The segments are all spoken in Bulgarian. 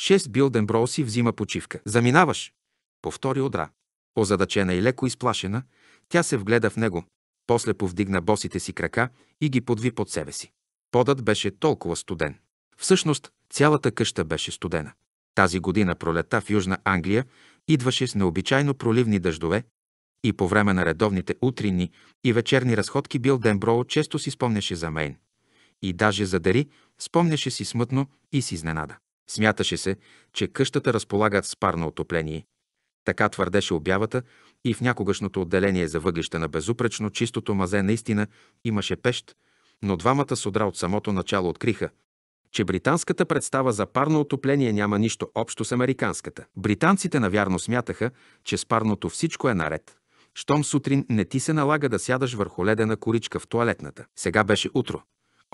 Шест Билденброл си взима почивка. Заминаваш, повтори Одра. Озадачена и леко изплашена, тя се вгледа в него. После повдигна босите си крака и ги подви под себе си. Подът беше толкова студен. Всъщност, цялата къща беше студена. Тази година пролета в Южна Англия идваше с необичайно проливни дъждове и по време на редовните утринни и вечерни разходки Бил Денброу често си спомняше за Мейн. И даже за Дари спомняше си смътно и си изненада. Смяташе се, че къщата разполагат с парно отопление. Така твърдеше обявата и в някогашното отделение за въглища на безупречно чистото мазе наистина имаше пещ, но двамата судра от самото начало откриха, че британската представа за парно отопление няма нищо общо с американската. Британците навярно смятаха, че с парното всичко е наред. Щом сутрин не ти се налага да сядаш върху ледена коричка в туалетната. Сега беше утро.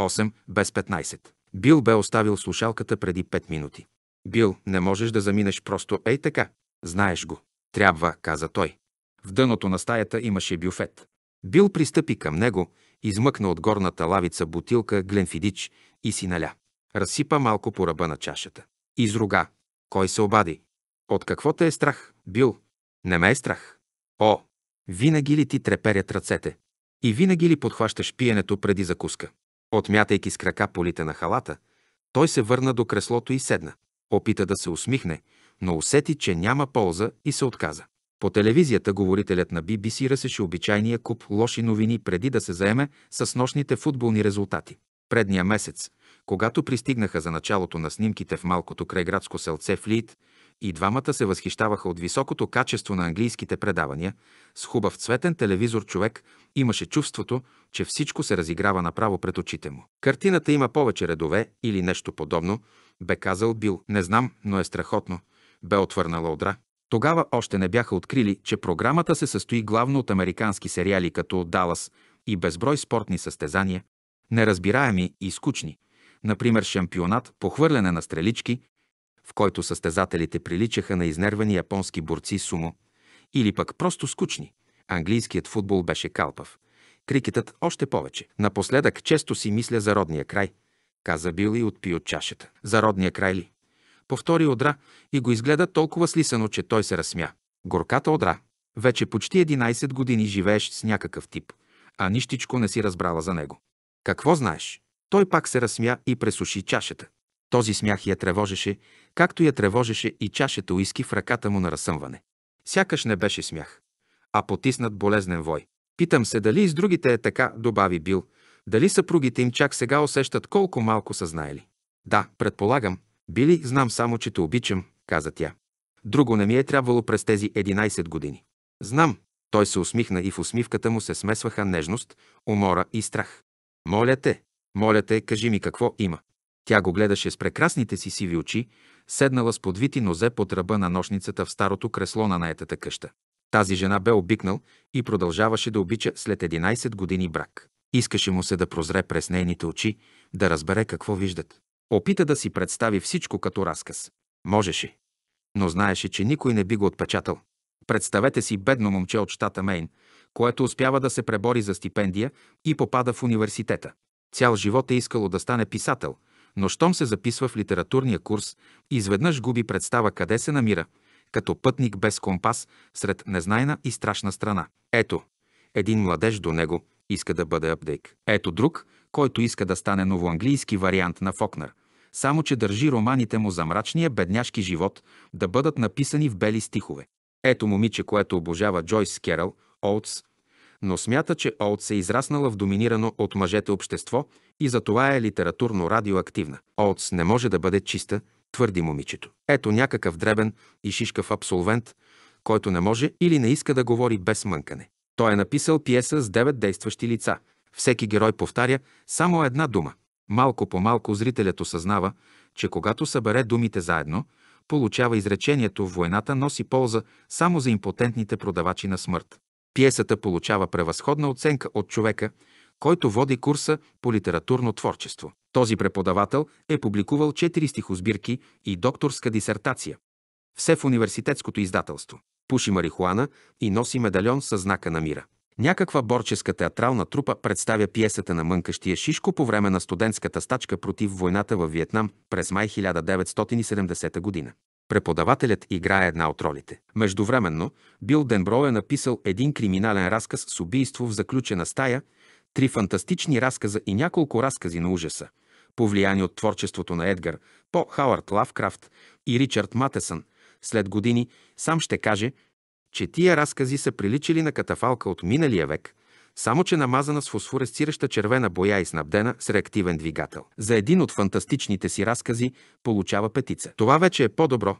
8 без 15. Бил бе оставил слушалката преди 5 минути. Бил, не можеш да заминеш просто ей така. Знаеш го. Трябва, каза той. В дъното на стаята имаше бюфет. Бил пристъпи към него, измъкна от горната лавица бутилка Гленфидич и си наля. Разсипа малко по ръба на чашата. Изруга. Кой се обади? От какво те е страх, Бил? Не ме е страх. О, винаги ли ти треперят ръцете? И винаги ли подхващаш пиенето преди закуска? Отмятайки с крака полите на халата, той се върна до креслото и седна. Опита да се усмихне, но усети, че няма полза и се отказа. По телевизията говорителят на BBC ръсеше обичайния куп лоши новини преди да се заеме с нощните футболни резултати. Предния месец, когато пристигнаха за началото на снимките в малкото крайградско селце Флит, и двамата се възхищаваха от високото качество на английските предавания. С хубав цветен телевизор човек имаше чувството, че всичко се разиграва направо пред очите му. Картината има повече редове или нещо подобно, бе казал Бил. Не знам, но е страхотно, бе отвърнала Одра. Тогава още не бяха открили, че програмата се състои главно от американски сериали като «Далас» и безброй спортни състезания, неразбираеми и скучни, например шампионат по хвърляне на стрелички, в който състезателите приличаха на изнервени японски борци сумо, или пък просто скучни. Английският футбол беше калпав. Крикетът още повече. Напоследък често си мисля за родния край, каза Бил и отпи от чашата. За родния край ли? Повтори Одра и го изгледа толкова слисано, че той се разсмя. Горката Одра. Вече почти 11 години живееш с някакъв тип, а нищичко не си разбрала за него. Какво знаеш? Той пак се разсмя и пресуши чашата. Този смях я тревожеше, както я тревожеше и чашата уиски в ръката му на разсъмване. Сякаш не беше смях, а потиснат болезнен вой. Питам се дали и с другите е така, добави Бил, дали съпругите им чак сега усещат колко малко са знаели. Да, предполагам, били, знам само, че те обичам, каза тя. Друго не ми е трябвало през тези 11 години. Знам, той се усмихна и в усмивката му се смесваха нежност, умора и страх. Моля те, моля те, кажи ми какво има. Тя го гледаше с прекрасните си сиви очи, седнала с подвити нозе под ръба на нощницата в старото кресло на наетата къща. Тази жена бе обикнал и продължаваше да обича след 11 години брак. Искаше му се да прозре през нейните очи, да разбере какво виждат. Опита да си представи всичко като разказ. Можеше. Но знаеше, че никой не би го отпечатал. Представете си бедно момче от щата Мейн, което успява да се пребори за стипендия и попада в университета. Цял живот е искало да стане писател, но щом се записва в литературния курс, изведнъж губи представа къде се намира, като пътник без компас сред незнайна и страшна страна. Ето, един младеж до него иска да бъде апдейк. Ето друг, който иска да стане новоанглийски вариант на Фокнер, само че държи романите му за мрачния бедняшки живот да бъдат написани в бели стихове. Ето момиче, което обожава Джойс Керъл, Олдс но смята, че Олд е израснала в доминирано от мъжете общество и затова е литературно радиоактивна. Олд не може да бъде чиста, твърди момичето. Ето някакъв дребен и шишкав абсолвент, който не може или не иска да говори без мънкане. Той е написал пиеса с девет действащи лица. Всеки герой повтаря само една дума. Малко по малко зрителят осъзнава, че когато събере думите заедно, получава изречението «Войната носи полза само за импотентните продавачи на смърт». Пиесата получава превъзходна оценка от човека, който води курса по литературно творчество. Този преподавател е публикувал четири стихозбирки и докторска дисертация. Все в университетското издателство. Пуши марихуана и носи медальон със знака на мира. Някаква борческа театрална трупа представя пиесата на мънкащия Шишко по време на студентската стачка против войната във Виетнам през май 1970 година. Преподавателят играе една от ролите. Междувременно, Бил Денбро е написал един криминален разказ с убийство в заключена стая, три фантастични разказа и няколко разкази на ужаса, повлияни от творчеството на Едгар, По Хауарт Лавкрафт и Ричард Матесън. След години сам ще каже, че тия разкази са приличали на катафалка от миналия век – само че намазана с фосфоресцираща червена боя и снабдена с реактивен двигател. За един от фантастичните си разкази получава петица. Това вече е по-добро,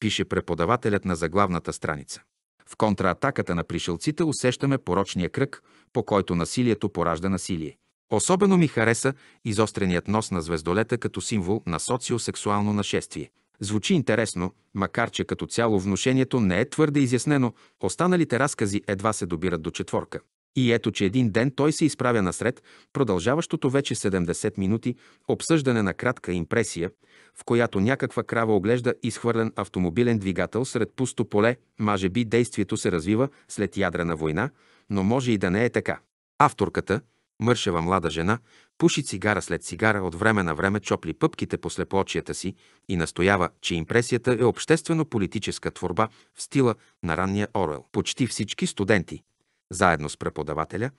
пише преподавателят на заглавната страница. В контраатаката на пришелците усещаме порочния кръг, по който насилието поражда насилие. Особено ми хареса изостреният нос на звездолета като символ на социосексуално нашествие. Звучи интересно, макар че като цяло вношението не е твърде изяснено, останалите разкази едва се добират до четворка. И ето, че един ден той се изправя насред продължаващото вече 70 минути обсъждане на кратка импресия, в която някаква крава оглежда изхвърлен автомобилен двигател сред пусто поле. Може би действието се развива след ядрена война, но може и да не е така. Авторката, мършева млада жена, пуши цигара след цигара, от време на време чопли пъпките по слепоочията си и настоява, че импресията е обществено-политическа творба в стила на ранния Орел. Почти всички студенти – заедно с преподавателя,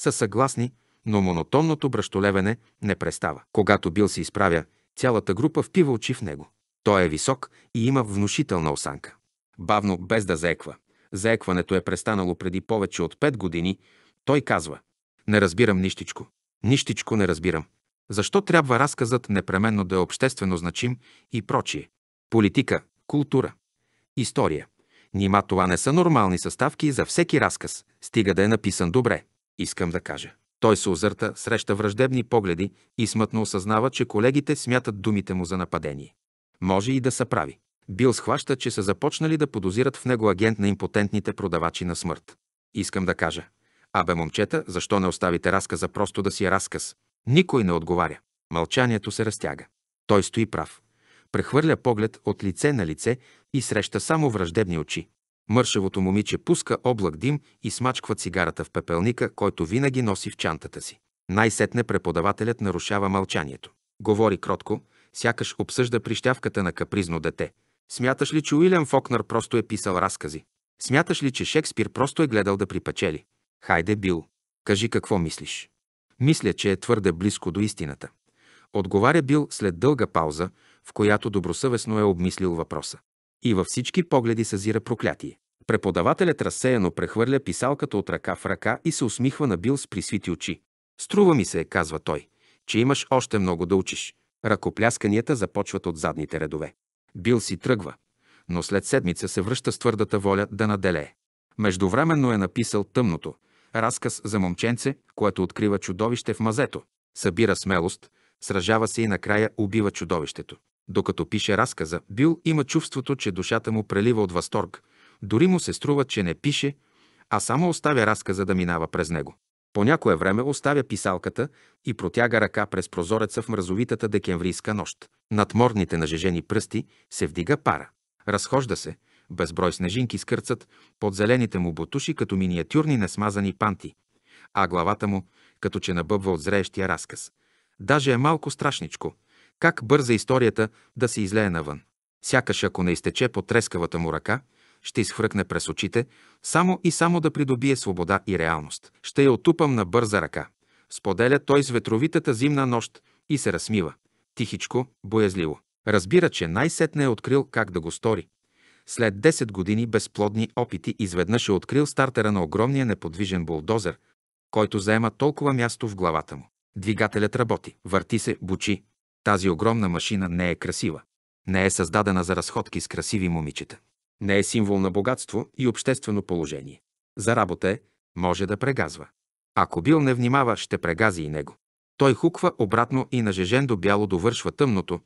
са съгласни, но монотонното бръщолевене не престава. Когато Бил се изправя, цялата група впива очи в него. Той е висок и има внушителна осанка. Бавно, без да заеква. Заекването е престанало преди повече от 5 години. Той казва «Не разбирам нищичко. Нищичко не разбирам. Защо трябва разказът непременно да е обществено значим и прочие? Политика, култура, история, Нима това не са нормални съставки за всеки разказ, стига да е написан добре. Искам да кажа. Той се озърта, среща враждебни погледи и смътно осъзнава, че колегите смятат думите му за нападение. Може и да са прави. Бил схваща, че са започнали да подозират в него агент на импотентните продавачи на смърт. Искам да кажа. Абе, момчета, защо не оставите разказа просто да си е разказ? Никой не отговаря. Мълчанието се разтяга. Той стои прав. Прехвърля поглед от лице на лице и среща само враждебни очи. Мършевото момиче пуска облак дим и смачква цигарата в пепелника, който винаги носи в чантата си. Най-сетне преподавателят нарушава мълчанието. Говори кротко, сякаш обсъжда прищявката на капризно дете. Смяташ ли, че Уилям Фокнер просто е писал разкази? Смяташ ли, че Шекспир просто е гледал да припечели? Хайде, Бил, кажи какво мислиш. Мисля, че е твърде близко до истината. Отговаря Бил след дълга пауза, в която добросъвестно е обмислил въпроса и във всички погледи съзира проклятие. Преподавателят разсеяно прехвърля писалката от ръка в ръка и се усмихва на Бил с присвити очи. Струва ми се, казва той, че имаш още много да учиш. Ръкоплясканията започват от задните редове. Бил си тръгва, но след седмица се връща с твърдата воля да наделее. Междувременно е написал тъмното, разказ за момченце, което открива чудовище в мазето, събира смелост, сражава се и накрая убива чудовището. Докато пише разказа, Бил има чувството, че душата му прелива от възторг. Дори му се струва, че не пише, а само оставя разказа да минава през него. По някое време оставя писалката и протяга ръка през прозореца в мразовитата декемврийска нощ. Над морните нажежени пръсти се вдига пара. Разхожда се, безброй снежинки скърцат под зелените му бутуши като миниатюрни несмазани панти, а главата му като че набъбва от зреещия разказ. Даже е малко страшничко – как бърза историята да се излее навън. Сякаш ако не изтече по трескавата му ръка, ще изхвъркне през очите, само и само да придобие свобода и реалност. Ще я отупам на бърза ръка. Споделя той с ветровитата зимна нощ и се разсмива. Тихичко, боязливо. Разбира, че най-сетне е открил как да го стори. След 10 години безплодни опити изведнъж е открил стартера на огромния неподвижен булдозер, който заема толкова място в главата му. Двигателят работи, върти се, бучи, тази огромна машина не е красива. Не е създадена за разходки с красиви момичета. Не е символ на богатство и обществено положение. За работа е, може да прегазва. Ако Бил не внимава, ще прегази и него. Той хуква обратно и на до бяло довършва тъмното,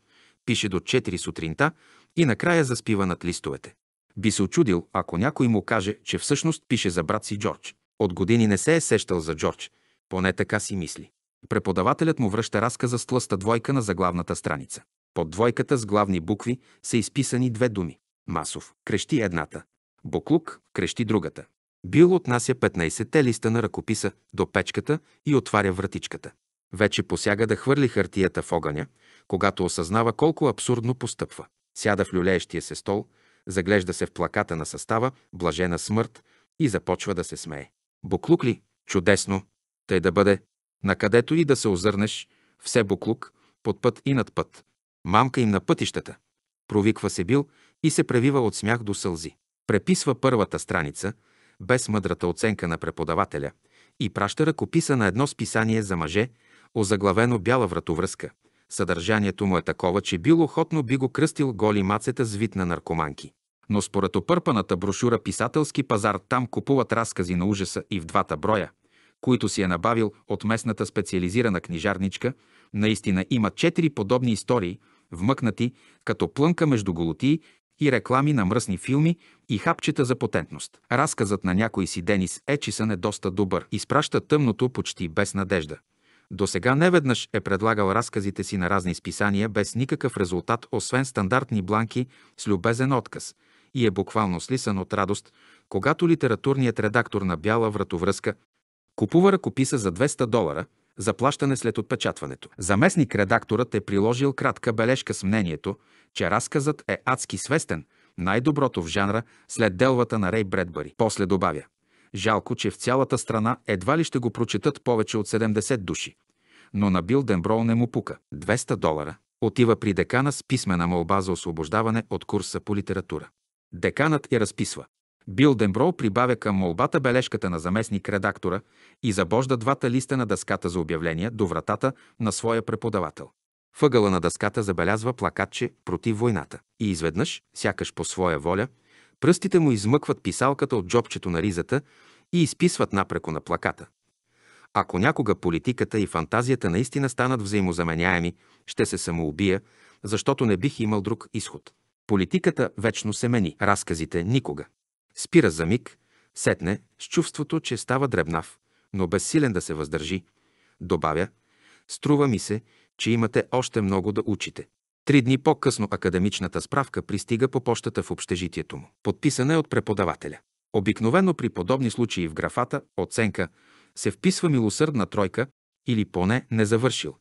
пише до 4 сутринта и накрая заспива над листовете. Би се очудил, ако някой му каже, че всъщност пише за брат си Джордж. От години не се е сещал за Джордж, поне така си мисли. Преподавателят му връща разказа с тлъста двойка на заглавната страница. Под двойката с главни букви са изписани две думи. Масов крещи едната. Буклук крещи другата. Бил отнася 15-те листа на ръкописа до печката и отваря вратичката. Вече посяга да хвърли хартията в огъня, когато осъзнава колко абсурдно постъпва. Сяда в люлеещия се стол, заглежда се в плаката на състава «Блажена смърт» и започва да се смее. Буклук ли? Чудесно! Тъй да бъде, Накъдето и да се озърнеш, все буклук, под път и над път. Мамка им на пътищата. Провиква се бил и се превива от смях до сълзи. Преписва първата страница, без мъдрата оценка на преподавателя, и праща ръкописа на едно списание за мъже, озаглавено бяла вратовръзка. Съдържанието му е такова, че бил охотно би го кръстил голи мацета с вид на наркоманки. Но според опърпаната брошура Писателски пазар там купуват разкази на ужаса и в двата броя – които си е набавил от местната специализирана книжарничка, наистина има четири подобни истории, вмъкнати като плънка между голотии и реклами на мръсни филми и хапчета за потентност. Разказът на някой си Денис Ечисън е доста добър. Изпраща тъмното почти без надежда. До сега неведнъж е предлагал разказите си на разни списания без никакъв резултат, освен стандартни бланки с любезен отказ и е буквално слисан от радост, когато литературният редактор на Бяла вратовръзка Купува ръкописа за 200 долара, заплащане след отпечатването. Заместник-редакторът е приложил кратка бележка с мнението, че разказът е адски свестен, най-доброто в жанра след делвата на Рей Бредбъри. После добавя. Жалко, че в цялата страна едва ли ще го прочетат повече от 70 души. Но на Бил Денброл не му пука. 200 долара. Отива при декана с писмена молба за освобождаване от курса по литература. Деканът я разписва. Билденбро прибавя към молбата бележката на заместник-редактора и забожда двата листа на дъската за обявления до вратата на своя преподавател. Въгъла на дъската забелязва плакатче против войната. И изведнъж, сякаш по своя воля, пръстите му измъкват писалката от джобчето на ризата и изписват напреко на плаката. Ако някога политиката и фантазията наистина станат взаимозаменяеми, ще се самоубия, защото не бих имал друг изход. Политиката вечно се мени, разказите никога. Спира за миг, сетне с чувството, че става дребнав, но безсилен да се въздържи. Добавя, струва ми се, че имате още много да учите. Три дни по-късно академичната справка пристига по почтата в общежитието му. Подписана е от преподавателя. Обикновено при подобни случаи в графата «Оценка» се вписва милосърдна тройка или поне не завършил,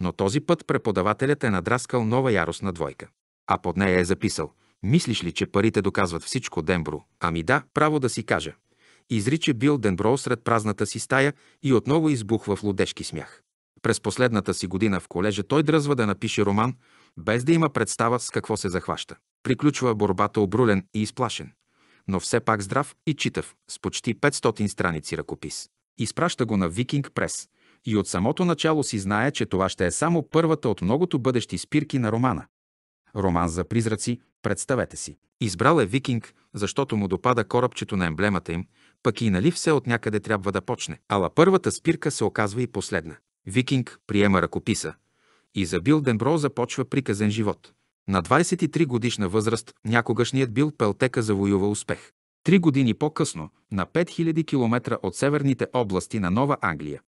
но този път преподавателят е надраскал нова яростна двойка, а под нея е записал – Мислиш ли, че парите доказват всичко, Денбро? Ами да, право да си кажа. Изрича бил Денбро сред празната си стая и отново избухва в лудежки смях. През последната си година в колежа той дръзва да напише роман, без да има представа с какво се захваща. Приключва борбата обрулен и изплашен, но все пак здрав и читав, с почти 500 страници ръкопис. Изпраща го на Викинг Прес и от самото начало си знае, че това ще е само първата от многото бъдещи спирки на романа. Роман за призраци, Представете си, избрал е викинг, защото му допада корабчето на емблемата им, пък и нали все от някъде трябва да почне. Ала първата спирка се оказва и последна. Викинг приема ръкописа и за бил Денбро започва приказен живот. На 23 годишна възраст някогашният бил Пелтека завоюва успех. Три години по-късно, на 5000 км от северните области на Нова Англия,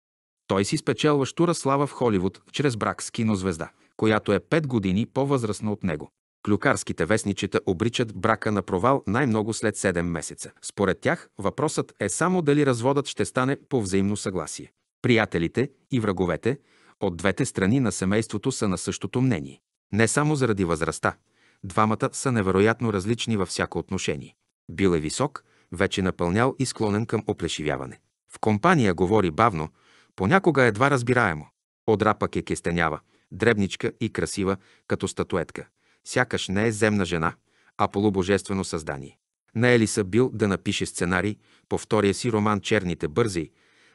той си спечелва штура слава в Холивуд чрез брак с кинозвезда, която е 5 години по-възрастна от него. Клюкарските вестничета обричат брака на провал най-много след 7 месеца. Според тях въпросът е само дали разводът ще стане по взаимно съгласие. Приятелите и враговете от двете страни на семейството са на същото мнение. Не само заради възрастта. Двамата са невероятно различни във всяко отношение. Бил е висок, вече напълнял и склонен към оплешивяване. В компания говори бавно, понякога едва разбираемо. Одра е кестенява, дребничка и красива, като статуетка – сякаш не е земна жена, а полубожествено създание. Не е ли са бил да напише сценарий по втория си роман «Черните бързи»,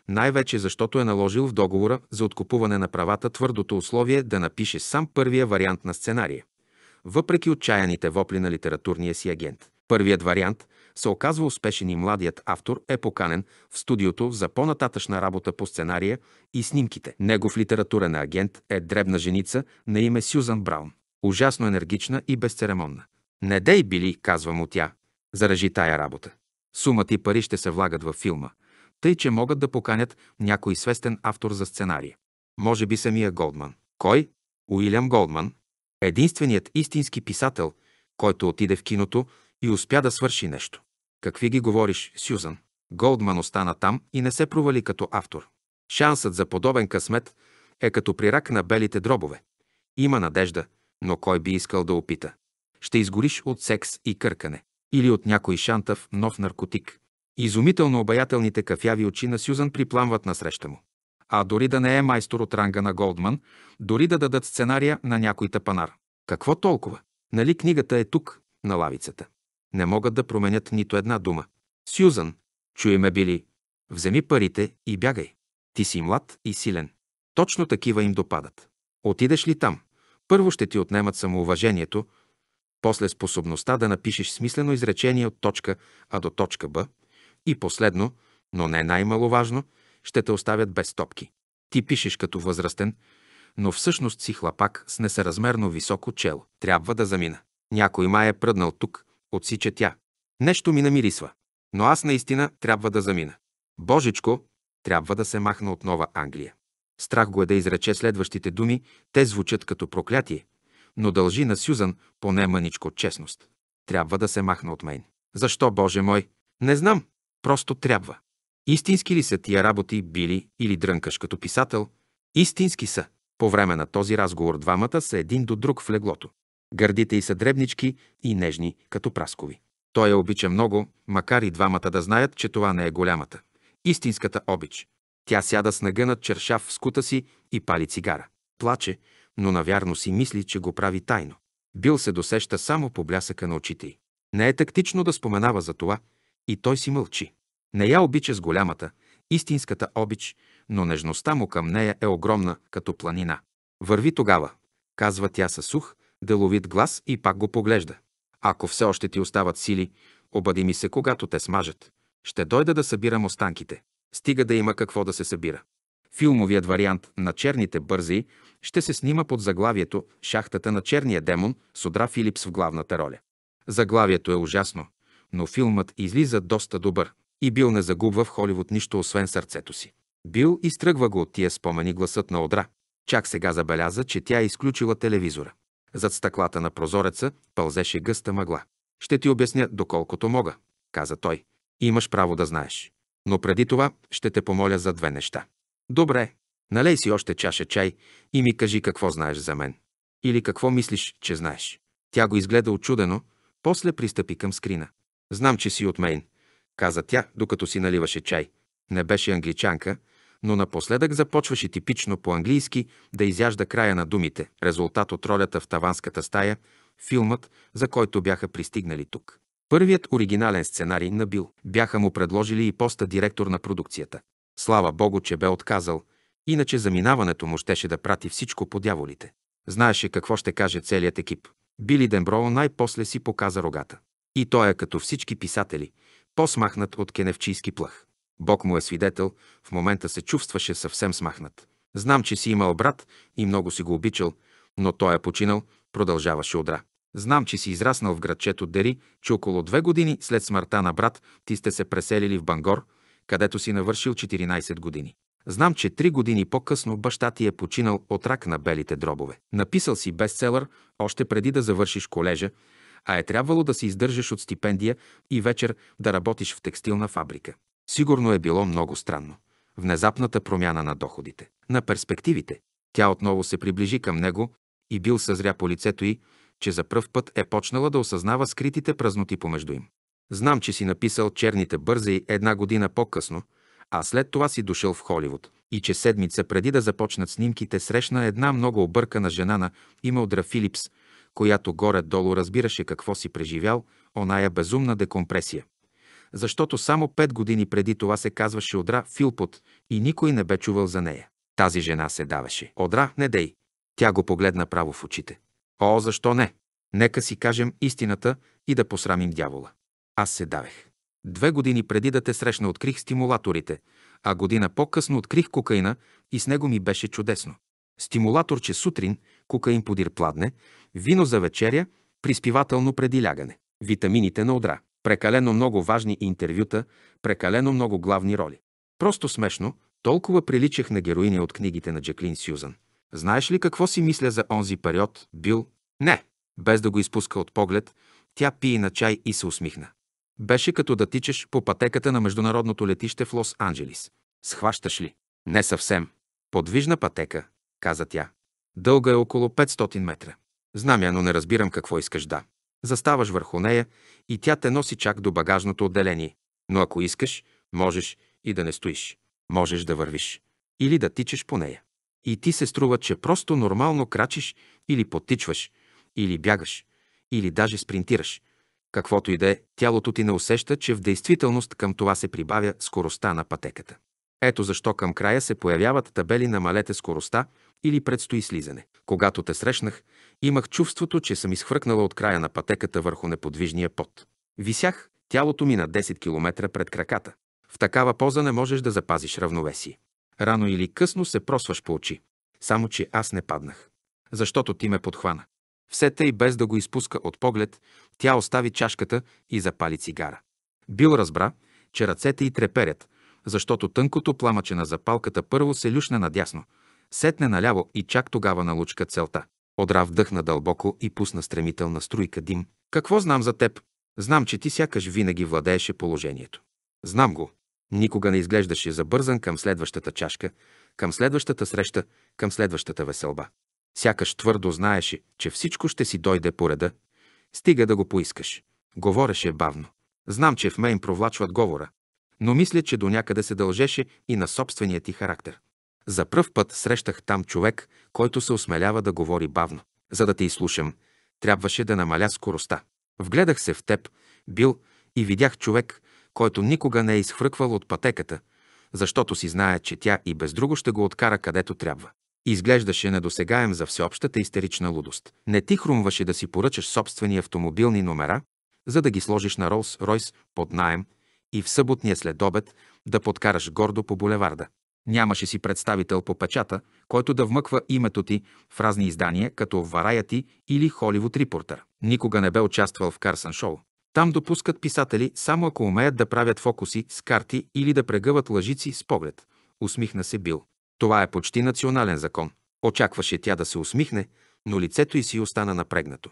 най-вече защото е наложил в договора за откупуване на правата твърдото условие да напише сам първия вариант на сценария. Въпреки отчаяните вопли на литературния си агент, първият вариант се оказва успешен и младият автор е поканен в студиото за по-нататъчна работа по сценария и снимките. Негов литературен агент е дребна женица на име Сюзан Браун. Ужасно енергична и безцеремонна. Не дей били, казва му тя. Заражи тая работа. Сумата и пари ще се влагат във филма, тъй че могат да поканят някой свестен автор за сценария. Може би самия Голдман. Кой? Уилям Голдман. Единственият истински писател, който отиде в киното и успя да свърши нещо. Какви ги говориш, Сюзан? Голдман остана там и не се провали като автор. Шансът за подобен късмет е като при рак на белите дробове. Има надежда, но кой би искал да опита? Ще изгориш от секс и къркане. Или от някой шантав нов наркотик. Изумително обаятелните кафяви очи на Сюзан припламват насреща му. А дори да не е майстор от ранга на Голдман, дори да дадат сценария на някой тапанар. Какво толкова? Нали книгата е тук, на лавицата? Не могат да променят нито една дума. Сюзан, чуй ме, Били, вземи парите и бягай. Ти си млад и силен. Точно такива им допадат. Отидеш ли там? Първо ще ти отнемат самоуважението, после способността да напишеш смислено изречение от точка А до точка Б и последно, но не най-маловажно, ще те оставят без топки. Ти пишеш като възрастен, но всъщност си хлапак с несъразмерно високо чело. Трябва да замина. Някой май е пръднал тук, отсича тя. Нещо ми намирисва. Но аз наистина трябва да замина. Божичко, трябва да се махна от Нова Англия. Страх го е да изрече следващите думи, те звучат като проклятие, но дължи на Сюзан поне мъничко честност. Трябва да се махна от мен. Защо, Боже мой? Не знам. Просто трябва. Истински ли са тия работи, били или дрънкаш като писател? Истински са. По време на този разговор двамата са един до друг в леглото. Гърдите й са дребнички и нежни, като праскови. Той я обича много, макар и двамата да знаят, че това не е голямата. Истинската обич. Тя сяда с нъга над чершав в скута си и пали цигара. Плаче, но навярно си мисли, че го прави тайно. Бил се досеща само по блясъка на очите й. Не е тактично да споменава за това и той си мълчи. Не я обича с голямата, истинската обич, но нежността му към нея е огромна, като планина. Върви тогава, казва тя със сух, деловит глас и пак го поглежда. Ако все още ти остават сили, обади ми се, когато те смажат. Ще дойда да събирам останките стига да има какво да се събира. Филмовият вариант на черните бързи ще се снима под заглавието «Шахтата на черния демон» с Одра Филипс в главната роля. Заглавието е ужасно, но филмът излиза доста добър и Бил не загубва в Холивуд нищо освен сърцето си. Бил изтръгва го от тия спомени гласът на Одра. Чак сега забеляза, че тя е изключила телевизора. Зад стъклата на прозореца пълзеше гъста мъгла. «Ще ти обясня доколкото мога», каза той. «Имаш право да знаеш». Но преди това ще те помоля за две неща. Добре, налей си още чаша чай и ми кажи какво знаеш за мен. Или какво мислиш, че знаеш. Тя го изгледа очудено, после пристъпи към скрина. Знам, че си от Мейн, каза тя, докато си наливаше чай. Не беше англичанка, но напоследък започваше типично по-английски да изяжда края на думите, резултат от ролята в таванската стая, филмът, за който бяха пристигнали тук. Първият оригинален сценарий на Бил бяха му предложили и поста директор на продукцията. Слава Богу, че бе отказал, иначе заминаването му щеше да прати всичко по дяволите. Знаеше какво ще каже целият екип. Били Дембро най-после си показа рогата. И той е като всички писатели, по-смахнат от кеневчийски плъх. Бог му е свидетел, в момента се чувстваше съвсем смахнат. Знам, че си имал брат и много си го обичал, но той е починал, продължаваше удра. Знам, че си израснал в градчето Дери, че около две години след смъртта на брат ти сте се преселили в Бангор, където си навършил 14 години. Знам, че три години по-късно баща ти е починал от рак на белите дробове. Написал си бестселър още преди да завършиш колежа, а е трябвало да се издържаш от стипендия и вечер да работиш в текстилна фабрика. Сигурно е било много странно. Внезапната промяна на доходите, на перспективите. Тя отново се приближи към него и бил съзря по лицето й, че за пръв път е почнала да осъзнава скритите празноти помежду им. Знам, че си написал черните бързи една година по-късно, а след това си дошъл в Холивуд. И че седмица преди да започнат снимките срещна една много объркана жена на име Филипс, която горе-долу разбираше какво си преживял оная безумна декомпресия. Защото само пет години преди това се казваше Одра Филпот и никой не бе чувал за нея. Тази жена се даваше. Одра, не дей! Тя го погледна право в очите. О, защо не? Нека си кажем истината и да посрамим дявола. Аз се давех. Две години преди да те срещна открих стимулаторите, а година по-късно открих кокаина и с него ми беше чудесно. Стимулатор, че сутрин, кокаин подир пладне, вино за вечеря, приспивателно преди лягане. Витамините на удра. Прекалено много важни интервюта, прекалено много главни роли. Просто смешно, толкова приличах на героиня от книгите на Джаклин Сюзан. Знаеш ли какво си мисля за онзи период, бил? Не. Без да го изпуска от поглед, тя пие на чай и се усмихна. Беше като да тичаш по пътеката на международното летище в Лос-Анджелис. Схващаш ли? Не съвсем. Подвижна пътека, каза тя. Дълга е около 500 метра. Знам я, но не разбирам какво искаш да. Заставаш върху нея и тя те носи чак до багажното отделение. Но ако искаш, можеш и да не стоиш. Можеш да вървиш. Или да тичаш по нея. И ти се струва, че просто нормално крачиш или потичваш, или бягаш, или даже спринтираш. Каквото и да е, тялото ти не усеща, че в действителност към това се прибавя скоростта на пътеката. Ето защо към края се появяват табели «Намалете скоростта» или «Предстои слизане». Когато те срещнах, имах чувството, че съм изхвъркнала от края на пътеката върху неподвижния пот. Висях тялото ми на 10 км пред краката. В такава поза не можеш да запазиш равновесие. Рано или късно се просваш по очи. Само, че аз не паднах. Защото ти ме подхвана. Все тъй, без да го изпуска от поглед, тя остави чашката и запали цигара. Бил разбра, че ръцете й треперят, защото тънкото пламъче на запалката първо се люшне надясно, сетне наляво и чак тогава налучка целта. Одрав дъхна дълбоко и пусна стремителна струйка дим. Какво знам за теб? Знам, че ти сякаш винаги владееше положението. Знам го. Никога не изглеждаше забързан към следващата чашка, към следващата среща, към следващата веселба. Сякаш твърдо знаеше, че всичко ще си дойде по реда, стига да го поискаш. Говореше бавно. Знам, че в мен провлачват говора, но мисля, че до някъде се дължеше и на собствения ти характер. За пръв път срещах там човек, който се осмелява да говори бавно. За да те изслушам, трябваше да намаля скоростта. Вгледах се в теб, бил и видях човек, който никога не е изхвърквал от пътеката, защото си знае, че тя и без друго ще го откара където трябва. Изглеждаше недосегаем за всеобщата истерична лудост. Не ти хрумваше да си поръчаш собствени автомобилни номера, за да ги сложиш на Ролс Ройс под найем и в съботния следобед да подкараш гордо по булеварда. Нямаше си представител по печата, който да вмъква името ти в разни издания, като Варая ти или Холивуд Рипортер. Никога не бе участвал в Карсън Шоу. Там допускат писатели само ако умеят да правят фокуси с карти или да прегъват лъжици с поглед. Усмихна се Бил. Това е почти национален закон. Очакваше тя да се усмихне, но лицето й си остана напрегнато.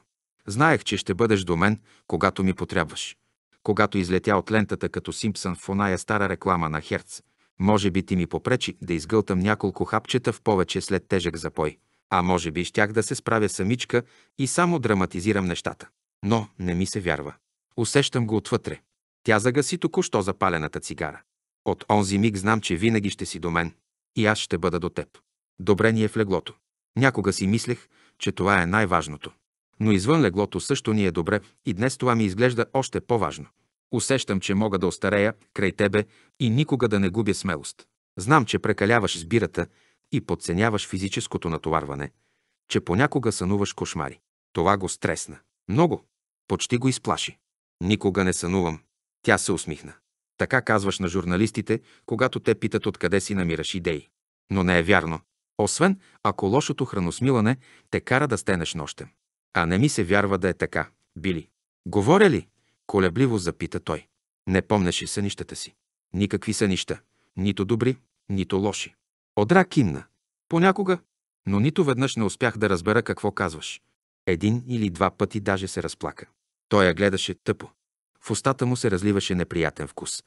Знаех, че ще бъдеш до мен, когато ми потребваш. Когато излетя от лентата като Симпсън в оная стара реклама на Херц, може би ти ми попречи да изгълтам няколко хапчета в повече след тежък запой. А може би щях да се справя самичка и само драматизирам нещата. Но не ми се вярва. Усещам го отвътре. Тя загаси току-що запалената цигара. От онзи миг знам, че винаги ще си до мен. И аз ще бъда до теб. Добре ни е в леглото. Някога си мислех, че това е най-важното. Но извън леглото също ни е добре и днес това ми изглежда още по-важно. Усещам, че мога да остарея край тебе и никога да не губя смелост. Знам, че прекаляваш сбирата и подценяваш физическото натоварване, че понякога сънуваш кошмари. Това го стресна. Много. Почти го изплаши. Никога не сънувам. Тя се усмихна. Така казваш на журналистите, когато те питат откъде си намираш идеи. Но не е вярно. Освен ако лошото храносмилане те кара да стенеш нощем. А не ми се вярва да е така, Били. Говоря ли? Колебливо запита той. Не помнеше сънищата си. Никакви сънища. Нито добри, нито лоши. Одра кимна. Понякога, но нито веднъж не успях да разбера какво казваш. Един или два пъти даже се разплака. Той я гледаше тъпо. В устата му се разливаше неприятен вкус.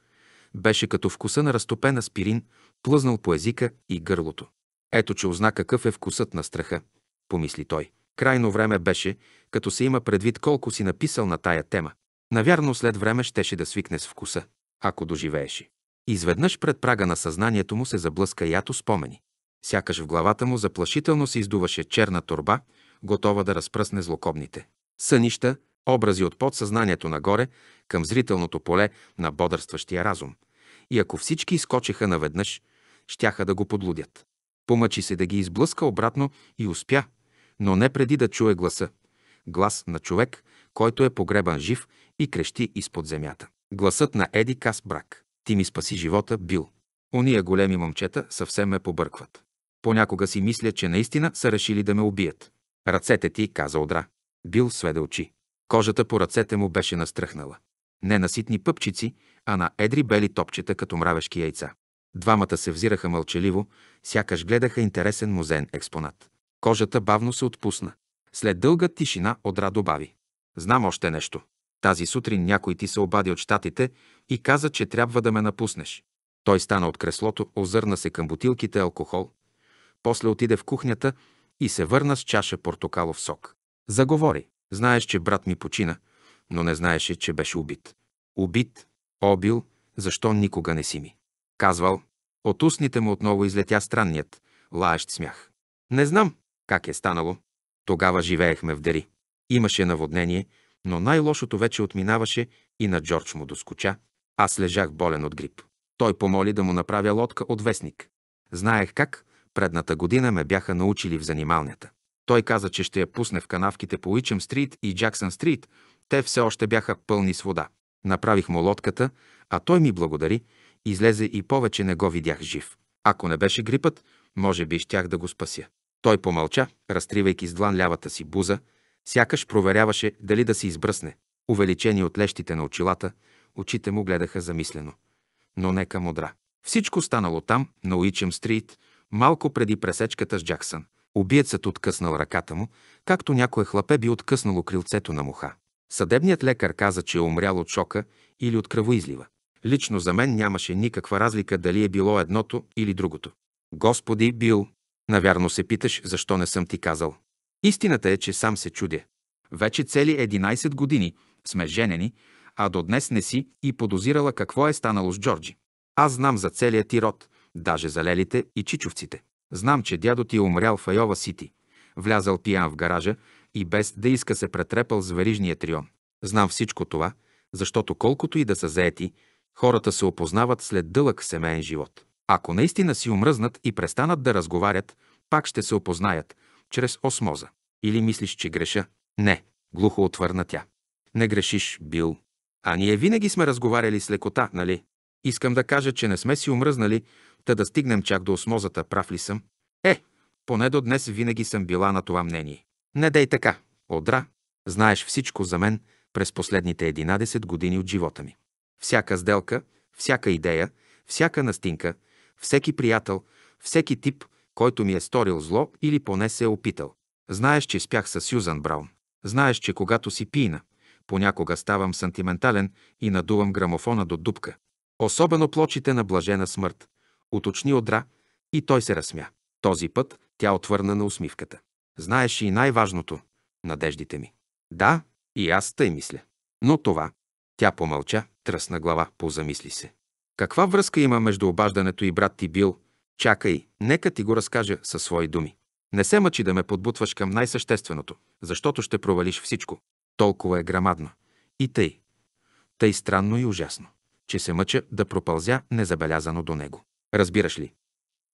Беше като вкуса на разтопен аспирин, плъзнал по езика и гърлото. Ето, че узна какъв е вкусът на страха, помисли той. Крайно време беше, като се има предвид колко си написал на тая тема. Навярно след време щеше да свикне с вкуса, ако доживееше. Изведнъж пред прага на съзнанието му се заблъска ято спомени. Сякаш в главата му заплашително се издуваше черна турба, готова да разпръсне злокобните. Сънища, образи от подсъзнанието нагоре към зрителното поле на бодрстващия разум. И ако всички изкочеха наведнъж, щяха да го подлудят. Помъчи се да ги изблъска обратно и успя, но не преди да чуе гласа. Глас на човек, който е погребан жив и крещи изпод земята. Гласът на Еди Кас Брак. Ти ми спаси живота, бил. Ония големи момчета съвсем ме побъркват. Понякога си мисля, че наистина са решили да ме убият. Ръцете ти, каза Одра. Бил сведе очи. Кожата по ръцете му беше настръхнала. Не на ситни пъпчици, а на едри бели топчета, като мравешки яйца. Двамата се взираха мълчаливо, сякаш гледаха интересен музен експонат. Кожата бавно се отпусна. След дълга тишина Одра добави. Знам още нещо. Тази сутрин някой ти се обади от щатите и каза, че трябва да ме напуснеш. Той стана от креслото, озърна се към бутилките алкохол, после отиде в кухнята и се върна с чаша портокалов сок. Заговори. Знаеш, че брат ми почина, но не знаеше, че беше убит. Убит? Обил? Защо никога не си ми? Казвал. От устните му отново излетя странният, лаещ смях. Не знам как е станало. Тогава живеехме в Дери. Имаше наводнение, но най-лошото вече отминаваше и на Джордж му доскоча. Аз лежах болен от грип. Той помоли да му направя лодка от вестник. Знаех как, предната година ме бяха научили в занималнята. Той каза, че ще я пусне в канавките по Уичем стрит и Джаксън стрит. Те все още бяха пълни с вода. Направих му лодката, а той ми благодари, излезе и повече не го видях жив. Ако не беше грипът, може би щях да го спася. Той помълча, разтривайки с длан лявата си буза, сякаш проверяваше дали да се избръсне. Увеличени от лещите на очилата, очите му гледаха замислено. Но нека мудра. Всичко станало там, на Уичем стрит, малко преди пресечката с Джаксън. Убиецът откъснал ръката му, както някое хлапе би откъснало крилцето на муха. Съдебният лекар каза, че е умрял от шока или от кръвоизлива. Лично за мен нямаше никаква разлика дали е било едното или другото. Господи, бил, навярно се питаш, защо не съм ти казал. Истината е, че сам се чудя. Вече цели 11 години сме женени, а до днес не си и подозирала какво е станало с Джорджи. Аз знам за целият ти род, даже за лелите и чичовците. Знам, че дядо ти е умрял в Айова Сити, влязал пиян в гаража и без да иска се претрепал с верижния трион. Знам всичко това, защото колкото и да са заети, хората се опознават след дълъг семейен живот. Ако наистина си умръзнат и престанат да разговарят, пак ще се опознаят, чрез осмоза. Или мислиш, че греша? Не, глухо отвърна тя. Не грешиш, Бил. А ние винаги сме разговаряли с лекота, нали? Искам да кажа, че не сме си умръзнали, Та да стигнем чак до осмозата, прав ли съм? Е, поне до днес винаги съм била на това мнение. Не дей така, Одра, знаеш всичко за мен през последните 11 години от живота ми. Всяка сделка, всяка идея, всяка настинка, всеки приятел, всеки тип, който ми е сторил зло или поне се е опитал. Знаеш, че спях с Сюзан Браун. Знаеш, че когато си пина, понякога ставам сантиментален и надувам грамофона до дупка. Особено плочите на блажена смърт уточни Одра и той се разсмя. Този път тя отвърна на усмивката. Знаеш и най-важното – надеждите ми. Да, и аз тъй мисля. Но това... Тя помълча, тръсна глава, позамисли се. Каква връзка има между обаждането и брат ти бил? Чакай, нека ти го разкажа със свои думи. Не се мъчи да ме подбутваш към най-същественото, защото ще провалиш всичко. Толкова е грамадно. И тъй. Тъй странно и ужасно, че се мъча да пропълзя незабелязано до него. Разбираш ли?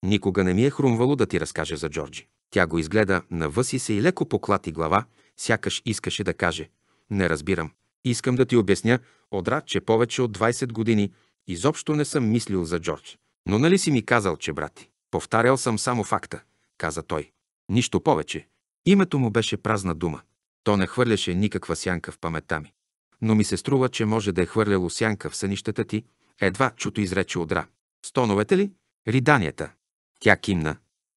Никога не ми е хрумвало да ти разкажа за Джорджи. Тя го изгледа, навъси се и леко поклати глава, сякаш искаше да каже. Не разбирам. Искам да ти обясня, Одра, че повече от 20 години изобщо не съм мислил за Джордж. Но нали си ми казал, че брати? Повтарял съм само факта, каза той. Нищо повече. Името му беше празна дума. То не хвърляше никаква сянка в паметта ми. Но ми се струва, че може да е хвърляло сянка в сънищата ти, едва чуто изрече Одра. Стоновете ли? Риданията. Тя кимна.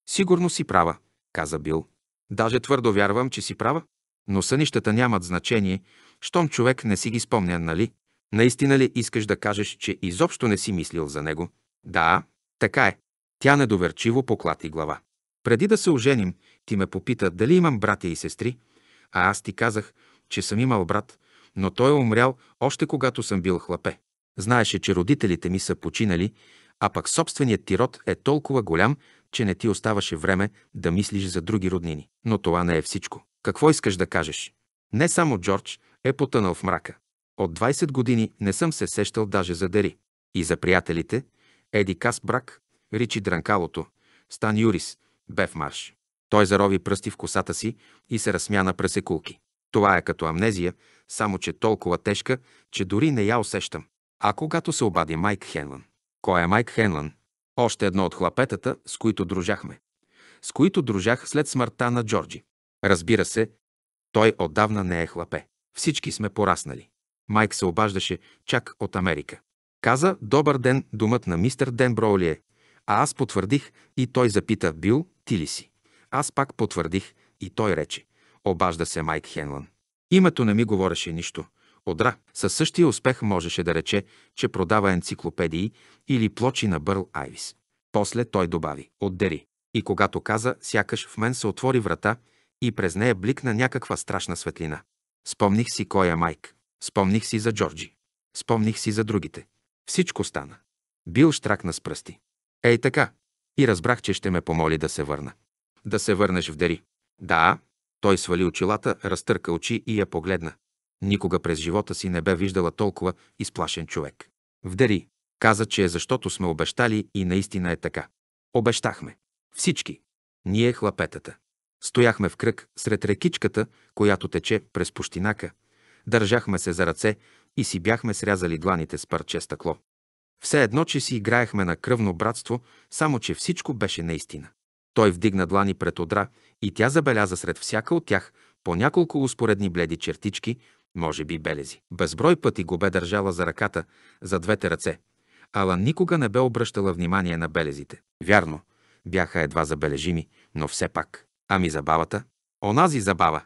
Сигурно си права, каза Бил. Даже твърдо вярвам, че си права. Но сънищата нямат значение, щом човек не си ги спомня, нали? Наистина ли искаш да кажеш, че изобщо не си мислил за него? Да, така е. Тя недоверчиво поклати глава. Преди да се оженим, ти ме попита дали имам братя и сестри, а аз ти казах, че съм имал брат, но той е умрял още когато съм бил хлапе. Знаеше, че родителите ми са починали а пък собственият ти род е толкова голям, че не ти оставаше време да мислиш за други роднини. Но това не е всичко. Какво искаш да кажеш? Не само Джордж е потънал в мрака. От 20 години не съм се сещал даже за Дери. И за приятелите – Еди Касбрак, Ричи Дранкалото, Стан Юрис, Беф Марш. Той зарови пръсти в косата си и се разсмя на пресекулки. Това е като амнезия, само че толкова тежка, че дори не я усещам. А когато се обади Майк Хенлън, кой е Майк Хенлан? Още едно от хлапетата, с които дружахме. С които дружах след смъртта на Джорджи. Разбира се, той отдавна не е хлапе. Всички сме пораснали. Майк се обаждаше чак от Америка. Каза «Добър ден, думът на мистер Ден Броули е». А аз потвърдих и той запита «Бил, ти ли си?» Аз пак потвърдих и той рече. Обажда се Майк Хенлан. Името не ми говореше нищо. Одра със същия успех можеше да рече, че продава енциклопедии или плочи на Бърл Айвис. После той добави «Отдери». И когато каза, сякаш в мен се отвори врата и през нея бликна някаква страшна светлина. Спомних си кой е Майк. Спомних си за Джорджи. Спомних си за другите. Всичко стана. Бил штракна с пръсти. Ей така. И разбрах, че ще ме помоли да се върна. Да се върнеш в Дери. Да. Той свали очилата, разтърка очи и я погледна. Никога през живота си не бе виждала толкова изплашен човек. Вдери. Каза, че е защото сме обещали и наистина е така. Обещахме. Всички. Ние хлапетата. Стояхме в кръг сред рекичката, която тече през пущинака. Държахме се за ръце и си бяхме срязали дланите с парче стъкло. Все едно, че си играехме на кръвно братство, само че всичко беше наистина. Той вдигна длани пред одра и тя забеляза сред всяка от тях по няколко успоредни бледи чертички, може би белези. Безброй пъти го бе държала за ръката, за двете ръце, ала никога не бе обръщала внимание на белезите. Вярно, бяха едва забележими, но все пак. Ами забавата? Онази забава.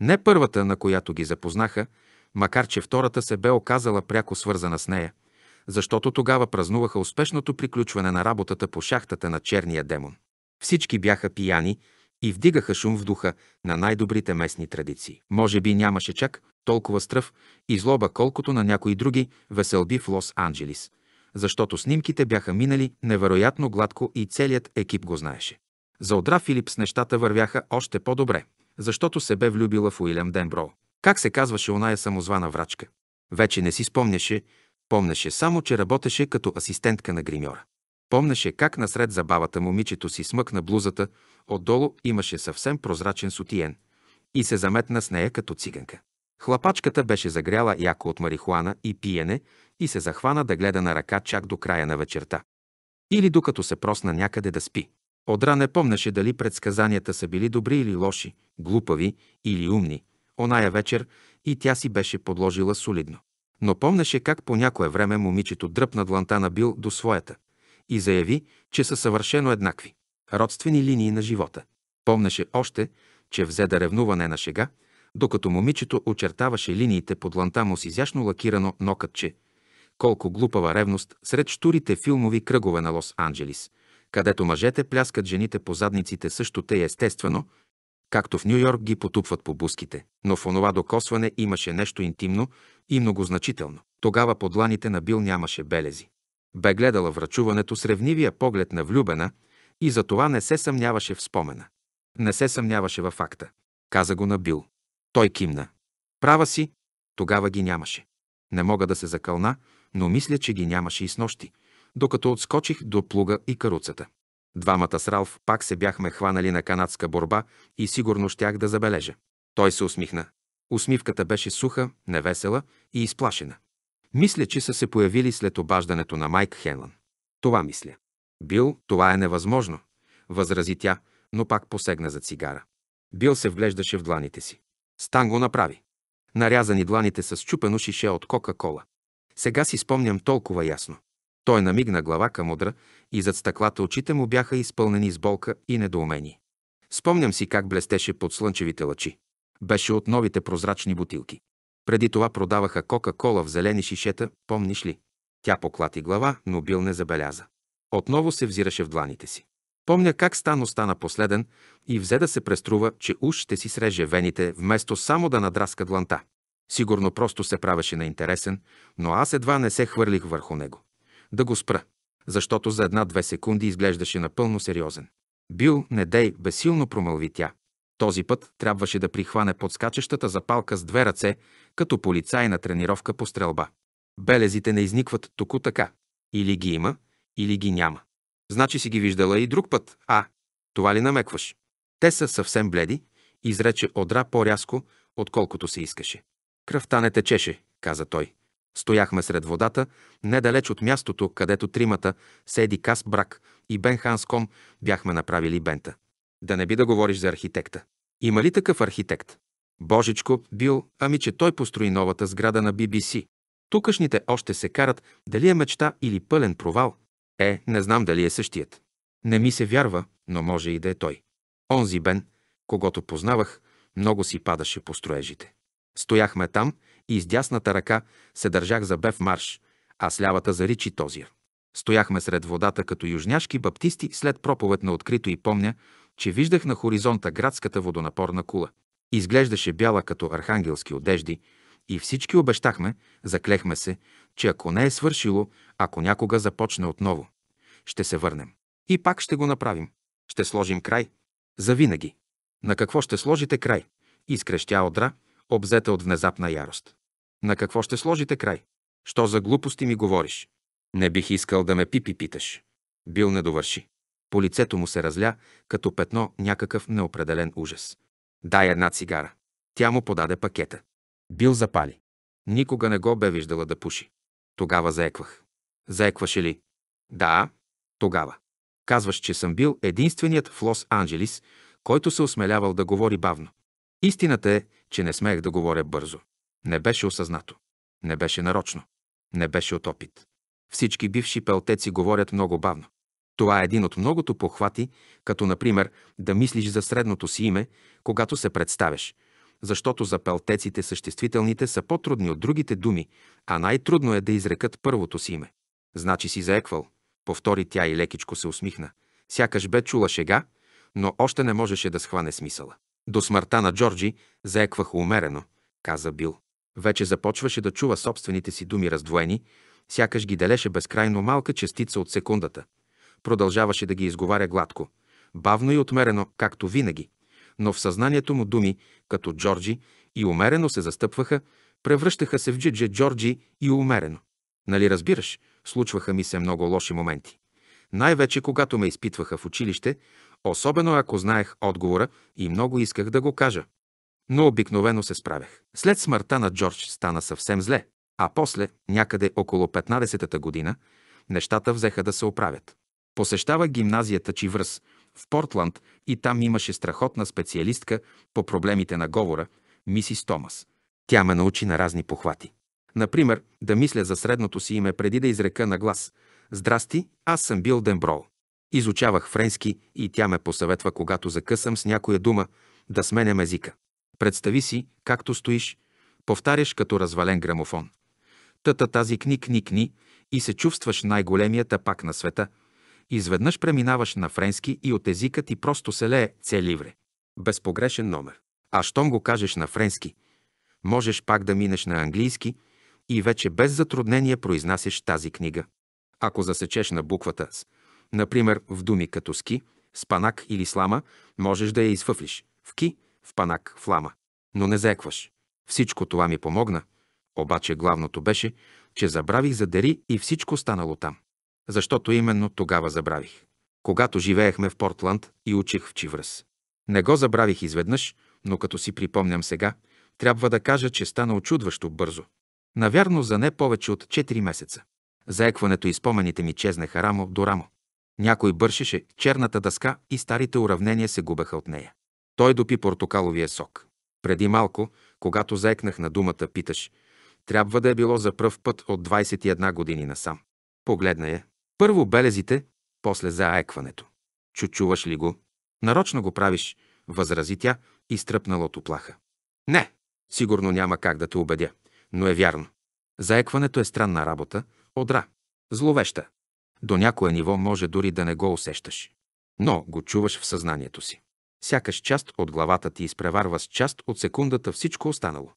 Не първата, на която ги запознаха, макар че втората се бе оказала пряко свързана с нея, защото тогава празнуваха успешното приключване на работата по шахтата на черния демон. Всички бяха пияни и вдигаха шум в духа на най-добрите местни традиции. Може би нямаше чак толкова стръв и злоба, колкото на някои други веселби в Лос-Анджелис, защото снимките бяха минали невероятно гладко и целият екип го знаеше. За Одра Филипс нещата вървяха още по-добре, защото се бе влюбила в Уилям Денбро. Как се казваше оная самозвана врачка? Вече не си спомняше, помнеше само, че работеше като асистентка на гримьора. Помнеше как насред забавата момичето си смъкна блузата, отдолу имаше съвсем прозрачен сутиен и се заметна с нея като циганка. Хлапачката беше загряла яко от марихуана и пиене и се захвана да гледа на ръка чак до края на вечерта. Или докато се просна някъде да спи. Одра не помнеше дали предсказанията са били добри или лоши, глупави или умни. Оная вечер и тя си беше подложила солидно. Но помнеше как по някое време момичето дръпна дланта на бил до своята и заяви, че са съвършено еднакви. Родствени линии на живота. Помнеше още, че взе да ревнуване на шега, докато момичето очертаваше линиите под ланта му с изящно лакирано нокътче. Колко глупава ревност сред штурите филмови кръгове на Лос-Анджелис, където мъжете пляскат жените по задниците също те естествено, както в Нью-Йорк ги потупват по буските. Но в онова докосване имаше нещо интимно и многозначително. Тогава под ланите на Бил нямаше белези. Бе гледала врачуването с ревнивия поглед на влюбена и за това не се съмняваше в спомена. Не се съмняваше във факта. Каза го на Бил. Той кимна. Права си, тогава ги нямаше. Не мога да се закълна, но мисля, че ги нямаше и с нощи, докато отскочих до плуга и каруцата. Двамата с Ралф пак се бяхме хванали на канадска борба и сигурно щях да забележа. Той се усмихна. Усмивката беше суха, невесела и изплашена. Мисля, че са се появили след обаждането на Майк Хенлан. Това мисля. Бил, това е невъзможно, възрази тя, но пак посегна за цигара. Бил се вглеждаше в дланите си. Стан го направи. Нарязани дланите с чупено шише от Кока-кола. Сега си спомням толкова ясно. Той намигна глава към удра и зад стъклата очите му бяха изпълнени с болка и недоумение. Спомням си как блестеше под слънчевите лъчи. Беше от новите прозрачни бутилки. Преди това продаваха кока-кола в зелени шишета, помниш ли? Тя поклати глава, но Бил не забеляза. Отново се взираше в дланите си. Помня как Стано стана последен и взе да се преструва, че уж ще си среже вените, вместо само да надраска дланта. Сигурно просто се правеше на интересен, но аз едва не се хвърлих върху него. Да го спра, защото за една-две секунди изглеждаше напълно сериозен. Бил, не дей, безсилно промълви тя. Този път трябваше да прихване подскачащата запалка с две ръце като полицайна тренировка по стрелба. Белезите не изникват току така. Или ги има, или ги няма. Значи си ги виждала и друг път, а? Това ли намекваш? Те са съвсем бледи, изрече Одра по-рязко, отколкото се искаше. Кръвта не течеше, каза той. Стояхме сред водата, недалеч от мястото, където тримата, Седи Кас Брак и Бен Ханском бяхме направили бента. Да не би да говориш за архитекта. Има ли такъв архитект? Божичко бил, ами че той построи новата сграда на BBC. Тукашните още се карат дали е мечта или пълен провал. Е, не знам дали е същият. Не ми се вярва, но може и да е той. Онзи Бен, когато познавах, много си падаше по строежите. Стояхме там и с дясната ръка се държах за Бев Марш, а с лявата за Ричи Тозия. Стояхме сред водата като южняшки баптисти след проповед на открито и помня, че виждах на хоризонта градската водонапорна кула. Изглеждаше бяла като архангелски одежди и всички обещахме, заклехме се, че ако не е свършило, ако някога започне отново, ще се върнем. И пак ще го направим. Ще сложим край. Завинаги. На какво ще сложите край? Изкрещя одра, обзета от внезапна ярост. На какво ще сложите край? Що за глупости ми говориш? Не бих искал да ме пипи питаш. Бил не довърши. По лицето му се разля, като петно, някакъв неопределен ужас. Дай една цигара. Тя му подаде пакета. Бил запали. Никога не го бе виждала да пуши. Тогава заеквах. Заекваше ли? Да, тогава. Казваш, че съм бил единственият в Лос-Анджелис, който се осмелявал да говори бавно. Истината е, че не смех да говоря бързо. Не беше осъзнато. Не беше нарочно. Не беше от опит. Всички бивши пелтеци говорят много бавно. Това е един от многото похвати, като например да мислиш за средното си име, когато се представяш, защото за пелтеците съществителните са по-трудни от другите думи, а най-трудно е да изрекат първото си име. Значи си заеквал, повтори тя и лекичко се усмихна. Сякаш бе чула шега, но още не можеше да схване смисъла. До смъртта на Джорджи заеквах умерено, каза Бил. Вече започваше да чува собствените си думи раздвоени, сякаш ги делеше безкрайно малка частица от секундата. Продължаваше да ги изговаря гладко, бавно и отмерено, както винаги, но в съзнанието му думи, като Джорджи, и умерено се застъпваха, превръщаха се в джидже Джорджи и умерено. Нали разбираш, случваха ми се много лоши моменти. Най-вече когато ме изпитваха в училище, особено ако знаех отговора и много исках да го кажа. Но обикновено се справях. След смъртта на Джордж стана съвсем зле, а после, някъде около 15-та година, нещата взеха да се оправят. Посещава гимназията Чивръс в Портланд и там имаше страхотна специалистка по проблемите на говора, мисис Томас. Тя ме научи на разни похвати. Например, да мисля за средното си име преди да изрека на глас. Здрасти, аз съм бил Демброл. Изучавах френски и тя ме посъветва, когато закъсам с някоя дума, да сменям езика. Представи си, както стоиш, повтаряш като развален грамофон. Тата тази кни-кни-кни и се чувстваш най-големият пак на света – изведнъж преминаваш на френски и от езика ти просто се лее целивре. Безпогрешен номер. А щом го кажеш на френски, можеш пак да минеш на английски и вече без затруднение произнасяш тази книга. Ако засечеш на буквата С, например в думи като ски, спанак или слама, можеш да я извъфлиш. В ки, в панак, в лама. Но не заекваш. Всичко това ми помогна. Обаче главното беше, че забравих за Дери и всичко станало там защото именно тогава забравих. Когато живеехме в Портланд и учих в Чивръс. Не го забравих изведнъж, но като си припомням сега, трябва да кажа, че стана очудващо бързо. Навярно за не повече от 4 месеца. Заекването и спомените ми чезнаха рамо до рамо. Някой бършеше черната дъска и старите уравнения се губеха от нея. Той допи портокаловия сок. Преди малко, когато заекнах на думата питаш, трябва да е било за пръв път от 21 години насам. Погледна я, първо белезите, после заекването. Чучуваш ли го? Нарочно го правиш, възрази тя и стръпнала от оплаха. Не, сигурно няма как да те убедя, но е вярно. Заекването е странна работа, одра, зловеща. До някое ниво може дори да не го усещаш. Но го чуваш в съзнанието си. Сякаш част от главата ти изпреварва с част от секундата всичко останало.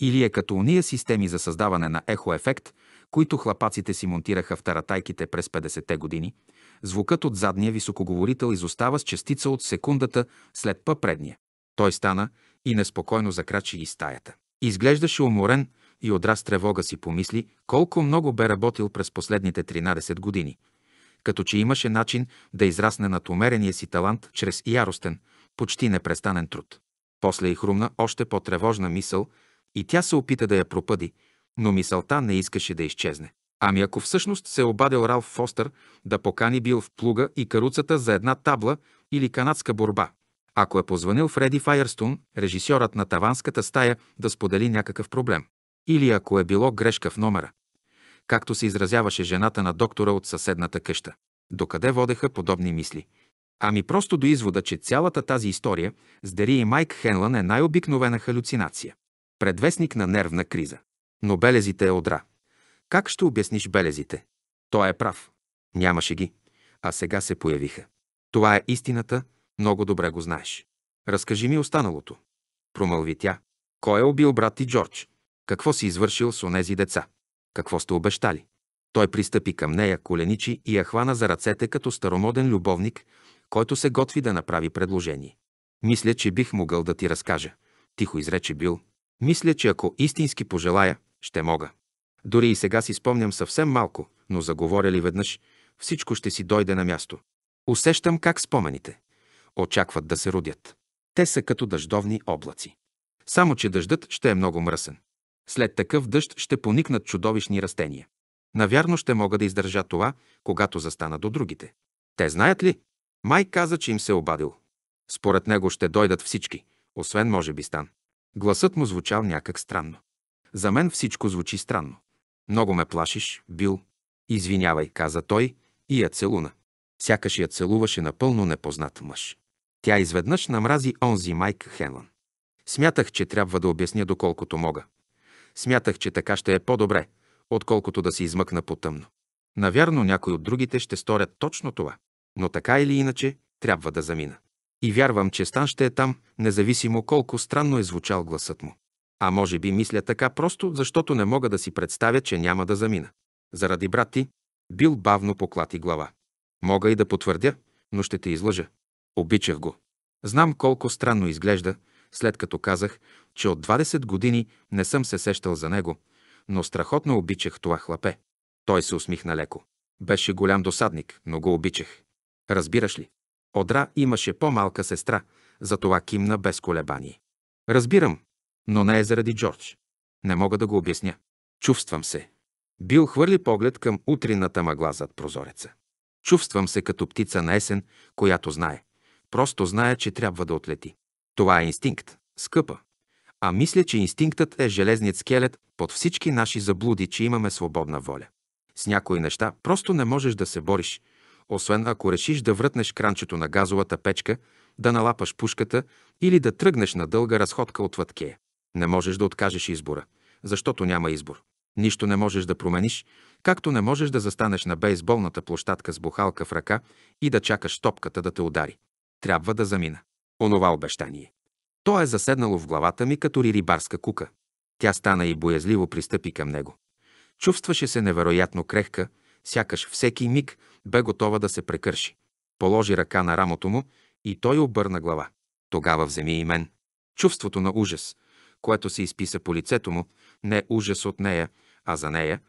Или е като уния системи за създаване на ехо ефект които хлапаците си монтираха в таратайките през 50-те години, звукът от задния високоговорител изостава с частица от секундата след па предния. Той стана и неспокойно закрачи из стаята. Изглеждаше уморен и одра с тревога си помисли колко много бе работил през последните 13 години, като че имаше начин да израсне над умерения си талант чрез яростен, почти непрестанен труд. После и хрумна още по-тревожна мисъл и тя се опита да я пропъди – но мисълта не искаше да изчезне. Ами ако всъщност се е обадил Ралф Фостър да покани бил в плуга и каруцата за една табла или канадска борба. Ако е позвонил Фреди Файерстун, режисьорът на таванската стая, да сподели някакъв проблем. Или ако е било грешка в номера. Както се изразяваше жената на доктора от съседната къща. Докъде водеха подобни мисли? Ами просто до извода, че цялата тази история с Дери и Майк Хенлан е най-обикновена халюцинация. Предвестник на нервна криза. Но белезите е одра. Как ще обясниш белезите? Той е прав. Нямаше ги, а сега се появиха. Това е истината, много добре го знаеш. Разкажи ми останалото. Промълви тя. Кой е убил брат ти Джордж? Какво си извършил с онези деца? Какво сте обещали? Той пристъпи към нея, коленичи и я хвана за ръцете като старомоден любовник, който се готви да направи предложение. Мисля, че бих могъл да ти разкажа. Тихо изрече бил. Мисля, че ако истински пожелая, ще мога. Дори и сега си спомням съвсем малко, но заговоря ли веднъж, всичко ще си дойде на място. Усещам как спомените. Очакват да се родят. Те са като дъждовни облаци. Само, че дъждът ще е много мръсен. След такъв дъжд ще поникнат чудовищни растения. Навярно ще мога да издържа това, когато застана до другите. Те знаят ли? Май каза, че им се е обадил. Според него ще дойдат всички, освен може би Стан. Гласът му звучал някак странно. За мен всичко звучи странно. Много ме плашиш, Бил. Извинявай, каза той и я целуна. Сякаш я целуваше напълно непознат мъж. Тя изведнъж намрази онзи Майк Хенлан. Смятах, че трябва да обясня доколкото мога. Смятах, че така ще е по-добре, отколкото да се измъкна потъмно. Навярно някой от другите ще сторят точно това. Но така или иначе, трябва да замина. И вярвам, че Стан ще е там, независимо колко странно е звучал гласът му. А може би мисля така просто, защото не мога да си представя, че няма да замина. Заради брат ти, бил бавно поклати глава. Мога и да потвърдя, но ще те излъжа. Обичах го. Знам колко странно изглежда, след като казах, че от 20 години не съм се сещал за него, но страхотно обичах това хлапе. Той се усмихна леко. Беше голям досадник, но го обичах. Разбираш ли? Одра имаше по-малка сестра, затова кимна без колебание. Разбирам, но не е заради Джордж. Не мога да го обясня. Чувствам се. Бил хвърли поглед към утринната мъгла зад прозореца. Чувствам се като птица на есен, която знае. Просто знае, че трябва да отлети. Това е инстинкт, скъпа. А мисля, че инстинктът е железният скелет под всички наши заблуди, че имаме свободна воля. С някои неща просто не можеш да се бориш, освен ако решиш да вратнеш кранчето на газовата печка, да налапаш пушката или да тръгнеш на дълга разходка от Въткея. Не можеш да откажеш избора, защото няма избор. Нищо не можеш да промениш, както не можеш да застанеш на бейсболната площадка с бухалка в ръка и да чакаш топката да те удари. Трябва да замина. Онова обещание. То е заседнало в главата ми като рибарска кука. Тя стана и боязливо пристъпи към него. Чувстваше се невероятно крехка, сякаш всеки миг бе готова да се прекърши. Положи ръка на рамото му и той обърна глава. Тогава вземи и мен. Чувството на ужас, което се изписа по лицето му, не е ужас от нея, а за нея,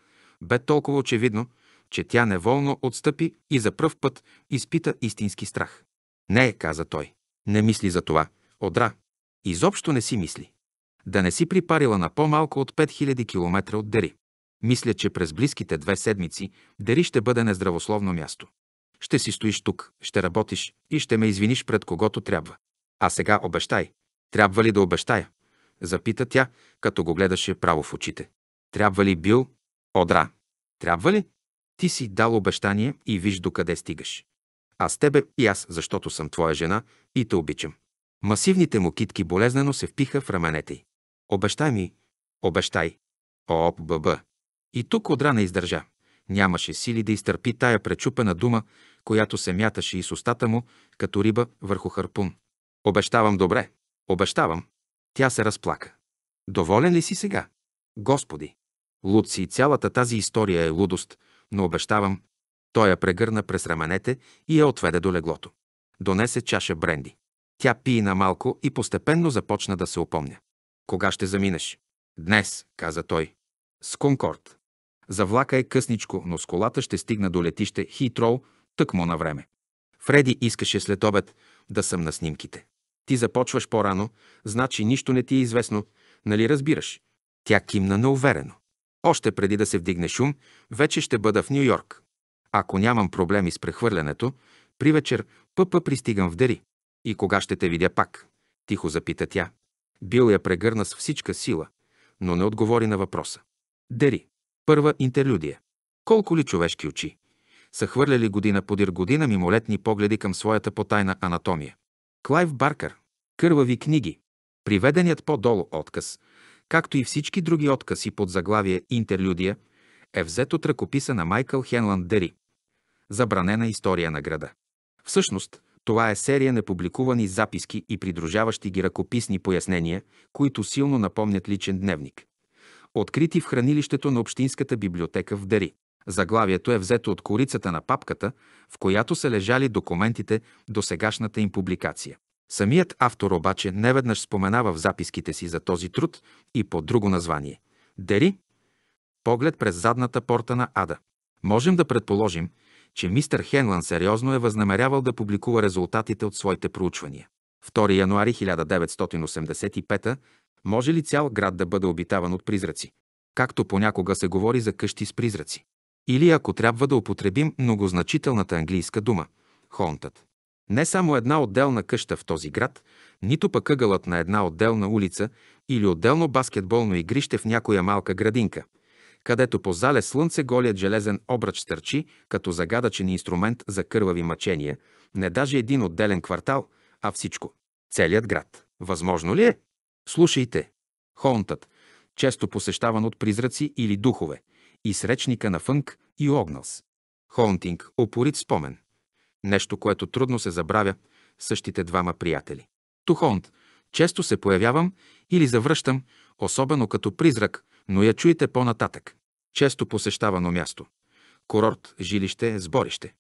бе толкова очевидно, че тя неволно отстъпи и за пръв път изпита истински страх. Не е, каза той. Не мисли за това. Одра. Изобщо не си мисли. Да не си припарила на по-малко от 5000 км от Дери. Мисля, че през близките две седмици Дери ще бъде нездравословно място. Ще си стоиш тук, ще работиш и ще ме извиниш пред когото трябва. А сега обещай. Трябва ли да обещая? Запита тя, като го гледаше право в очите. Трябва ли бил? Одра. Трябва ли? Ти си дал обещание и виж докъде стигаш. А с тебе и аз, защото съм твоя жена и те обичам. Масивните му китки болезнено се впиха в раменете й. Обещай ми, обещай. Оп, бъбъ. И тук Одра не издържа. Нямаше сили да изтърпи тая пречупена дума, която се мяташе и с устата му, като риба върху харпун. Обещавам добре. Обещавам. Тя се разплака. Доволен ли си сега? Господи! Луд си, цялата тази история е лудост, но обещавам. Той я прегърна през раменете и я отведе до леглото. Донесе чаша бренди. Тя пие на малко и постепенно започна да се опомня. Кога ще заминеш? Днес, каза той. С Конкорд. За влака е късничко, но с колата ще стигна до летище Хитроу тъкмо на време. Фреди искаше след обед да съм на снимките. Ти започваш по-рано, значи нищо не ти е известно, нали разбираш? Тя кимна неуверено. Още преди да се вдигне шум, вече ще бъда в Нью Йорк. Ако нямам проблеми с прехвърлянето, при вечер пъпа пристигам в Дери. И кога ще те видя пак? Тихо запита тя. Бил я прегърна с всичка сила, но не отговори на въпроса. Дери. Първа интерлюдия. Колко ли човешки очи? Са хвърляли година подир година мимолетни погледи към своята потайна анатомия. Клайв Баркър. Кървави книги. Приведеният по-долу отказ, както и всички други откази под заглавие «Интерлюдия», е взет от ръкописа на Майкъл Хенланд Дери. Забранена история на града. Всъщност, това е серия непубликувани записки и придружаващи ги ръкописни пояснения, които силно напомнят личен дневник. Открити в хранилището на Общинската библиотека в Дери. Заглавието е взето от корицата на папката, в която са лежали документите до сегашната им публикация. Самият автор обаче неведнъж споменава в записките си за този труд и по друго название. Дери – поглед през задната порта на Ада. Можем да предположим, че мистер Хенлан сериозно е възнамерявал да публикува резултатите от своите проучвания. 2 януари 1985 може ли цял град да бъде обитаван от призраци? Както понякога се говори за къщи с призраци. Или ако трябва да употребим многозначителната английска дума – хонтът. Не само една отделна къща в този град, нито пък ъгълът на една отделна улица или отделно баскетболно игрище в някоя малка градинка, където по зале слънце голият железен обръч стърчи като загадъчен инструмент за кървави мъчения, не даже един отделен квартал, а всичко. Целият град. Възможно ли е? Слушайте. Хонтът, често посещаван от призраци или духове, и с речника на Фънк и Огнълс. Хоунтинг, опорит спомен. Нещо, което трудно се забравя, същите двама приятели. Тухонт, често се появявам или завръщам, особено като призрак, но я чуете по-нататък. Често посещавано място. Курорт, жилище, сборище.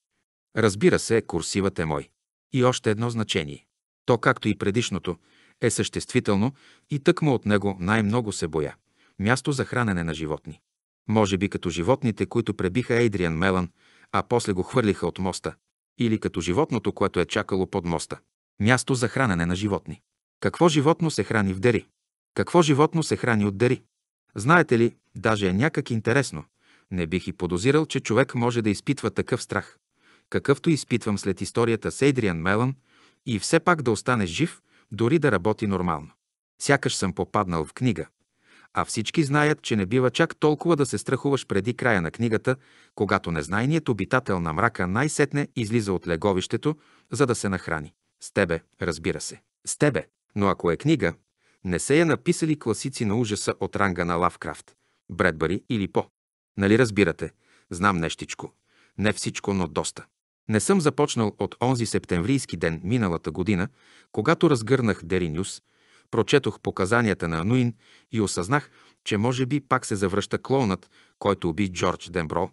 Разбира се, курсивът е мой. И още едно значение. То, както и предишното, е съществително и тъкмо от него най-много се боя. Място за хранене на животни. Може би като животните, които пребиха Ейдриан Мелан, а после го хвърлиха от моста. Или като животното, което е чакало под моста. Място за хранене на животни. Какво животно се храни в дери? Какво животно се храни от дери? Знаете ли, даже е някак интересно. Не бих и подозирал, че човек може да изпитва такъв страх, какъвто изпитвам след историята с Ейдриан Мелан и все пак да остане жив, дори да работи нормално. Сякаш съм попаднал в книга, а всички знаят, че не бива чак толкова да се страхуваш преди края на книгата, когато незнайният обитател на мрака най-сетне излиза от леговището, за да се нахрани. С тебе, разбира се. С тебе. Но ако е книга, не се я написали класици на ужаса от ранга на Лавкрафт, Бредбари или По. Нали разбирате? Знам нещичко. Не всичко, но доста. Не съм започнал от онзи септемврийски ден миналата година, когато разгърнах Дериньюс. Прочетох показанията на Ануин и осъзнах, че може би пак се завръща клоунът, който уби Джордж Дембро.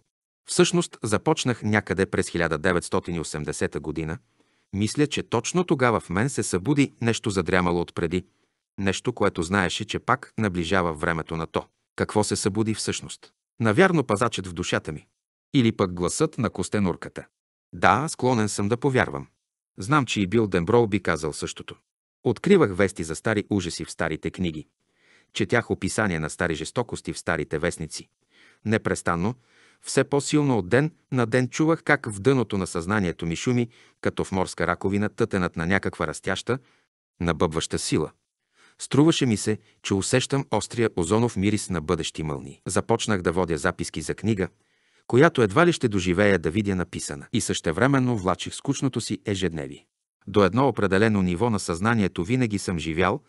Всъщност започнах някъде през 1980 година. Мисля, че точно тогава в мен се събуди нещо задрямало отпреди. Нещо, което знаеше, че пак наближава времето на то. Какво се събуди всъщност? Навярно пазачът в душата ми. Или пък гласът на костенурката. Да, склонен съм да повярвам. Знам, че и Бил Дембро, би казал същото. Откривах вести за стари ужаси в старите книги. Четях описания на стари жестокости в старите вестници. Непрестанно, все по-силно от ден на ден чувах как в дъното на съзнанието ми шуми, като в морска раковина, тътенът на някаква растяща, набъбваща сила. Струваше ми се, че усещам острия озонов мирис на бъдещи мълни. Започнах да водя записки за книга, която едва ли ще доживея да видя написана. И същевременно влачих скучното си ежедневие. До едно определено ниво на съзнанието винаги съм живял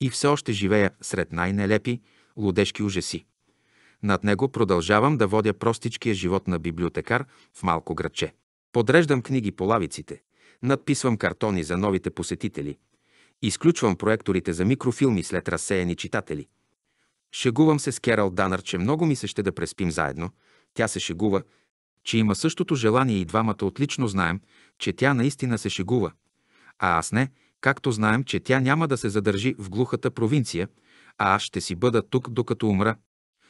и все още живея сред най-нелепи, лудежки ужаси. Над него продължавам да водя простичкия живот на библиотекар в малко градче. Подреждам книги по лавиците, надписвам картони за новите посетители, изключвам проекторите за микрофилми след разсеяни читатели. Шегувам се с Керал Данър, че много ми се ще да преспим заедно. Тя се шегува, че има същото желание и двамата отлично знаем, че тя наистина се шегува а аз не, както знаем, че тя няма да се задържи в глухата провинция, а аз ще си бъда тук, докато умра.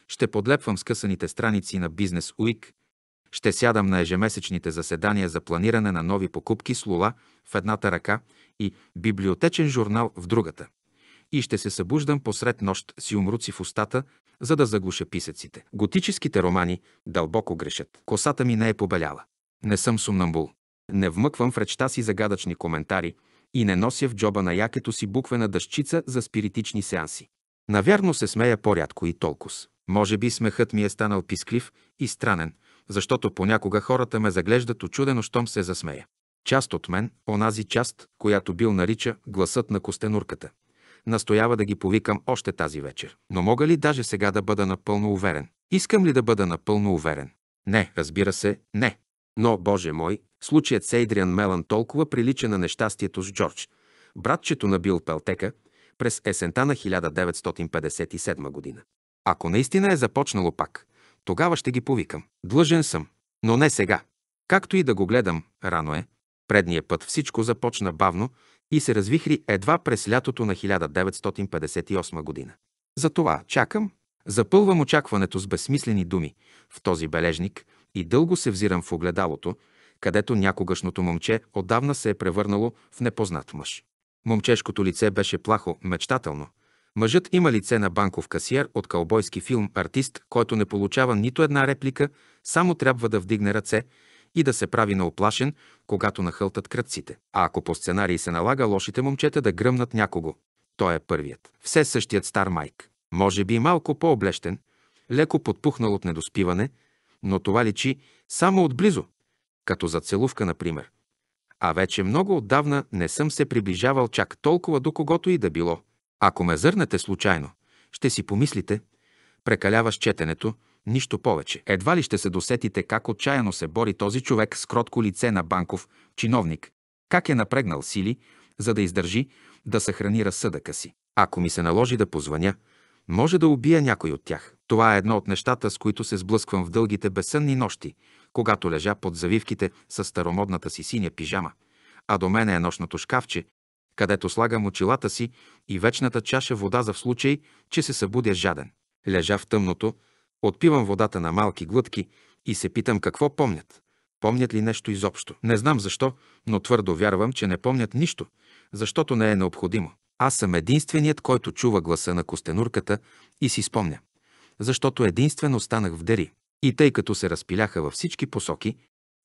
Ще подлепвам скъсаните страници на Бизнес Уик, ще сядам на ежемесечните заседания за планиране на нови покупки с лула в едната ръка и библиотечен журнал в другата. И ще се събуждам посред нощ с юмруци в устата, за да заглуша писъците. Готическите романи дълбоко грешат. Косата ми не е побеляла. Не съм сумнамбул не вмъквам в речта си загадъчни коментари и не нося в джоба на якето си буквена дъщица за спиритични сеанси. Навярно се смея по-рядко и толкова. Може би смехът ми е станал писклив и странен, защото понякога хората ме заглеждат очудено, щом се засмея. Част от мен, онази част, която бил нарича гласът на костенурката, настоява да ги повикам още тази вечер. Но мога ли даже сега да бъда напълно уверен? Искам ли да бъда напълно уверен? Не, разбира се, не. Но, Боже мой, случаят с Ейдриан Мелан толкова прилича на нещастието с Джордж, братчето на Бил Пелтека, през есента на 1957 година. Ако наистина е започнало пак, тогава ще ги повикам. Длъжен съм, но не сега. Както и да го гледам, рано е. Предния път всичко започна бавно и се развихри едва през лятото на 1958 година. Затова чакам, запълвам очакването с безсмислени думи в този бележник – и дълго се взирам в огледалото, където някогашното момче отдавна се е превърнало в непознат мъж. Момчешкото лице беше плахо, мечтателно. Мъжът има лице на банков касиер от кълбойски филм артист, който не получава нито една реплика, само трябва да вдигне ръце и да се прави на оплашен, когато нахълтат кръците. А ако по сценарий се налага лошите момчета да гръмнат някого, той е първият. Все същият стар майк. Може би малко по-облещен, леко подпухнал от недоспиване – но това личи само отблизо, като за целувка, например. А вече много отдавна не съм се приближавал чак толкова до когото и да било. Ако ме зърнете случайно, ще си помислите, прекаляваш четенето, нищо повече. Едва ли ще се досетите как отчаяно се бори този човек с кротко лице на банков чиновник, как е напрегнал сили, за да издържи, да съхрани разсъдъка си. Ако ми се наложи да позвъня, може да убия някой от тях. Това е едно от нещата, с които се сблъсквам в дългите безсънни нощи, когато лежа под завивките с старомодната си синя пижама, а до мен е нощното шкафче, където слагам очилата си и вечната чаша вода за в случай, че се събудя жаден. Лежа в тъмното, отпивам водата на малки глътки и се питам какво помнят. Помнят ли нещо изобщо? Не знам защо, но твърдо вярвам, че не помнят нищо, защото не е необходимо. Аз съм единственият, който чува гласа на костенурката и си спомня защото единствено станах в дери. И тъй като се разпиляха във всички посоки,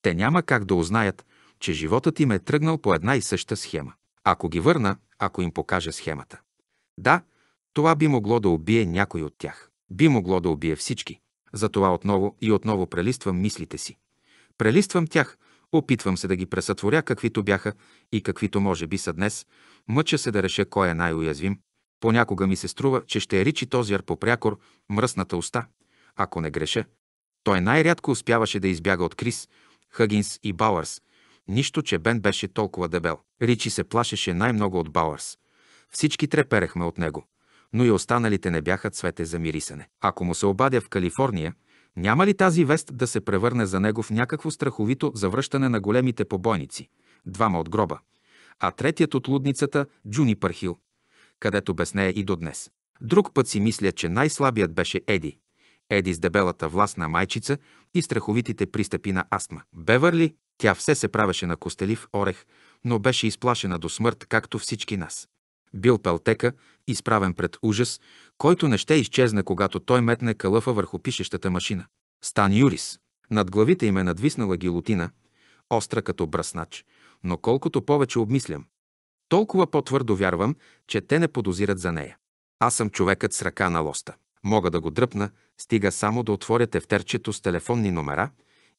те няма как да узнаят, че животът им е тръгнал по една и съща схема. Ако ги върна, ако им покажа схемата. Да, това би могло да убие някой от тях. Би могло да убие всички. Затова отново и отново прелиствам мислите си. Прелиствам тях, опитвам се да ги пресътворя каквито бяха и каквито може би са днес, мъча се да реша кой е най-уязвим, Понякога ми се струва, че ще ричи този арпопрякор мръсната уста, ако не греша. Той най-рядко успяваше да избяга от Крис, Хъгинс и Бауърс. Нищо, че Бен беше толкова дебел. Ричи се плашеше най-много от Бауърс. Всички треперехме от него, но и останалите не бяха цвете за мирисане. Ако му се обадя в Калифорния, няма ли тази вест да се превърне за него в някакво страховито завръщане на големите побойници? Двама от гроба, а третият от лудницата – Джуни Пърхил където без нея и до днес. Друг път си мисля, че най-слабият беше Еди. Еди с дебелата власт на майчица и страховитите пристъпи на астма. Бевърли, тя все се правеше на костелив орех, но беше изплашена до смърт, както всички нас. Бил пелтека, изправен пред ужас, който не ще изчезне, когато той метне калъфа върху пишещата машина. Стан Юрис. Над главите им е надвиснала гилотина, остра като браснач, но колкото повече обмислям, толкова по-твърдо вярвам, че те не подозират за нея. Аз съм човекът с ръка на лоста. Мога да го дръпна, стига само да отворя тефтерчето с телефонни номера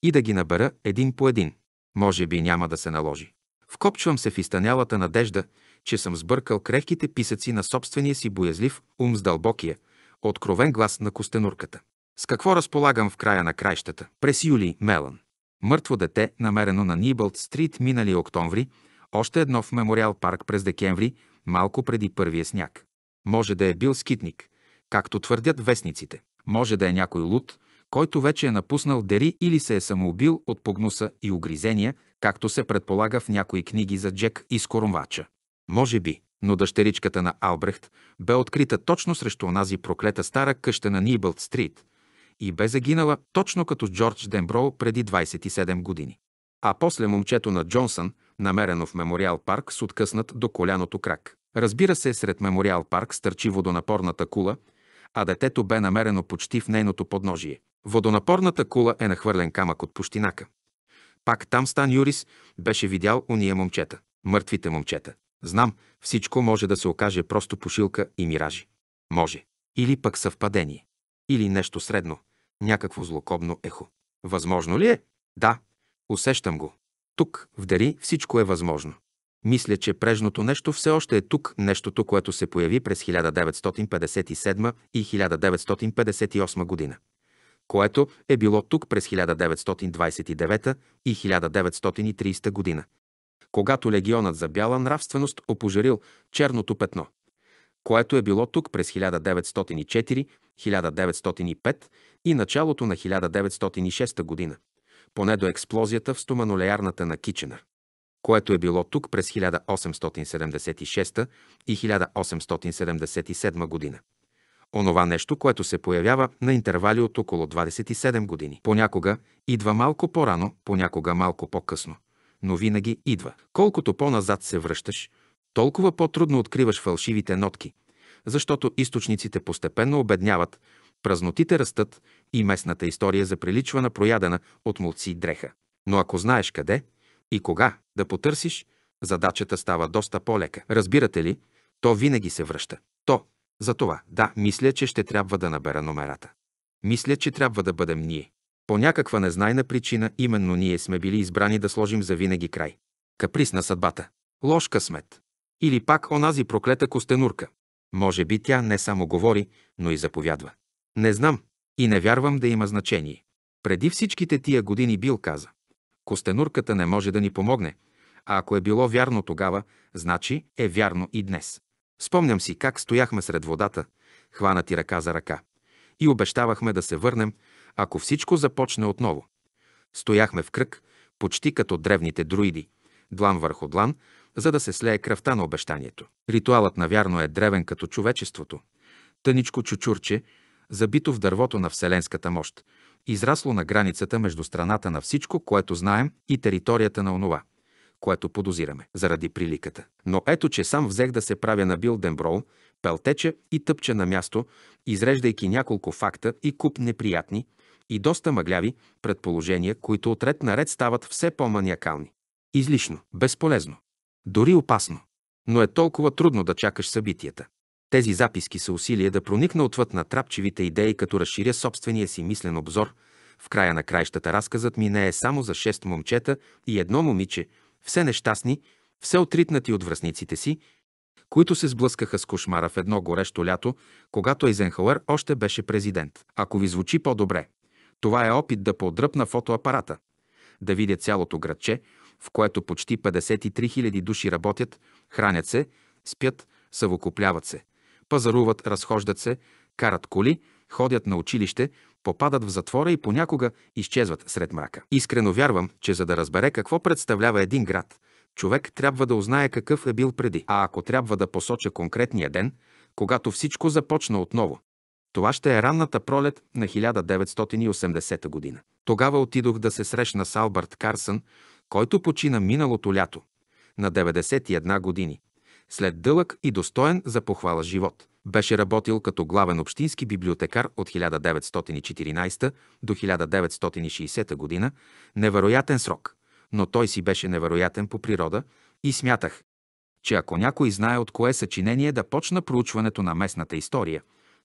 и да ги набера един по един. Може би няма да се наложи. Вкопчвам се в изтънялата надежда, че съм сбъркал крехките писъци на собствения си боязлив ум с дълбокия, откровен глас на костенурката. С какво разполагам в края на краищата? През юли Мелан. Мъртво дете, намерено на Нибълт Стрит минали октомври, още едно в Мемориал парк през декември, малко преди първия сняг. Може да е бил скитник, както твърдят вестниците. Може да е някой луд, който вече е напуснал дери или се е самоубил от погнуса и огризения, както се предполага в някои книги за Джек и Скоромвача. Може би, но дъщеричката на Албрехт бе открита точно срещу онази проклета стара къща на Нибълт Стрит и бе загинала точно като Джордж Дембро преди 27 години. А после момчето на Джонсън – намерено в Мемориал парк с откъснат до коляното крак. Разбира се, сред Мемориал парк стърчи водонапорната кула, а детето бе намерено почти в нейното подножие. Водонапорната кула е нахвърлен камък от пущинака. Пак там Стан Юрис беше видял уния момчета, мъртвите момчета. Знам, всичко може да се окаже просто пошилка и миражи. Може. Или пък съвпадение. Или нещо средно. Някакво злокобно ехо. Възможно ли е? Да, усещам го. Тук, в дари всичко е възможно. Мисля, че прежното нещо все още е тук, нещото, което се появи през 1957 и 1958 година, което е било тук през 1929 и 1930 година, когато легионът за бяла нравственост опожарил черното петно, което е било тук през 1904, 1905 и началото на 1906 година поне до експлозията в стоманолеярната на Кичена, което е било тук през 1876 и 1877 година. Онова нещо, което се появява на интервали от около 27 години. Понякога идва малко по-рано, понякога малко по-късно, но винаги идва. Колкото по-назад се връщаш, толкова по-трудно откриваш фалшивите нотки, защото източниците постепенно обедняват, празнотите растат и местната история за приличва на проядена от мулци дреха. Но ако знаеш къде и кога да потърсиш, задачата става доста по-лека. Разбирате ли, то винаги се връща. То, за това, да, мисля, че ще трябва да набера номерата. Мисля, че трябва да бъдем ние. По някаква незнайна причина именно ние сме били избрани да сложим за винаги край. Каприз на съдбата. Лош късмет. Или пак онази проклета костенурка. Може би тя не само говори, но и заповядва. Не знам, и не вярвам да има значение. Преди всичките тия години бил каза. Костенурката не може да ни помогне, а ако е било вярно тогава, значи е вярно и днес. Спомням си как стояхме сред водата, хванати ръка за ръка, и обещавахме да се върнем, ако всичко започне отново. Стояхме в кръг, почти като древните друиди, длан върху длан, за да се слее кръвта на обещанието. Ритуалът навярно е древен като човечеството. Тъничко чучурче, забито в дървото на вселенската мощ, израсло на границата между страната на всичко, което знаем и територията на онова, което подозираме, заради приликата. Но ето, че сам взех да се правя на Билденброу, пелтече и тъпче на място, изреждайки няколко факта и куп неприятни и доста мъгляви предположения, които отред наред стават все по-маниакални. Излишно, безполезно, дори опасно. Но е толкова трудно да чакаш събитията. Тези записки са усилие да проникна отвъд на трапчевите идеи, като разширя собствения си мислен обзор. В края на краищата разказът ми не е само за шест момчета и едно момиче, все нещастни, все отритнати от връзниците си, които се сблъскаха с кошмара в едно горещо лято, когато Айзенхауер още беше президент. Ако ви звучи по-добре, това е опит да подръпна фотоапарата, да видя цялото градче, в което почти 53 000 души работят, хранят се, спят, съвокупляват се – пазаруват, разхождат се, карат коли, ходят на училище, попадат в затвора и понякога изчезват сред мрака. Искрено вярвам, че за да разбере какво представлява един град, човек трябва да узнае какъв е бил преди. А ако трябва да посоча конкретния ден, когато всичко започна отново, това ще е ранната пролет на 1980 година. Тогава отидох да се срещна с Албърт Карсън, който почина миналото лято, на 91 години, след дълъг и достоен за похвала живот. Беше работил като главен общински библиотекар от 1914 до 1960 година, невероятен срок, но той си беше невероятен по природа и смятах, че ако някой знае от кое съчинение да почна проучването на местната история,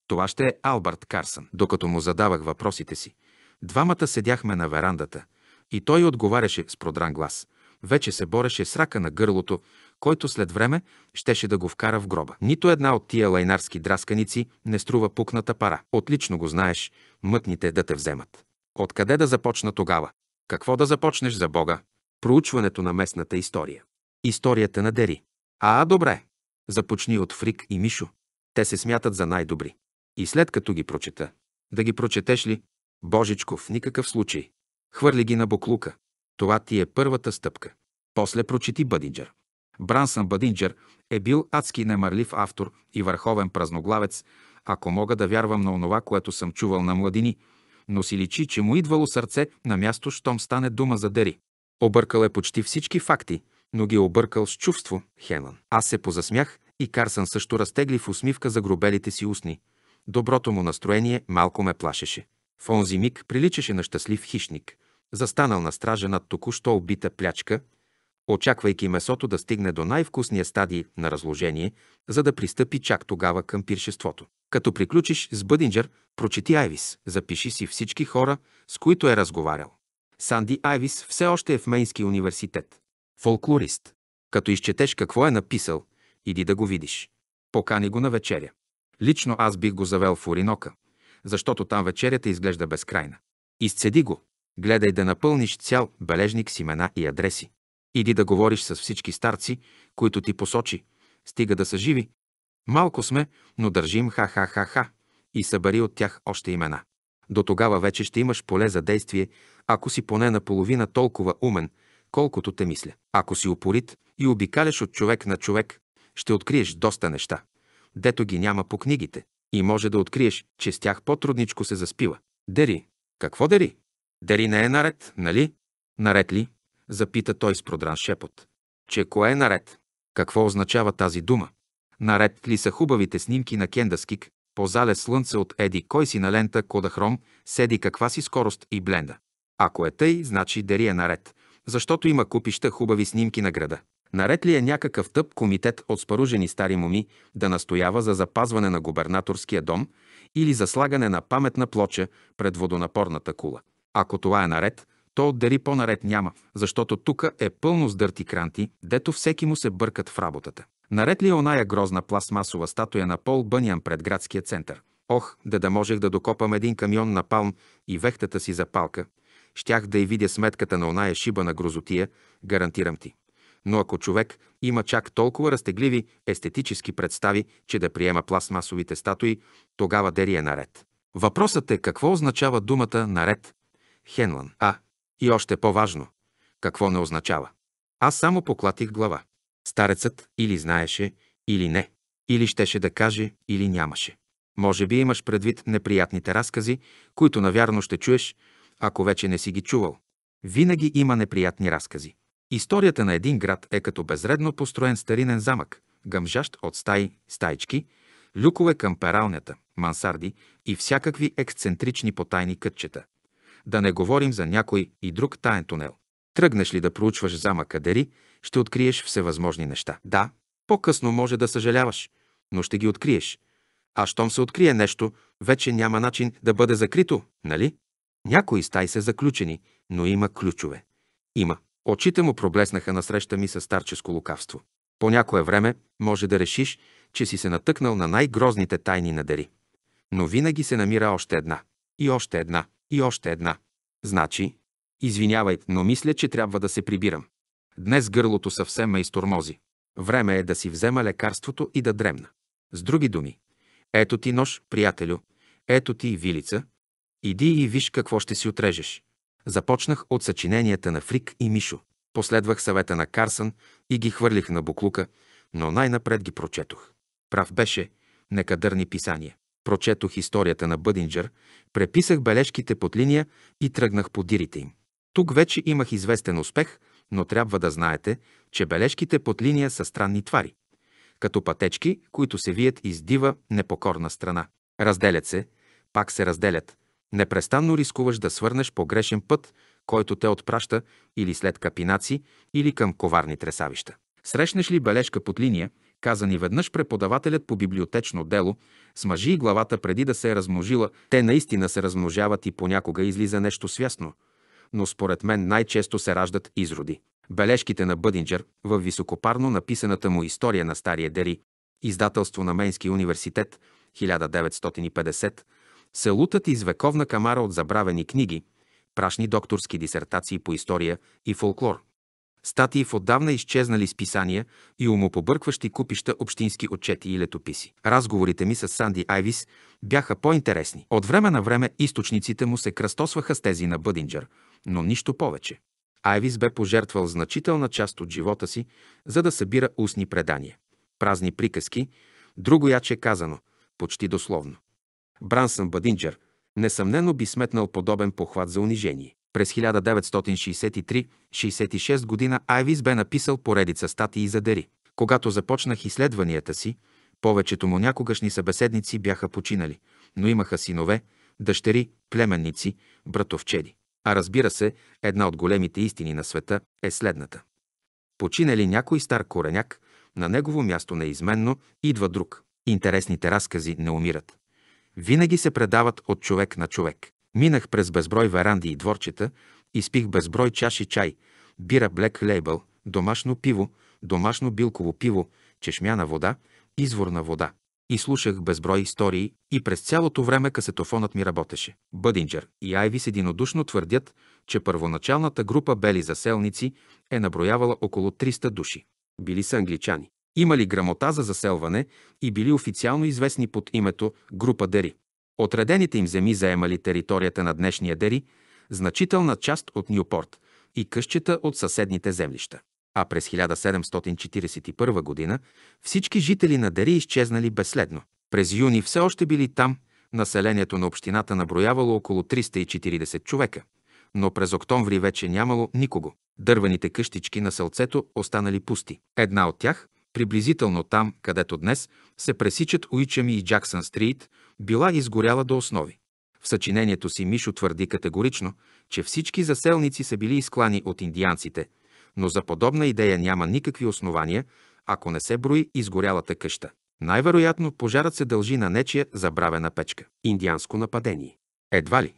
това ще е Албърт Карсън. Докато му задавах въпросите си, двамата седяхме на верандата и той отговаряше с продран глас. Вече се бореше с рака на гърлото който след време щеше да го вкара в гроба. Нито една от тия лайнарски драсканици не струва пукната пара. Отлично го знаеш, мътните да те вземат. Откъде да започна тогава? Какво да започнеш за Бога? Проучването на местната история. Историята на Дери. А, добре. Започни от Фрик и Мишо. Те се смятат за най-добри. И след като ги прочета. Да ги прочетеш ли? Божичко, в никакъв случай. Хвърли ги на буклука. Това ти е първата стъпка. После прочети Бъдиджър. Брансън Бадинджер е бил адски немърлив автор и върховен празноглавец, ако мога да вярвам на онова, което съм чувал на младини, но си личи, че му идвало сърце на място, щом стане дума за Дери. Объркал е почти всички факти, но ги е объркал с чувство, Хенлън. Аз се позасмях и Карсън също разтегли в усмивка за грубелите си устни. Доброто му настроение малко ме плашеше. В онзи миг приличаше на щастлив хищник, застанал на стража над току-що убита плячка – очаквайки месото да стигне до най-вкусния стадий на разложение, за да пристъпи чак тогава към пиршеството. Като приключиш с Бъдинджер, прочети Айвис, запиши си всички хора, с които е разговарял. Санди Айвис все още е в Мейнски университет. Фолклорист. Като изчетеш какво е написал, иди да го видиш. Покани го на вечеря. Лично аз бих го завел в Оринока, защото там вечерята изглежда безкрайна. Изцеди го. Гледай да напълниш цял бележник с имена и адреси. Иди да говориш с всички старци, които ти посочи, стига да са живи. Малко сме, но държим ха-ха-ха-ха и събери от тях още имена. До тогава вече ще имаш поле за действие, ако си поне наполовина толкова умен, колкото те мисля. Ако си упорит и обикаляш от човек на човек, ще откриеш доста неща, дето ги няма по книгите. И може да откриеш, че с тях по-трудничко се заспива. Дери. Какво дери? Дери не е наред, нали? Наред ли? Запита той с продран шепот. Че кое е наред? Какво означава тази дума? Наред ли са хубавите снимки на Кендаскик, по зале слънце от Еди кой си на лента Кодахром, седи каква си скорост и бленда. Ако е тъй, значи дери е наред, защото има купища хубави снимки на града. Наред ли е някакъв тъп комитет от споружени стари моми да настоява за запазване на губернаторския дом или за слагане на паметна плоча пред водонапорната кула? Ако това е наред, то отдали по-наред няма, защото тук е пълно с дърти кранти, дето всеки му се бъркат в работата. Наред ли е оная грозна пластмасова статуя на Пол Бънян пред градския център? Ох, да да можех да докопам един камион на палм и вехтата си за палка, щях да й видя сметката на оная шиба на грозотия, гарантирам ти. Но ако човек има чак толкова разтегливи естетически представи, че да приема пластмасовите статуи, тогава дери е наред. Въпросът е какво означава думата наред? Хенлан. А, и още по-важно, какво не означава. Аз само поклатих глава. Старецът или знаеше, или не. Или щеше да каже, или нямаше. Може би имаш предвид неприятните разкази, които навярно ще чуеш, ако вече не си ги чувал. Винаги има неприятни разкази. Историята на един град е като безредно построен старинен замък, гъмжащ от стаи, стайчки, люкове към пералнята, мансарди и всякакви ексцентрични потайни кътчета. Да не говорим за някой и друг таен тунел. Тръгнеш ли да проучваш замъка Дери, ще откриеш всевъзможни неща. Да, по-късно може да съжаляваш, но ще ги откриеш. А щом се открие нещо, вече няма начин да бъде закрито, нали? Някои стаи са заключени, но има ключове. Има. Очите му проблеснаха насреща ми със старческо лукавство. По някое време може да решиш, че си се натъкнал на най-грозните тайни на Дери. Но винаги се намира още една. И още една. И още една. Значи, извинявай, но мисля, че трябва да се прибирам. Днес гърлото съвсем ме изтормози. Време е да си взема лекарството и да дремна. С други думи, ето ти нож, приятелю, ето ти и вилица. Иди и виж какво ще си отрежеш. Започнах от съчиненията на Фрик и Мишо. Последвах съвета на Карсън и ги хвърлих на буклука, но най-напред ги прочетох. Прав беше, нека дърни писания. Прочетох историята на Бъдинджер, преписах бележките под линия и тръгнах по дирите им. Тук вече имах известен успех, но трябва да знаете, че бележките под линия са странни твари, като пътечки, които се вият из дива непокорна страна. Разделят се, пак се разделят. Непрестанно рискуваш да свърнеш по грешен път, който те отпраща или след капинаци, или към коварни тресавища. Срещнеш ли бележка под линия, каза ни веднъж преподавателят по библиотечно дело, смажи и главата преди да се е размножила. Те наистина се размножават и понякога излиза нещо свясно, но според мен най-често се раждат изроди. Бележките на Бъдинджер в високопарно написаната му история на Стария Дери, издателство на Менски университет, 1950, се лутат из вековна камара от забравени книги, прашни докторски дисертации по история и фолклор – статии в отдавна изчезнали списания и умопобъркващи купища общински отчети и летописи. Разговорите ми с Санди Айвис бяха по-интересни. От време на време източниците му се кръстосваха с тези на Бъдинджър, но нищо повече. Айвис бе пожертвал значителна част от живота си, за да събира устни предания, празни приказки, друго яче казано, почти дословно. Брансън Бъдинджър несъмнено би сметнал подобен похват за унижение. През 1963-66 година Айвис бе написал поредица статии за Дери. Когато започнах изследванията си, повечето му някогашни събеседници бяха починали, но имаха синове, дъщери, племенници, братовчеди. А разбира се, една от големите истини на света е следната. Починали ли някой стар кореняк, на негово място неизменно идва друг. Интересните разкази не умират. Винаги се предават от човек на човек. Минах през безброй веранди и дворчета, изпих безброй чаши чай, бира Блек Лейбъл, домашно пиво, домашно билково пиво, чешмяна вода, изворна вода. И слушах безброй истории и през цялото време касетофонът ми работеше. Бъдинджер и Айвис единодушно твърдят, че първоначалната група бели заселници е наброявала около 300 души. Били са англичани. Имали грамота за заселване и били официално известни под името група Дери. Отредените им земи заемали територията на днешния Дери, значителна част от Ньюпорт и къщета от съседните землища. А през 1741 година всички жители на Дери изчезнали безследно. През юни все още били там, населението на общината наброявало около 340 човека, но през октомври вече нямало никого. Дървените къщички на селцето останали пусти. Една от тях, приблизително там, където днес се пресичат Уичами и Джаксън Стрит, била изгоряла до основи. В съчинението си Мишо твърди категорично, че всички заселници са били изклани от индианците, но за подобна идея няма никакви основания, ако не се брои изгорялата къща. Най-вероятно пожарът се дължи на нечия забравена печка. Индианско нападение. Едва ли.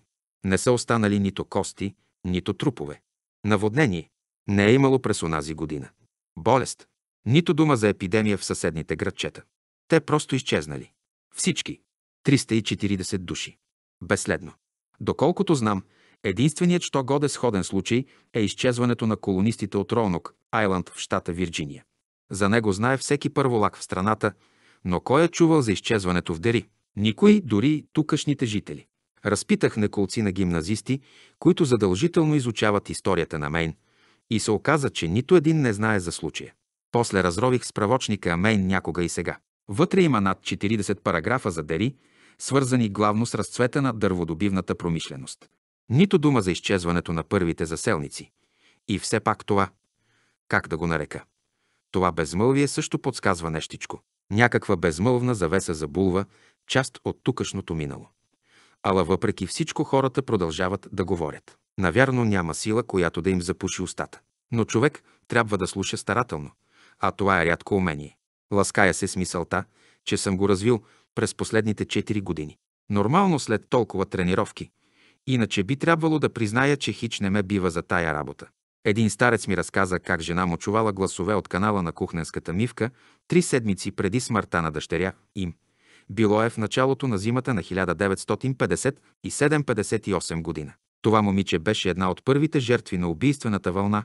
Не са останали нито кости, нито трупове. Наводнение. Не е имало през онази година. Болест. Нито дума за епидемия в съседните градчета. Те просто изчезнали. Всички. 340 души. Безследно. Доколкото знам, единственият, що годе сходен случай е изчезването на колонистите от Ронок, Айланд в щата Вирджиния. За него знае всеки първолак в страната, но кой е чувал за изчезването в Дери? Никой, дори тукашните жители. Разпитах неколци на гимназисти, които задължително изучават историята на Мейн, и се оказа, че нито един не знае за случая. После разрових справочника Мейн някога и сега. Вътре има над 40 параграфа за Дери, свързани главно с разцвета на дърводобивната промишленост. Нито дума за изчезването на първите заселници. И все пак това, как да го нарека, това безмълвие също подсказва нещичко. Някаква безмълвна завеса за булва, част от тукашното минало. Ала въпреки всичко хората продължават да говорят. Навярно няма сила, която да им запуши устата. Но човек трябва да слуша старателно, а това е рядко умение. Лаская се с мисълта, че съм го развил, през последните 4 години. Нормално след толкова тренировки. Иначе би трябвало да призная, че хич не ме бива за тая работа. Един старец ми разказа как жена му чувала гласове от канала на кухненската мивка три седмици преди смъртта на дъщеря им. Било е в началото на зимата на 1957-58 година. Това момиче беше една от първите жертви на убийствената вълна,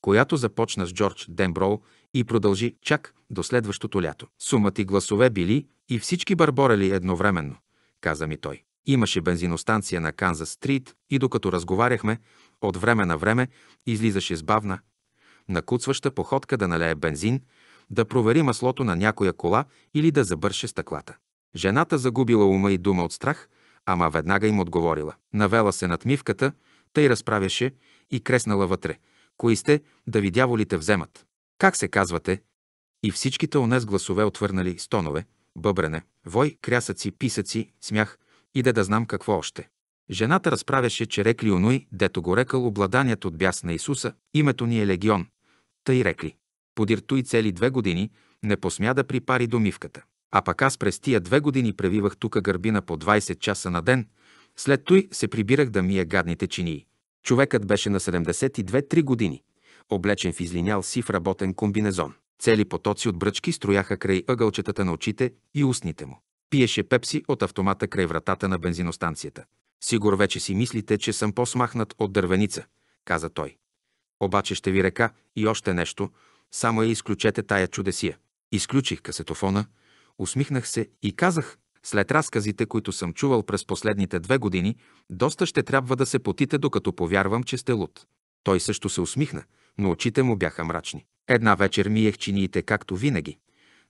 която започна с Джордж Демброу и продължи чак до следващото лято. Сумът и гласове били и всички барборели едновременно, каза ми той. Имаше бензиностанция на Канзас Стрит и докато разговаряхме, от време на време излизаше с бавна, накуцваща походка да налее бензин, да провери маслото на някоя кола или да забърше стъклата. Жената загубила ума и дума от страх, ама веднага им отговорила. Навела се над мивката, тъй разправяше и креснала вътре. Кои сте, да ви дяволите вземат. Как се казвате? И всичките онез гласове отвърнали стонове, бъбрене, вой, крясъци, писъци, смях и да да знам какво още. Жената разправяше, че рекли онуй, дето го рекал обладаният от бяс на Исуса, името ни е Легион. Тъй рекли. Подир той цели две години не посмя да припари домивката. А пък аз през тия две години превивах тука гърбина по 20 часа на ден, след той се прибирах да мия гадните чинии. Човекът беше на 72-3 години облечен в излинял сив работен комбинезон. Цели потоци от бръчки строяха край ъгълчетата на очите и устните му. Пиеше пепси от автомата край вратата на бензиностанцията. Сигур вече си мислите, че съм по-смахнат от дървеница, каза той. Обаче ще ви река и още нещо, само я изключете тая чудесия. Изключих касетофона, усмихнах се и казах, след разказите, които съм чувал през последните две години, доста ще трябва да се потите, докато повярвам, че сте луд. Той също се усмихна, но очите му бяха мрачни. Една вечер миех чиниите, както винаги.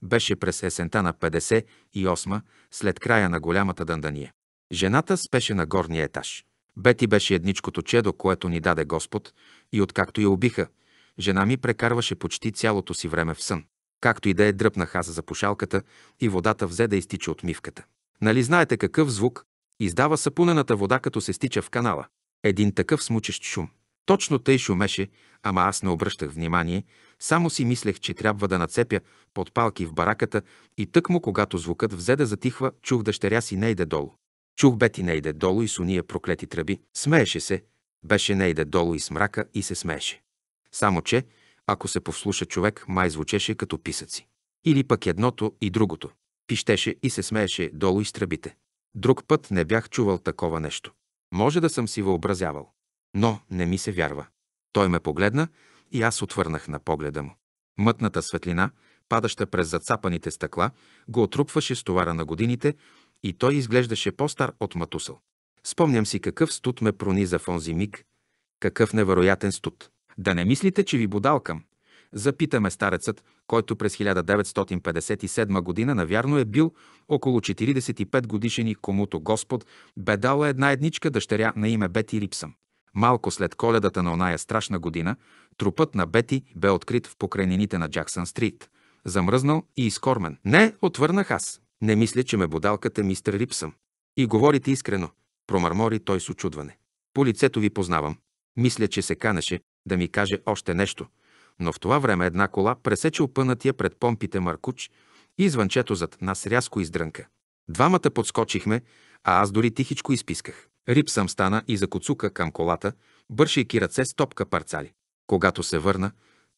Беше през есента на 58 след края на голямата дъндания. Жената спеше на горния етаж. Бети беше едничкото чедо, което ни даде Господ, и откакто я убиха, жена ми прекарваше почти цялото си време в сън. Както и да е, дръпна хаза за пушалката и водата взе да изтича от мивката. Нали знаете какъв звук издава сапунената вода, като се стича в канала? Един такъв смучещ шум. Точно тъй шумеше, ама аз не обръщах внимание, само си мислех, че трябва да нацепя под палки в бараката и тъкмо когато звукът взе да затихва, чух дъщеря си нейде долу. Чух Бети нейде долу и с уния проклети тръби. Смееше се, беше нейде долу и с мрака и се смееше. Само че, ако се повслуша човек, май звучеше като писъци. Или пък едното и другото. Пищеше и се смееше долу и с тръбите. Друг път не бях чувал такова нещо. Може да съм си въобразявал но не ми се вярва. Той ме погледна и аз отвърнах на погледа му. Мътната светлина, падаща през зацапаните стъкла, го отрупваше с товара на годините и той изглеждаше по-стар от Матусъл. Спомням си какъв студ ме прониза в онзи миг, какъв невероятен студ. Да не мислите, че ви бодалкам, запитаме старецът, който през 1957 година навярно е бил около 45 годишен и комуто Господ бе дала една едничка дъщеря на име Бети Рипсъм. Малко след коледата на оная страшна година, трупът на Бети бе открит в покрайнините на Джаксън Стрит. Замръзнал и изкормен. Не, отвърнах аз. Не мисля, че ме бодалката мистер Рипсъм. И говорите искрено, промърмори той с очудване. По лицето ви познавам. Мисля, че се канеше да ми каже още нещо, но в това време една кола пресече опънатия пред помпите Маркуч и звънчето зад нас рязко издрънка. Двамата подскочихме, а аз дори тихичко изписках. Рипсам съм стана и закоцука към колата, бършейки ръце с топка парцали. Когато се върна,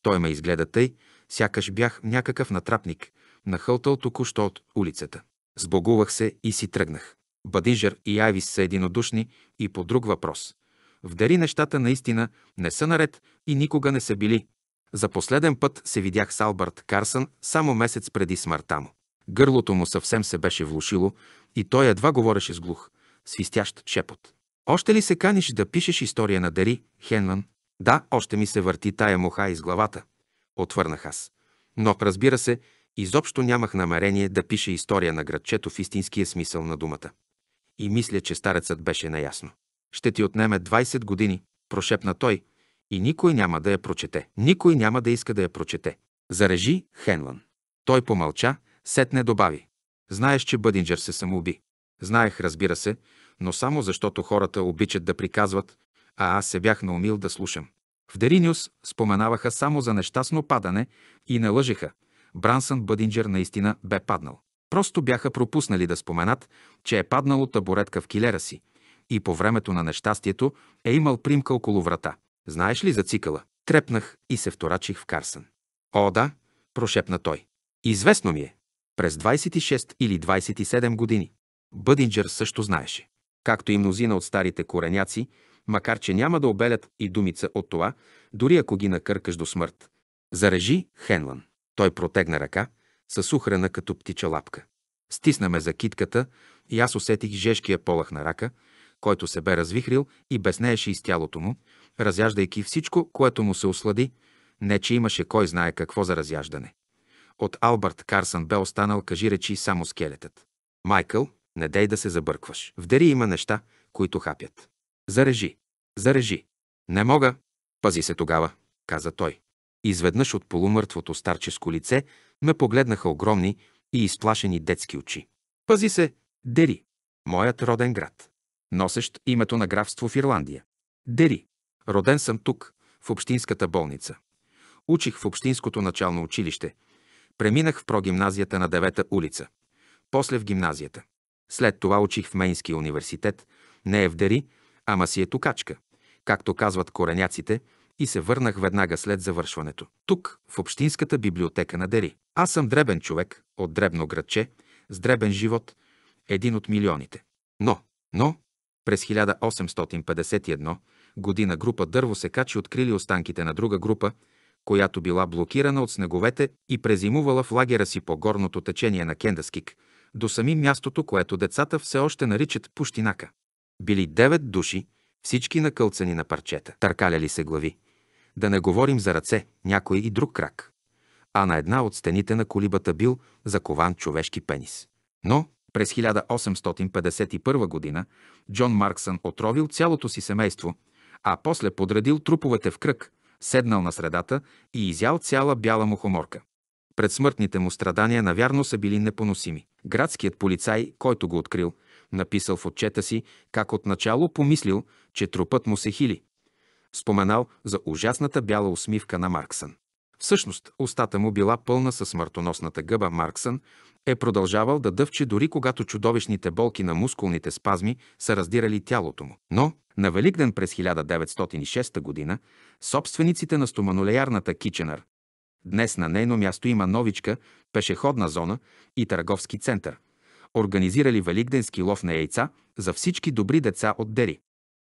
той ме изгледа тъй, сякаш бях някакъв натрапник, нахълтал току-що от улицата. Сбогувах се и си тръгнах. Бадинжер и Айвис са единодушни и по друг въпрос. В Дери нещата наистина не са наред и никога не са били. За последен път се видях с Албърт Карсън само месец преди смъртта му. Гърлото му съвсем се беше влушило и той едва говореше с глух – свистящ шепот. Още ли се каниш да пишеш история на Дери, Хенлан? Да, още ми се върти тая муха из главата, отвърнах аз. Но, разбира се, изобщо нямах намерение да пише история на градчето в истинския смисъл на думата. И мисля, че старецът беше наясно. Ще ти отнеме 20 години, прошепна той, и никой няма да я прочете. Никой няма да иска да я прочете. Зарежи Хенлан. Той помълча, сетне добави. Знаеш, че Бъдинджер се самоуби. Знаех, разбира се, но само защото хората обичат да приказват, а аз се бях наумил да слушам. В Дериниус споменаваха само за нещастно падане и не лъжеха. Брансън Бъдинджер наистина бе паднал. Просто бяха пропуснали да споменат, че е паднал от табуретка в килера си и по времето на нещастието е имал примка около врата. Знаеш ли за цикъла? Трепнах и се вторачих в Карсън. О, да, прошепна той. Известно ми е. През 26 или 27 години. Бъдинджер също знаеше. Както и мнозина от старите кореняци, макар че няма да обелят и думица от това, дори ако ги накъркаш до смърт. Зарежи Хенлан. Той протегна ръка, със ухрена като птича лапка. Стисна ме за китката и аз усетих жешкия полах на рака, който се бе развихрил и безнееше из тялото му, разяждайки всичко, което му се ослади, не че имаше кой знае какво за разяждане. От Албърт Карсън бе останал, кажи речи, само скелетът. Майкъл, не дей да се забъркваш. В дери има неща, които хапят. Зарежи. Зарежи. Не мога. Пази се тогава, каза той. Изведнъж от полумъртвото старческо лице ме погледнаха огромни и изплашени детски очи. Пази се, Дери, моят роден град, носещ името на графство в Ирландия. Дери, роден съм тук, в общинската болница. Учих в общинското начално училище. Преминах в прогимназията на девета улица. После в гимназията. След това учих в Мейнския университет, не е а ма си е тукачка, както казват кореняците, и се върнах веднага след завършването. Тук, в Общинската библиотека на Дери. Аз съм дребен човек, от дребно градче, с дребен живот, един от милионите. Но, но, през 1851 година група дърво се качи открили останките на друга група, която била блокирана от снеговете и презимувала в лагера си по горното течение на Кендаскик – до сами мястото, което децата все още наричат пущинака. Били девет души, всички накълцани на парчета, търкаляли се глави. Да не говорим за ръце, някой и друг крак. А на една от стените на колибата бил закован човешки пенис. Но през 1851 година Джон Марксън отровил цялото си семейство, а после подредил труповете в кръг, седнал на средата и изял цяла бяла мухоморка. Пред смъртните му страдания навярно са били непоносими. Градският полицай, който го открил, написал в отчета си как отначало помислил, че трупът му се хили. Споменал за ужасната бяла усмивка на Марксън. Всъщност, устата му била пълна със смъртоносната гъба. Марксън е продължавал да дъвче дори когато чудовищните болки на мускулните спазми са раздирали тялото му. Но на Великден през 1906 г. собствениците на стоманолеярната Киченър Днес на нейно място има новичка, пешеходна зона и търговски център. Организирали великденски лов на яйца за всички добри деца от Дери.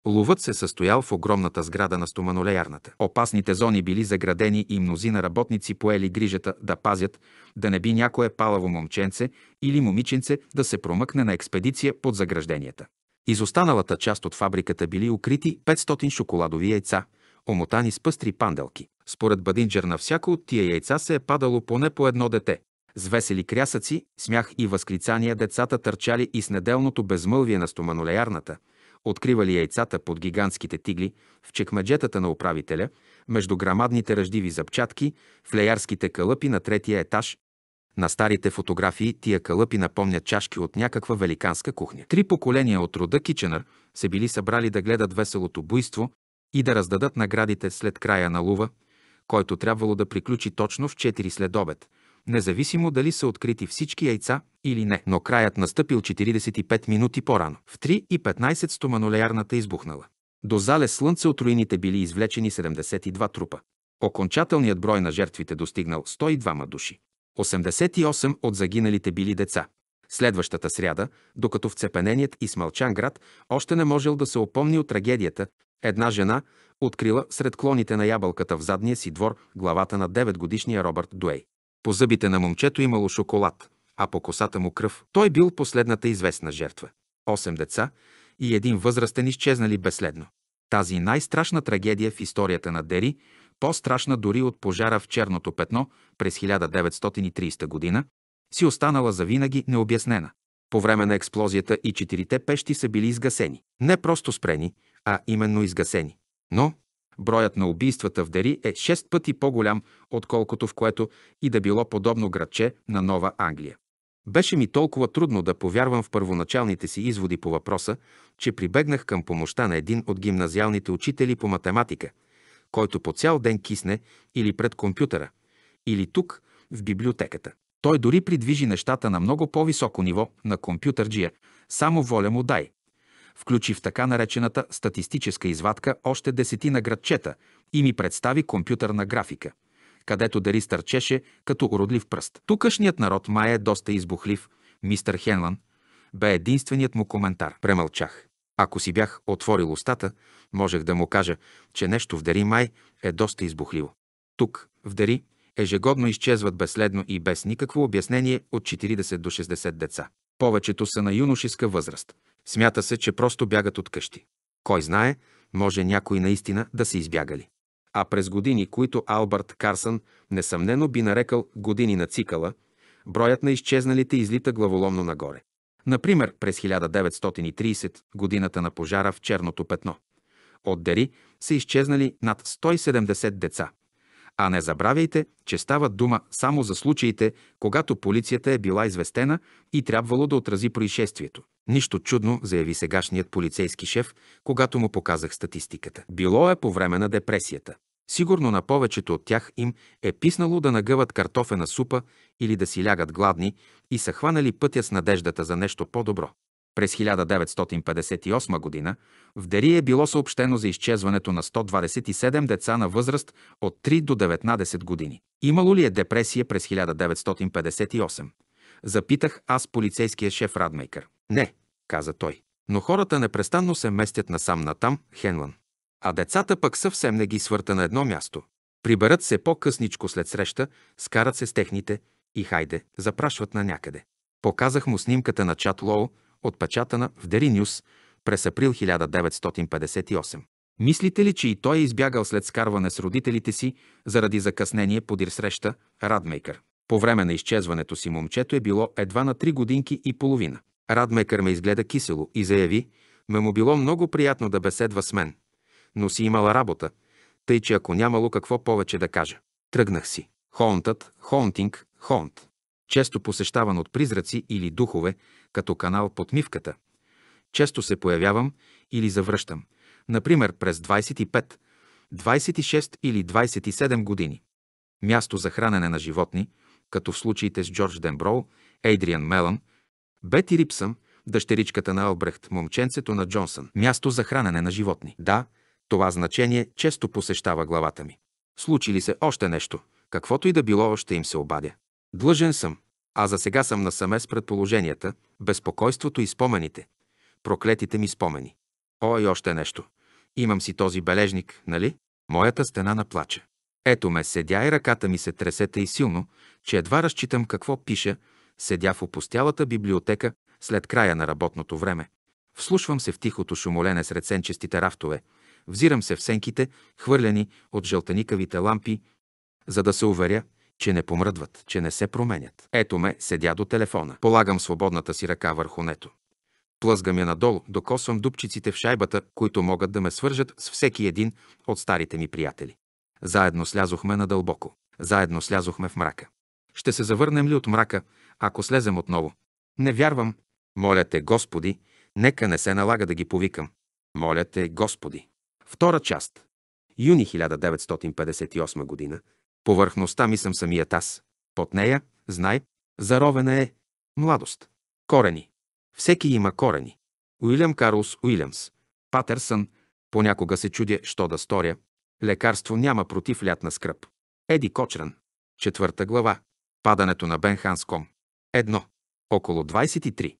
Ловът се състоял в огромната сграда на стоманолеярната. Опасните зони били заградени и мнозина работници поели грижата да пазят, да не би някое палаво момченце или момиченце да се промъкне на експедиция под загражденията. Из останалата част от фабриката били укрити 500 шоколадови яйца – омотани с пъстри панделки. Според Бадинджер на всяко от тия яйца се е падало поне по едно дете. С весели крясъци, смях и възклицания децата търчали и с неделното безмълвие на стоманолеярната, откривали яйцата под гигантските тигли, в чекмеджетата на управителя, между грамадните ръждиви запчатки, в леярските кълъпи на третия етаж. На старите фотографии тия кълъпи напомнят чашки от някаква великанска кухня. Три поколения от рода Киченър се били събрали да гледат веселото буйство, и да раздадат наградите след края на лува, който трябвало да приключи точно в 4 след обед, независимо дали са открити всички яйца или не. Но краят настъпил 45 минути по-рано. В 3 и 15 стоманолеярната избухнала. До зале слънце от руините били извлечени 72 трупа. Окончателният брой на жертвите достигнал 102 души. 88 от загиналите били деца. Следващата сряда, докато вцепененият и смълчан град още не можел да се опомни от трагедията, Една жена открила сред клоните на ябълката в задния си двор главата на 9-годишния Робърт Дуей. По зъбите на момчето имало шоколад, а по косата му кръв. Той бил последната известна жертва. Осем деца и един възрастен изчезнали безследно. Тази най-страшна трагедия в историята на Дери, по-страшна дори от пожара в черното петно през 1930 година, си останала завинаги необяснена. По време на експлозията и четирите пещи са били изгасени. Не просто спрени, а именно изгасени. Но броят на убийствата в Дери е 6 пъти по-голям, отколкото в което и да било подобно градче на Нова Англия. Беше ми толкова трудно да повярвам в първоначалните си изводи по въпроса, че прибегнах към помощта на един от гимназиалните учители по математика, който по цял ден кисне или пред компютъра, или тук, в библиотеката. Той дори придвижи нещата на много по-високо ниво на компютърджия, само воля му дай включи в така наречената статистическа извадка още десетина градчета и ми представи компютърна графика, където дари стърчеше като уродлив пръст. Тукашният народ май е доста избухлив, мистер Хенлан, бе единственият му коментар. Премълчах. Ако си бях отворил устата, можех да му кажа, че нещо в Дери май е доста избухливо. Тук, в Дери, ежегодно изчезват безследно и без никакво обяснение от 40 до 60 деца. Повечето са на юношеска възраст – Смята се, че просто бягат от къщи. Кой знае, може някои наистина да са избягали. А през години, които Албърт Карсън несъмнено би нарекал години на цикъла, броят на изчезналите излита главоломно нагоре. Например, през 1930 годината на пожара в Черното петно. От Дери са изчезнали над 170 деца. А не забравяйте, че става дума само за случаите, когато полицията е била известена и трябвало да отрази происшествието. Нищо чудно, заяви сегашният полицейски шеф, когато му показах статистиката. Било е по време на депресията. Сигурно на повечето от тях им е писнало да нагъват картофена супа или да си лягат гладни и са хванали пътя с надеждата за нещо по-добро. През 1958 г. в Дери е било съобщено за изчезването на 127 деца на възраст от 3 до 19 години. Имало ли е депресия през 1958? Запитах аз полицейския шеф Радмейкър. Не, каза той. Но хората непрестанно се местят насам-натам, Хенлан. А децата пък съвсем не ги свърта на едно място. Приберат се по-късничко след среща, скарат се с техните и хайде, запрашват на някъде. Показах му снимката на Чат Лоу, отпечатана в Дери Нюс през април 1958. Мислите ли, че и той е избягал след скарване с родителите си заради закъснение подир среща Радмейкър? По време на изчезването си момчето е било едва на три годинки и половина. Радмейкър ме изгледа кисело и заяви, ме му било много приятно да беседва с мен, но си имала работа, тъй че ако нямало какво повече да кажа. Тръгнах си. Хоунтът, хоунтинг, Хонт. Често посещаван от призраци или духове, като канал под мивката. Често се появявам или завръщам, например през 25, 26 или 27 години. Място за хранене на животни, като в случаите с Джордж Демброу, Ейдриан Мелън, Бети Рипсън, дъщеричката на Албрехт, момченцето на Джонсън. Място за хранене на животни. Да, това значение често посещава главата ми. Случи ли се още нещо, каквото и да било, ще им се обадя. Длъжен съм, а за сега съм насаме с предположенията, безпокойството и спомените. Проклетите ми спомени. О, и още нещо. Имам си този бележник, нали? Моята стена на плача. Ето ме, седя и ръката ми се тресете и силно, че едва разчитам какво пиша, седя в опустялата библиотека след края на работното време. Вслушвам се в тихото шумолене сред сенчестите рафтове, взирам се в сенките, хвърляни от жълтеникавите лампи, за да се уверя, че не помръдват, че не се променят. Ето ме, седя до телефона. Полагам свободната си ръка върху нето. Плъзгам я надолу, докосвам дупчиците в шайбата, които могат да ме свържат с всеки един от старите ми приятели. Заедно слязохме надълбоко. Заедно слязохме в мрака. Ще се завърнем ли от мрака, ако слезем отново? Не вярвам. Моля те, Господи, нека не се налага да ги повикам. Моля те, Господи. Втора част. Юни 1958 година, Повърхността ми съм самият аз. Под нея, знай, заровена е младост. Корени. Всеки има корени. Уилям Карлс Уилямс. Патърсън. Понякога се чудя, що да сторя. Лекарство няма против лятна скръп. Еди Кочран. Четвърта глава. Падането на Бен Ханском. Едно. Около 23.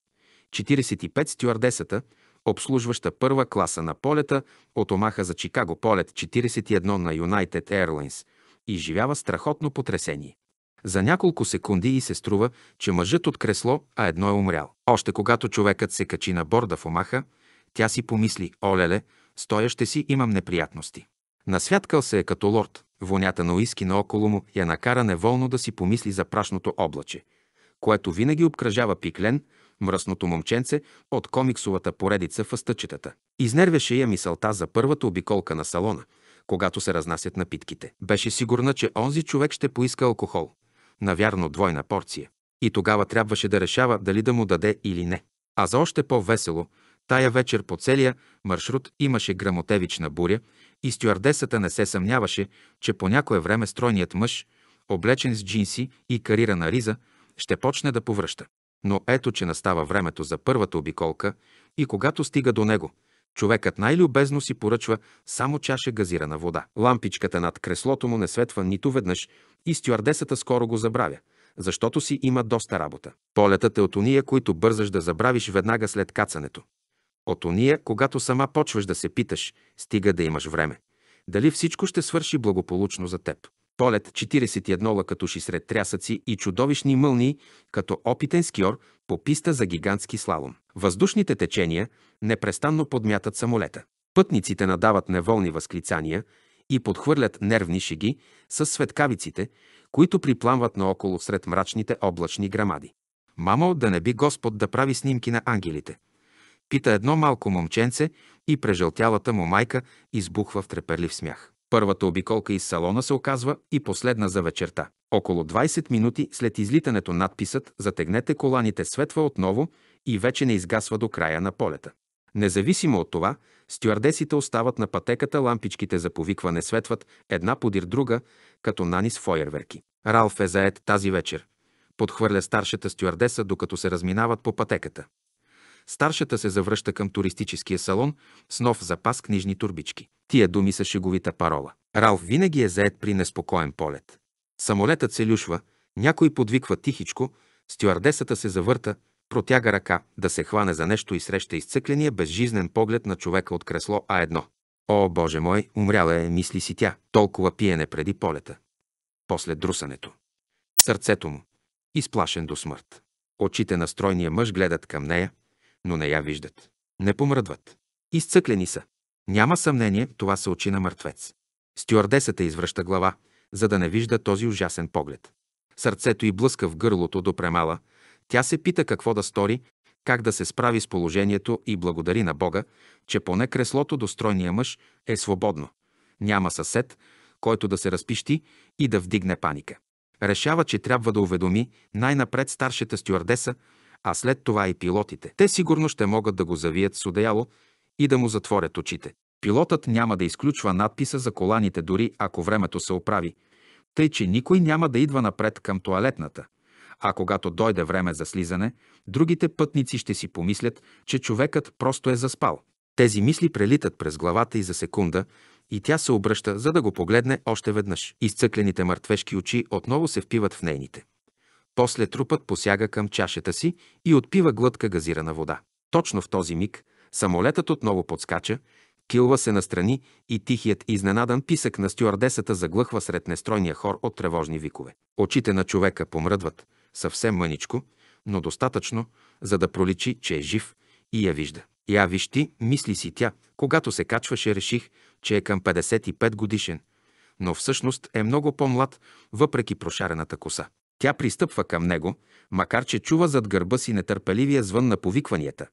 45 стюардесата, обслужваща първа класа на полета от Омаха за Чикаго полет 41 на United Airlines – и изживява страхотно потресение. За няколко секунди и се струва, че мъжът от кресло, а едно е умрял. Още когато човекът се качи на борда в омаха, тя си помисли, олеле, стоя ще си имам неприятности. Насвяткал се е като лорд. Вонята на уиски наоколо му я накара неволно да си помисли за прашното облаче, което винаги обкръжава пиклен, мръсното момченце от комиксовата поредица в астъчетата. Изнервяше я мисълта за първата обиколка на салона – когато се разнасят напитките. Беше сигурна, че онзи човек ще поиска алкохол. Навярно двойна порция. И тогава трябваше да решава дали да му даде или не. А за още по-весело, тая вечер по целия маршрут имаше грамотевична буря и стюардесата не се съмняваше, че по някое време стройният мъж, облечен с джинси и карирана риза, ще почне да повръща. Но ето, че настава времето за първата обиколка и когато стига до него – Човекът най-любезно си поръчва само чаша газирана вода. Лампичката над креслото му не светва нито веднъж и стюардесата скоро го забравя, защото си има доста работа. Полетът е от ония, които бързаш да забравиш веднага след кацането. От ония, когато сама почваш да се питаш, стига да имаш време. Дали всичко ще свърши благополучно за теб? Полет 41 лакатуши сред трясъци и чудовищни мълнии, като опитен скиор по писта за гигантски слалом. Въздушните течения непрестанно подмятат самолета. Пътниците надават неволни възклицания и подхвърлят нервни шеги с светкавиците, които припламват наоколо сред мрачните облачни грамади. Мамо, да не би Господ да прави снимки на ангелите. Пита едно малко момченце и прежълтялата му майка избухва в треперлив смях. Първата обиколка из салона се оказва и последна за вечерта. Около 20 минути след излитането надписът «Затегнете коланите» светва отново и вече не изгасва до края на полета. Независимо от това, стюардесите остават на пътеката, лампичките за повикване светват една подир друга, като нани с фойерверки. Ралф е заед тази вечер. Подхвърля старшата стюардеса, докато се разминават по пътеката. Старшата се завръща към туристическия салон с нов запас книжни турбички. Тия думи са шеговита парола. Ралф винаги е заед при неспокоен полет. Самолетът се люшва, някой подвиква тихичко, стюардесата се завърта – Протяга ръка да се хване за нещо и среща изцъкления безжизнен поглед на човека от кресло А1. О, Боже мой, умряла е, мисли си тя, толкова пиене преди полета. После друсането. Сърцето му. Изплашен до смърт. Очите на стройния мъж гледат към нея, но не я виждат. Не помръдват. Изцъклени са. Няма съмнение, това са очи на мъртвец. Стюардесата извръща глава, за да не вижда този ужасен поглед. Сърцето й блъска в гърлото до премала, тя се пита какво да стори, как да се справи с положението и благодари на Бога, че поне креслото до стройния мъж е свободно. Няма съсед, който да се разпищи и да вдигне паника. Решава, че трябва да уведоми най-напред старшата стюардеса, а след това и пилотите. Те сигурно ще могат да го завият с одеяло и да му затворят очите. Пилотът няма да изключва надписа за коланите дори ако времето се оправи, тъй че никой няма да идва напред към туалетната – а когато дойде време за слизане, другите пътници ще си помислят, че човекът просто е заспал. Тези мисли прелитат през главата и за секунда, и тя се обръща, за да го погледне още веднъж. Изцъклените мъртвешки очи отново се впиват в нейните. После трупът посяга към чашата си и отпива глътка газирана вода. Точно в този миг самолетът отново подскача, килва се настрани и тихият изненадан писък на стюардесата заглъхва сред нестройния хор от тревожни викове. Очите на човека помръдват – съвсем мъничко, но достатъчно, за да проличи, че е жив и я вижда. Я вижти, мисли си тя. Когато се качваше, реших, че е към 55 годишен, но всъщност е много по-млад, въпреки прошарената коса. Тя пристъпва към него, макар че чува зад гърба си нетърпеливия звън на повикванията.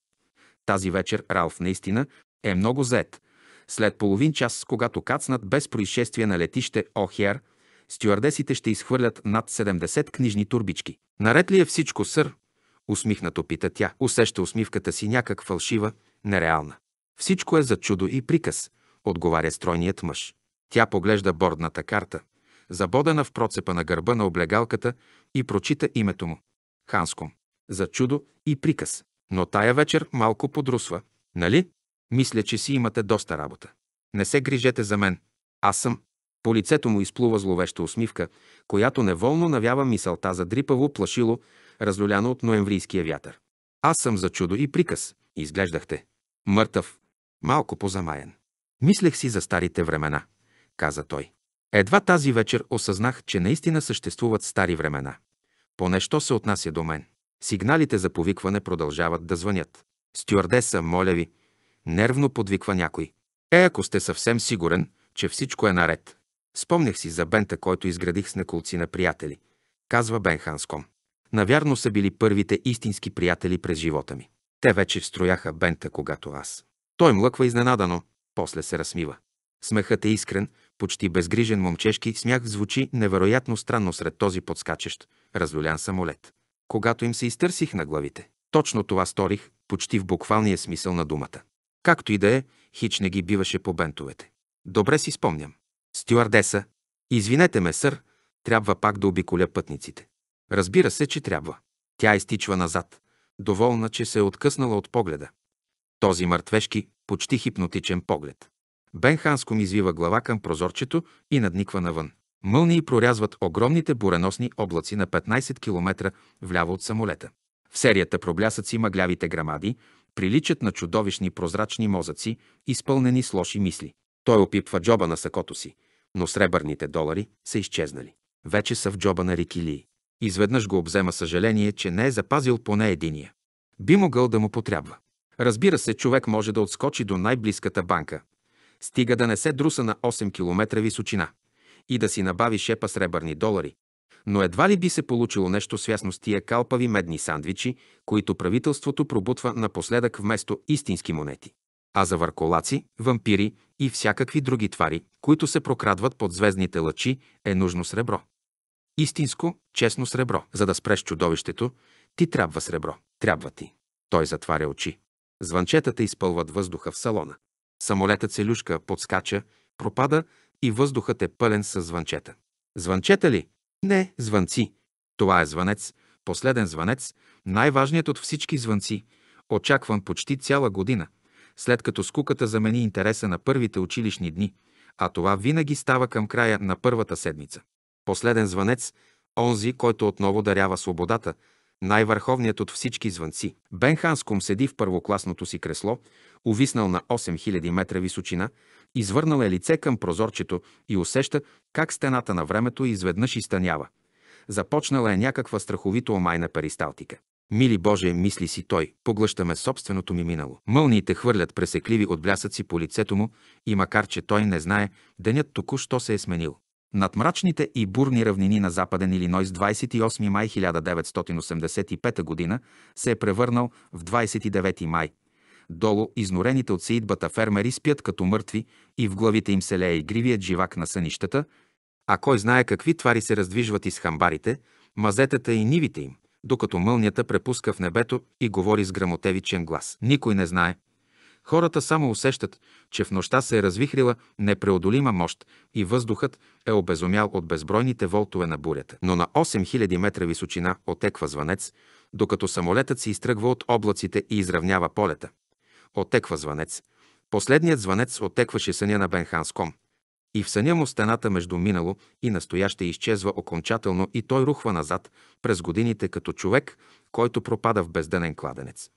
Тази вечер Ралф наистина е много зает. След половин час, когато кацнат без происшествие на летище Охер, стюардесите ще изхвърлят над 70 книжни турбички. Наред ли е всичко, сър? Усмихнато пита тя. Усеща усмивката си някак фалшива, нереална. Всичко е за чудо и приказ, отговаря стройният мъж. Тя поглежда бордната карта, забодена в процепа на гърба на облегалката и прочита името му. Ханском. За чудо и приказ. Но тая вечер малко подрусва. Нали? Мисля, че си имате доста работа. Не се грижете за мен. Аз съм по лицето му изплува зловеща усмивка, която неволно навява мисълта за дрипаво плашило, разлюляно от ноемврийския вятър. Аз съм за чудо и приказ, изглеждахте. Мъртъв, малко позамаян. Мислех си за старите времена, каза той. Едва тази вечер осъзнах, че наистина съществуват стари времена. Поне що се отнася до мен. Сигналите за повикване продължават да звънят. Стюардеса, моля ви, нервно подвиква някой. Е, ако сте съвсем сигурен, че всичко е наред. Спомнях си за бента, който изградих с неколци на приятели, казва Бен Ханском. Навярно са били първите истински приятели през живота ми. Те вече встрояха бента, когато аз. Той млъква изненадано, после се разсмива. Смехът е искрен, почти безгрижен момчешки смях звучи невероятно странно сред този подскачещ, разлюлян самолет. Когато им се изтърсих на главите, точно това сторих, почти в буквалния смисъл на думата. Както и да е, Хич не ги биваше по бентовете. Добре си спомням. Стюардеса. Извинете ме, сър, трябва пак да обиколя пътниците. Разбира се, че трябва. Тя изтичва назад, доволна, че се е откъснала от погледа. Този мъртвешки, почти хипнотичен поглед. Бен Ханском извива глава към прозорчето и надниква навън. Мълнии прорязват огромните буреносни облаци на 15 км вляво от самолета. В серията проблясъци мъглявите грамади приличат на чудовищни прозрачни мозъци, изпълнени с лоши мисли. Той опипва джоба на сакото си – но сребърните долари са изчезнали. Вече са в джоба на Рикили. Изведнъж го обзема съжаление, че не е запазил поне единия. Би могъл да му потрябва. Разбира се, човек може да отскочи до най-близката банка, стига да не се друса на 8 км височина и да си набави шепа сребърни долари. Но едва ли би се получило нещо с ясно с тия калпави медни сандвичи, които правителството пробутва напоследък вместо истински монети а за върколаци, вампири и всякакви други твари, които се прокрадват под звездните лъчи, е нужно сребро. Истинско, честно сребро. За да спреш чудовището, ти трябва сребро. Трябва ти. Той затваря очи. Звънчетата изпълват въздуха в салона. Самолетът се люшка, подскача, пропада и въздухът е пълен с звънчета. Звънчета ли? Не, звънци. Това е звънец, последен звънец, най-важният от всички звънци, очакван почти цяла година – след като скуката замени интереса на първите училищни дни, а това винаги става към края на първата седмица. Последен звънец, онзи, който отново дарява свободата, най-върховният от всички звънци. Бен Ханском седи в първокласното си кресло, увиснал на 8000 метра височина, извърнал е лице към прозорчето и усеща как стената на времето изведнъж изтънява. Започнала е някаква страховито омайна перисталтика. Мили Боже, мисли си той, поглъщаме собственото ми минало. Мълниите хвърлят пресекливи отблясъци по лицето му и макар, че той не знае, денят току-що се е сменил. Над мрачните и бурни равнини на Западен Илиной с 28 май 1985 г. се е превърнал в 29 май. Долу изнорените от сеидбата фермери спят като мъртви и в главите им се лее игривият живак на сънищата, а кой знае какви твари се раздвижват из хамбарите, мазетата и нивите им – докато мълнията препуска в небето и говори с грамотевичен глас. Никой не знае. Хората само усещат, че в нощта се е развихрила непреодолима мощ и въздухът е обезумял от безбройните волтове на бурята. Но на 8000 метра височина отеква звънец, докато самолетът се изтръгва от облаците и изравнява полета. Отеква звънец. Последният звънец отекваше съня на Бенханском – и в съня му стената между минало и настояще изчезва окончателно и той рухва назад през годините като човек, който пропада в бездънен кладенец.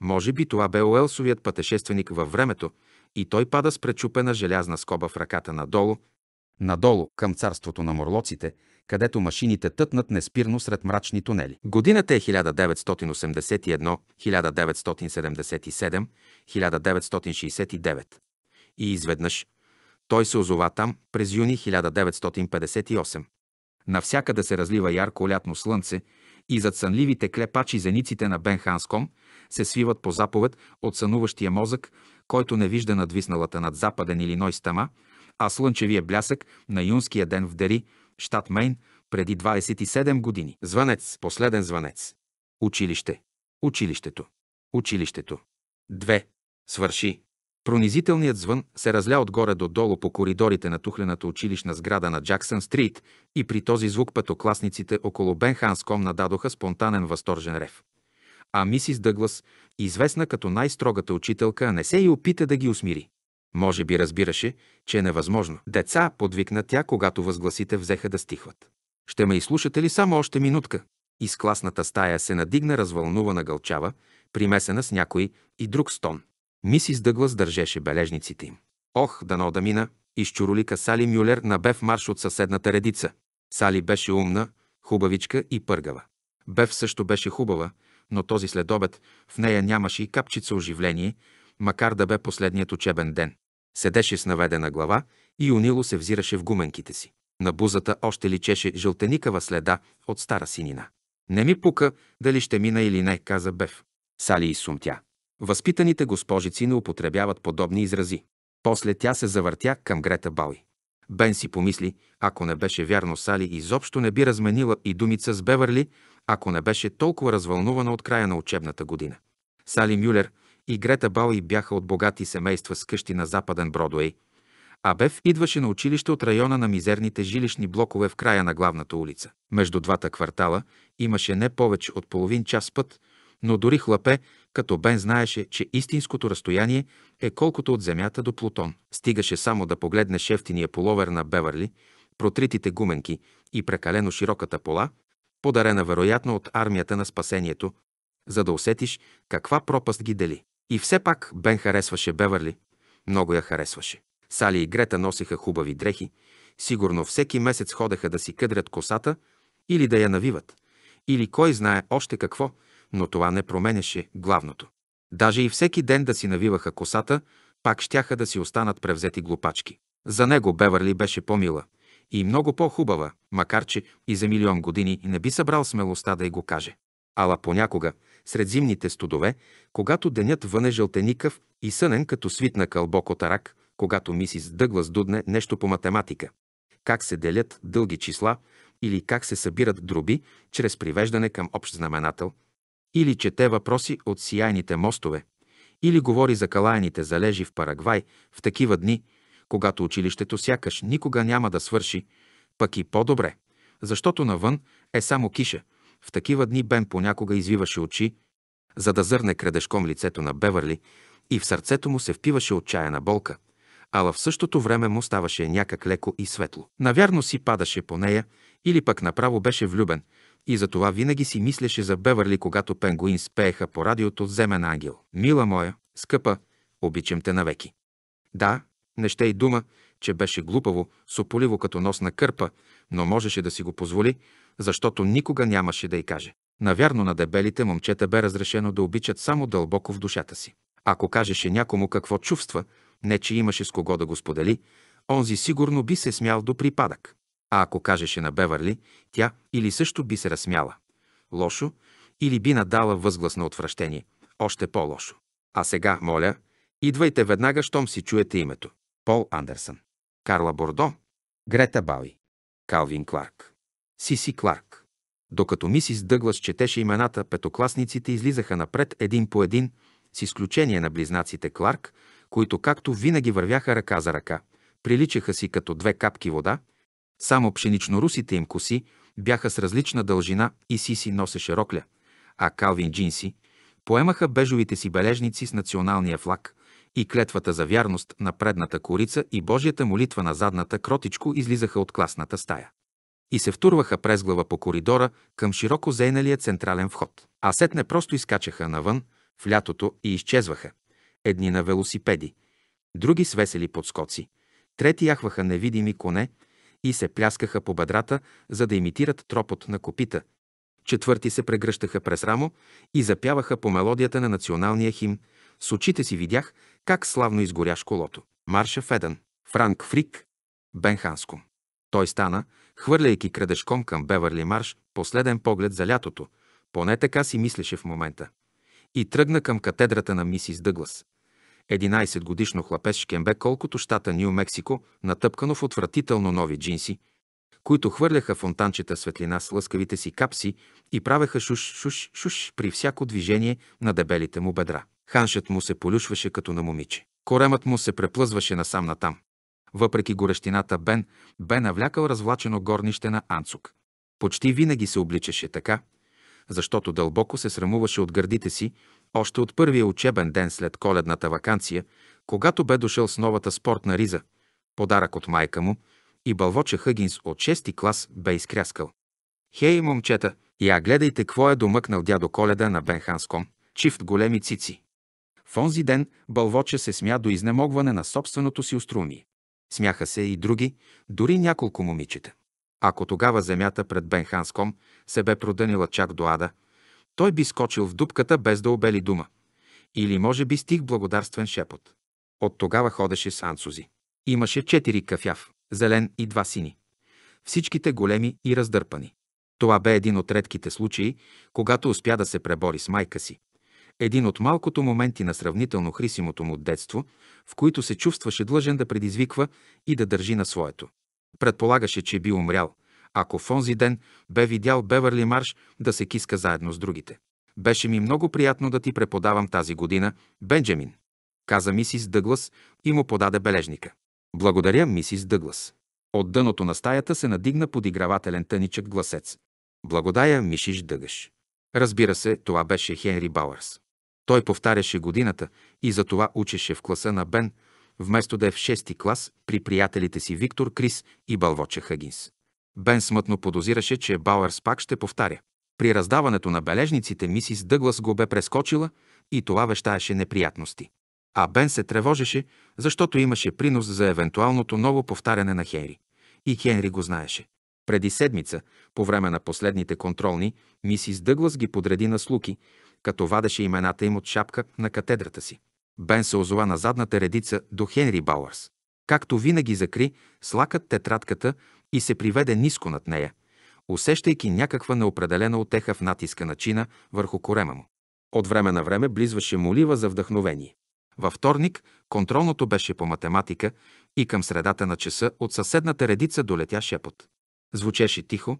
Може би това бе Уелсовият пътешественик във времето и той пада с пречупена желязна скоба в ръката надолу, надолу към царството на морлоците, където машините тътнат неспирно сред мрачни тунели. Годината е 1981, 1977, 1969. И изведнъж – той се озова там през юни 1958. Навсякъде се разлива ярко лятно слънце и зад сънливите клепачи зениците на Бен Ханском се свиват по заповед от сънуващия мозък, който не вижда надвисналата над западен или ной стама, а слънчевия блясък на юнския ден в Дери, щат Мейн, преди 27 години. Звънец, последен звънец. Училище. Училището. Училището. Две. Свърши. Пронизителният звън се разля отгоре до долу по коридорите на тухлената училищна сграда на Джаксън Стрит и при този звук пътокласниците около Бенханском нададоха спонтанен възторжен рев. А мисис Дъглас, известна като най-строгата учителка, не се и опита да ги усмири. Може би разбираше, че е невъзможно. Деца, подвикна тя, когато възгласите взеха да стихват. Ще ме изслушате ли само още минутка? Из класната стая се надигна развълнувана гълчава, примесена с някой и друг стон. Мисис Дъглас държеше бележниците им. Ох, дано да мина, изчуролика Сали Мюлер на Бев марш от съседната редица. Сали беше умна, хубавичка и пъргава. Бев също беше хубава, но този следобед в нея нямаше и капчица оживление, макар да бе последният учебен ден. Седеше с наведена глава и унило се взираше в гуменките си. На бузата още личеше жълтеникава следа от стара синина. Не ми пука дали ще мина или не, каза Бев. Сали и сумтя. Възпитаните госпожици не употребяват подобни изрази. После тя се завъртя към Грета Бауи. Бен си помисли, ако не беше вярно Сали, изобщо не би разменила и думица с Беверли, ако не беше толкова развълнувана от края на учебната година. Сали Мюлер и Грета Бауи бяха от богати семейства с къщи на западен Бродуей, а Бев идваше на училище от района на мизерните жилищни блокове в края на главната улица. Между двата квартала имаше не повече от половин час път, но дори хлапе като Бен знаеше, че истинското разстояние е колкото от Земята до Плутон. Стигаше само да погледне шефтиния половер на Беверли, протритите гуменки и прекалено широката пола, подарена вероятно от армията на спасението, за да усетиш каква пропаст ги дели. И все пак Бен харесваше Беверли. Много я харесваше. Сали и Грета носеха хубави дрехи. Сигурно всеки месец ходеха да си къдрят косата или да я навиват. Или кой знае още какво – но това не променяше главното. Даже и всеки ден да си навиваха косата, пак щяха да си останат превзети глупачки. За него Бевърли беше по-мила и много по-хубава, макар че и за милион години не би събрал смелостта да й го каже. Ала понякога, сред зимните студове, когато денят вън е жълтеникъв и сънен като свитна кълбо котарак, когато мисис Дъглас дудне нещо по математика, как се делят дълги числа или как се събират дроби чрез привеждане към общ знаменател – или чете въпроси от сияйните мостове, или говори за калайните залежи в Парагвай в такива дни, когато училището сякаш никога няма да свърши, пък и по-добре, защото навън е само киша. В такива дни Бен понякога извиваше очи, за да зърне крадешком лицето на Бевърли и в сърцето му се впиваше отчаяна болка, ала в същото време му ставаше някак леко и светло. Навярно си падаше по нея или пък направо беше влюбен – и за това винаги си мислеше за Бевърли, когато Пенгуин спееха по радиото «Земен ангел». Мила моя, скъпа, обичам те навеки. Да, не ще и дума, че беше глупаво, сополиво като нос на кърпа, но можеше да си го позволи, защото никога нямаше да й каже. Навярно на дебелите момчета бе разрешено да обичат само дълбоко в душата си. Ако кажеше някому какво чувства, не че имаше с кого да го сподели, онзи сигурно би се смял до припадък. А ако кажеше на Бевърли, тя или също би се разсмяла. Лошо, или би надала възглас на отвращение. Още по-лошо. А сега, моля, идвайте веднага, щом си чуете името. Пол Андерсън. Карла Бордо. Грета Бауи. Калвин Кларк. Сиси Кларк. Докато мисис Дъглас четеше имената, петокласниците излизаха напред един по един, с изключение на близнаците Кларк, които както винаги вървяха ръка за ръка, приличаха си като две капки вода – само пшенично-русите им коси бяха с различна дължина и Сиси носеше рокля, а Калвин джинси поемаха бежовите си бележници с националния флаг и клетвата за вярност на предната корица и Божията молитва на задната кротичко излизаха от класната стая и се втурваха през глава по коридора към широко зейналия централен вход. А сетне просто изкачаха навън в лятото и изчезваха. Едни на велосипеди, други с весели подскоци, трети яхваха невидими коне и се пляскаха по бедрата, за да имитират тропот на копита. Четвърти се прегръщаха през рамо и запяваха по мелодията на националния хим. С очите си видях как славно изгоря школото. Марша Феден, Франк Фрик, Бен Ханско. Той стана, хвърляйки крадешком към Беверли Марш, последен поглед за лятото, поне така си мислеше в момента, и тръгна към катедрата на мисис Дъглас. 11-годишно с шкембе, колкото щата Нью-Мексико, натъпкано в отвратително нови джинси, които хвърляха фонтанчета светлина с лъскавите си капси и правеха шуш-шуш-шуш при всяко движение на дебелите му бедра. Ханшът му се полюшваше като на момиче. Коремът му се преплъзваше насам-натам. Въпреки горещината Бен, бе навлякал развлачено горнище на Анцук. Почти винаги се обличаше така, защото дълбоко се срамуваше от гърдите си още от първия учебен ден след коледната вакансия, когато бе дошъл с новата спортна риза, подарък от майка му, и Бълвоча Хъгинс от 6 клас бе изкряскал. Хей, момчета, я гледайте какво е домъкнал дядо Коледа на Бенханском, чифт големи цици. В онзи ден бълвоче се смя до изнемогване на собственото си острумие. Смяха се и други, дори няколко момичета. Ако тогава земята пред Бенханском се бе продънила чак до ада, той би скочил в дупката без да обели дума. Или може би стих благодарствен шепот. От тогава ходеше с анцузи. Имаше четири кафяв, зелен и два сини. Всичките големи и раздърпани. Това бе един от редките случаи, когато успя да се пребори с майка си. Един от малкото моменти на сравнително хрисимото му детство, в които се чувстваше длъжен да предизвиква и да държи на своето. Предполагаше, че би умрял – ако в онзи ден бе видял Беверли Марш да се киска заедно с другите. Беше ми много приятно да ти преподавам тази година, Бенджамин, каза мисис Дъглас и му подаде бележника. Благодаря, мисис Дъглас. От дъното на стаята се надигна подигравателен тъничък гласец. Благодаря, Мишиш Дъгаш. Разбира се, това беше Хенри Бауърс. Той повтаряше годината и за това учеше в класа на Бен, вместо да е в шести клас при приятелите си Виктор Крис и Балвоче Хагинс. Бен смътно подозираше, че Бауърс пак ще повтаря. При раздаването на бележниците мисис Дъглас го бе прескочила и това вещаеше неприятности. А Бен се тревожеше, защото имаше принос за евентуалното ново повтаряне на Хенри. И Хенри го знаеше. Преди седмица, по време на последните контролни, мисис Дъглас ги подреди на слуки, като вадеше имената им от шапка на катедрата си. Бен се озова на задната редица до Хенри Бауърс. Както винаги закри, слакът тетрадката и се приведе ниско над нея, усещайки някаква неопределена отеха в натиска на чина върху корема му. От време на време близваше молива за вдъхновение. Във вторник контролното беше по математика и към средата на часа от съседната редица долетя шепот. Звучеше тихо,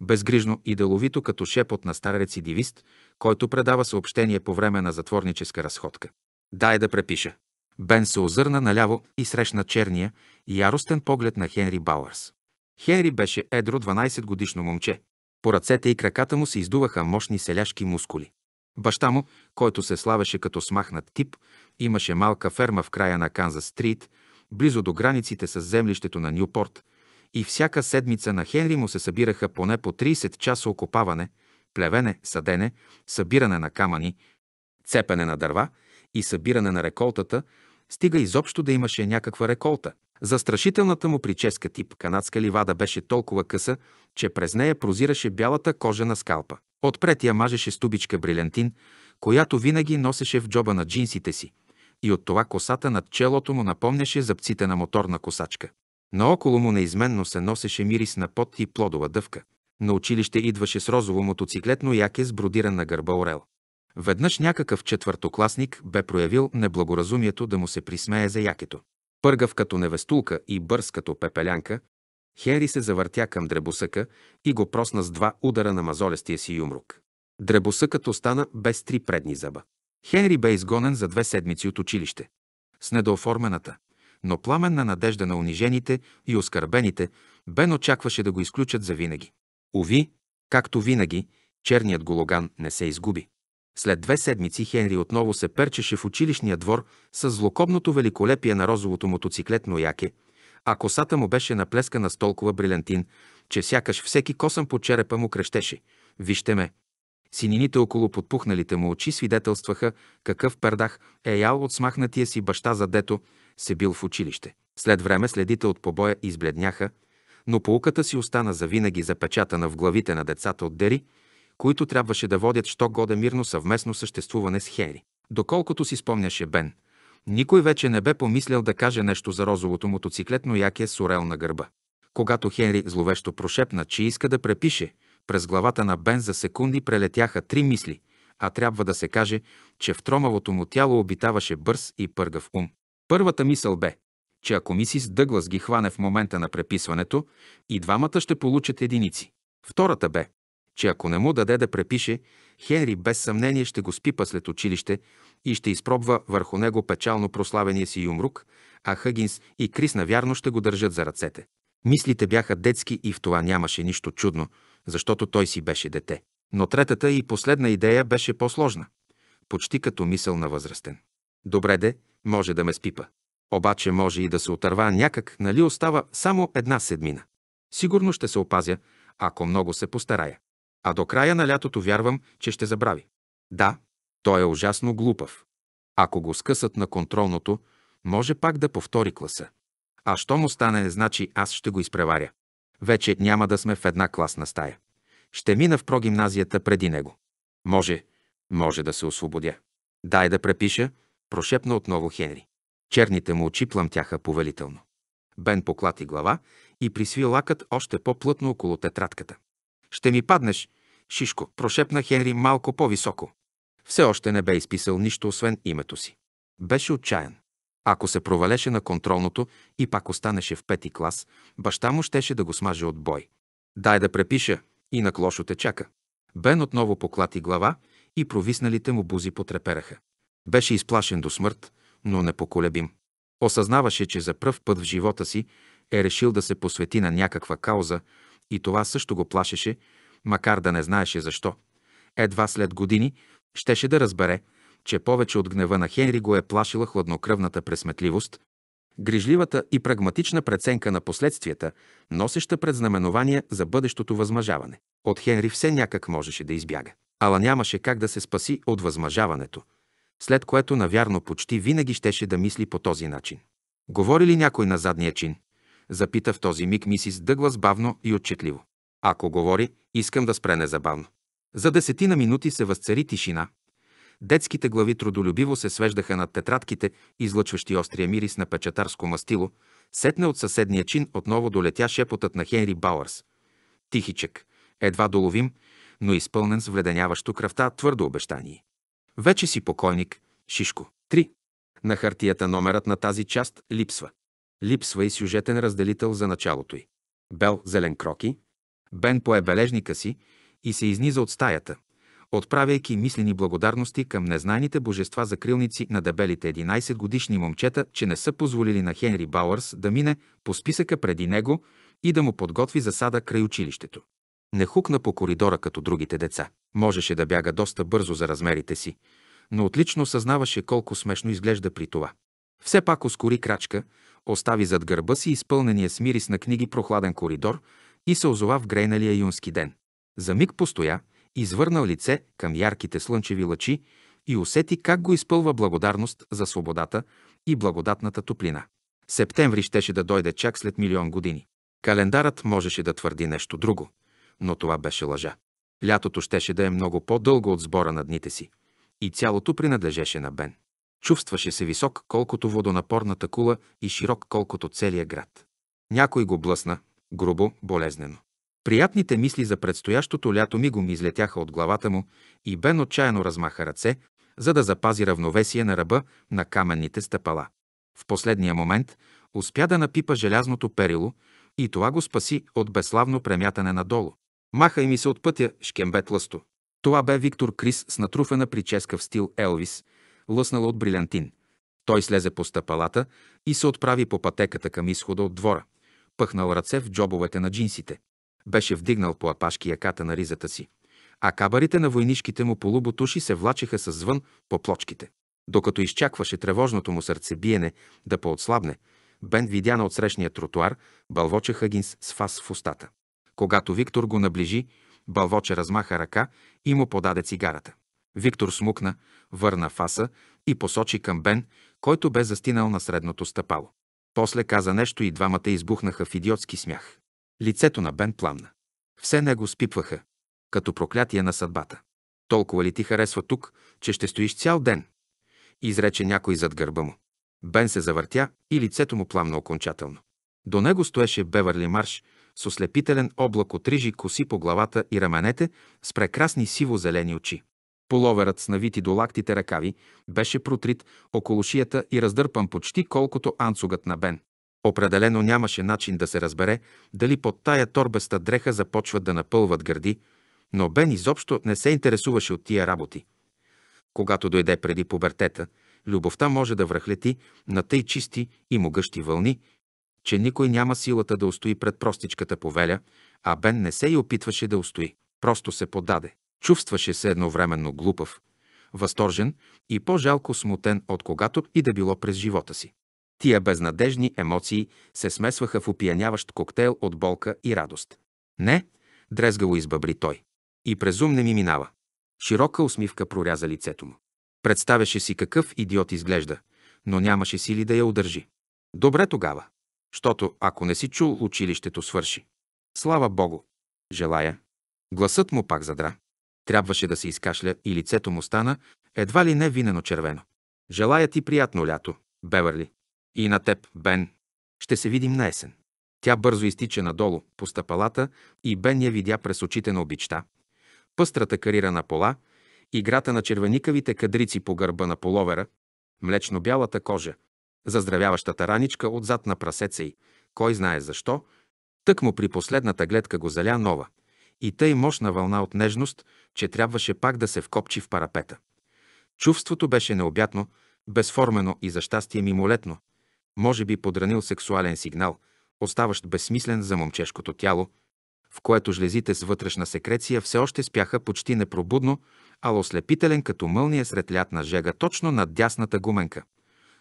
безгрижно и деловито като шепот на стар рецидивист, който предава съобщение по време на затворническа разходка. Дай да препиша. Бен се озърна наляво и срещна черния, яростен поглед на Хенри Бауърс. Хенри беше едро 12-годишно момче. По ръцете и краката му се издуваха мощни селяшки мускули. Баща му, който се славеше като смахнат тип, имаше малка ферма в края на Канзас-стрит, близо до границите с землището на Нюпорт, и всяка седмица на Хенри му се събираха поне по 30 часа окопаване, плевене, съдене, събиране на камъни, цепене на дърва и събиране на реколтата, стига изобщо да имаше някаква реколта. Застрашителната му прическа тип канадска ливада беше толкова къса, че през нея прозираше бялата кожа на скалпа. Отпред я мажеше стубичка брилянтин, която винаги носеше в джоба на джинсите си, и от това косата над челото му напомняше зъбците на моторна косачка. Наоколо му неизменно се носеше мирис на пот и плодова дъвка. На училище идваше с розово мотоциклетно яке с бродиран на гърба орел. Веднъж някакъв четвъртокласник бе проявил неблагоразумието да му се присмее за якето. Пъргав като невестулка и бърз като пепелянка, Хенри се завъртя към дребосъка и го просна с два удара на мазолестия си юмрук. Дребосъкът остана без три предни зъба. Хенри бе изгонен за две седмици от училище. С недооформената, но пламенна надежда на унижените и оскърбените, Бен очакваше да го изключат завинаги. Ови, както винаги, черният гологан не се изгуби. След две седмици Хенри отново се перчеше в училищния двор с злокобното великолепие на розовото мотоциклетно яке, а косата му беше наплескана с толкова брилянтин, че сякаш всеки косъм по черепа му крещеше. Вижте ме! Синините около подпухналите му очи свидетелстваха какъв пердах е ял от смахнатия си баща за дето се бил в училище. След време следите от побоя избледняха, но поуката си остана завинаги запечатана в главите на децата от Дери – които трябваше да водят що годе мирно съвместно съществуване с Хери. Доколкото си спомняше Бен, никой вече не бе помислял да каже нещо за розовото мотоциклетно яке с орел на гърба. Когато Хенри зловещо прошепна, че иска да препише, през главата на Бен за секунди прелетяха три мисли, а трябва да се каже, че в тромавото му тяло обитаваше бърз и пъргав ум. Първата мисъл бе, че ако мисис Дъглас ги хване в момента на преписването, и двамата ще получат единици. Втората бе, че ако не му даде да препише, Хенри без съмнение ще го спипа след училище и ще изпробва върху него печално прославения си юмрук, а Хъгинс и Крис навярно ще го държат за ръцете. Мислите бяха детски и в това нямаше нищо чудно, защото той си беше дете. Но третата и последна идея беше по-сложна, почти като мисъл на възрастен. Добре де, може да ме спипа. Обаче може и да се отърва някак, нали остава само една седмина. Сигурно ще се опазя, ако много се постарая. А до края на лятото вярвам, че ще забрави. Да, той е ужасно глупав. Ако го скъсат на контролното, може пак да повтори класа. А що му стане, значи аз ще го изпреваря. Вече няма да сме в една класна стая. Ще мина в прогимназията преди него. Може, може да се освободя. Дай да препиша, прошепна отново Хенри. Черните му очи пламтяха повелително. Бен поклати глава и присви лакът още по-плътно около тетрадката. Ще ми паднеш, Шишко, прошепна Хенри малко по-високо. Все още не бе изписал нищо, освен името си. Беше отчаян. Ако се провалеше на контролното и пак останеше в пети клас, баща му щеше да го смаже от бой. Дай да препиша, и на клошо те чака. Бен отново поклати глава и провисналите му бузи потрепераха. Беше изплашен до смърт, но непоколебим. Осъзнаваше, че за пръв път в живота си е решил да се посвети на някаква кауза, и това също го плашеше, макар да не знаеше защо. Едва след години щеше да разбере, че повече от гнева на Хенри го е плашила хладнокръвната пресметливост, грижливата и прагматична преценка на последствията, носеща предзнаменования за бъдещото възмъжаване. От Хенри все някак можеше да избяга. Ала нямаше как да се спаси от възмъжаването, след което навярно почти винаги щеше да мисли по този начин. Говори ли някой на задния чин? запита в този миг мисис Дъглас бавно и отчетливо. Ако говори, искам да спре незабавно. За десетина минути се възцари тишина. Детските глави трудолюбиво се свеждаха над тетрадките, излъчващи острия мирис на печатарско мастило. Сетне от съседния чин отново долетя шепотът на Хенри Бауърс. Тихичек, едва доловим, но изпълнен с вледеняващо кръвта твърдо обещание. Вече си покойник, Шишко. 3. На хартията номерът на тази част липсва. Липсва и сюжетен разделител за началото й. Бел зелен кроки. Бен пое бележника си и се изниза от стаята, отправяйки мислени благодарности към незнайните божества закрилници на дебелите 11 годишни момчета, че не са позволили на Хенри Бауърс да мине по списъка преди него и да му подготви засада край училището. Не хукна по коридора като другите деца. Можеше да бяга доста бързо за размерите си, но отлично съзнаваше колко смешно изглежда при това. Все пак ускори крачка, остави зад гърба си изпълнения с мирис на книги прохладен коридор и се озова в грейналия юнски ден. За миг постоя, извърнал лице към ярките слънчеви лъчи и усети как го изпълва благодарност за свободата и благодатната топлина. Септември щеше да дойде чак след милион години. Календарът можеше да твърди нещо друго, но това беше лъжа. Лятото щеше да е много по-дълго от сбора на дните си. И цялото принадлежеше на Бен. Чувстваше се висок, колкото водонапорната кула и широк, колкото целия град. Някой го блъсна, грубо, болезнено. Приятните мисли за предстоящото лято ми го излетяха от главата му и Бен отчаяно размаха ръце, за да запази равновесие на ръба на каменните стъпала. В последния момент успя да напипа желязното перило и това го спаси от безславно премятане надолу. Махай ми се от пътя, шкембет лъсто. Това бе Виктор Крис с натруфена прическа в стил Елвис – лъснала от брилянтин. Той слезе по стъпалата и се отправи по пътеката към изхода от двора, пъхнал ръце в джобовете на джинсите. Беше вдигнал по апашки яката на ризата си, а кабарите на войнишките му полуботуши се влачеха с звън по плочките. Докато изчакваше тревожното му сърцебиене да поотслабне, Бен видя на отсрещния тротуар Балвоче Хъгинс с фас в устата. Когато Виктор го наближи, Бълвоче размаха ръка и му подаде цигарата. Виктор смукна, върна фаса и посочи към Бен, който бе застинал на средното стъпало. После каза нещо и двамата избухнаха в идиотски смях. Лицето на Бен пламна. Все него спипваха, като проклятие на съдбата. Толкова ли ти харесва тук, че ще стоиш цял ден? Изрече някой зад гърба му. Бен се завъртя и лицето му пламна окончателно. До него стоеше беверли Марш с ослепителен облак от рижи коси по главата и раменете с прекрасни сиво-зелени очи. Половерът с навити до лактите ръкави беше протрит около шията и раздърпан почти колкото анцугът на Бен. Определено нямаше начин да се разбере дали под тая торбеста дреха започват да напълват гърди, но Бен изобщо не се интересуваше от тия работи. Когато дойде преди пубертета, любовта може да връхлети на тъй чисти и могъщи вълни, че никой няма силата да устои пред простичката повеля, а Бен не се и опитваше да устои. Просто се подаде. Чувстваше се едновременно глупав, възторжен и по-жалко смутен от когато и да било през живота си. Тия безнадежни емоции се смесваха в опияняващ коктейл от болка и радост. Не, дрезгало избъбри той. И презум не ми минава. Широка усмивка проряза лицето му. Представяше си какъв идиот изглежда, но нямаше сили да я удържи. Добре тогава, щото ако не си чул, училището свърши. Слава Богу! Желая! Гласът му пак задра. Трябваше да се изкашля и лицето му стана едва ли не винено червено. Желая ти приятно лято, Беверли. И на теб, Бен. Ще се видим на есен. Тя бързо изтича надолу по стъпалата и Бен я видя през очите на обичта. Пъстрата карира на пола, играта на червеникавите кадрици по гърба на половера, млечно-бялата кожа, заздравяващата раничка отзад на прасеца й, кой знае защо, тък му при последната гледка го заля нова – и тъй мощна вълна от нежност, че трябваше пак да се вкопчи в парапета. Чувството беше необятно, безформено и за щастие мимолетно. Може би подранил сексуален сигнал, оставащ безсмислен за момчешкото тяло, в което жлезите с вътрешна секреция все още спяха почти непробудно, ало ослепителен като мълния сред лятна жега точно над дясната гуменка.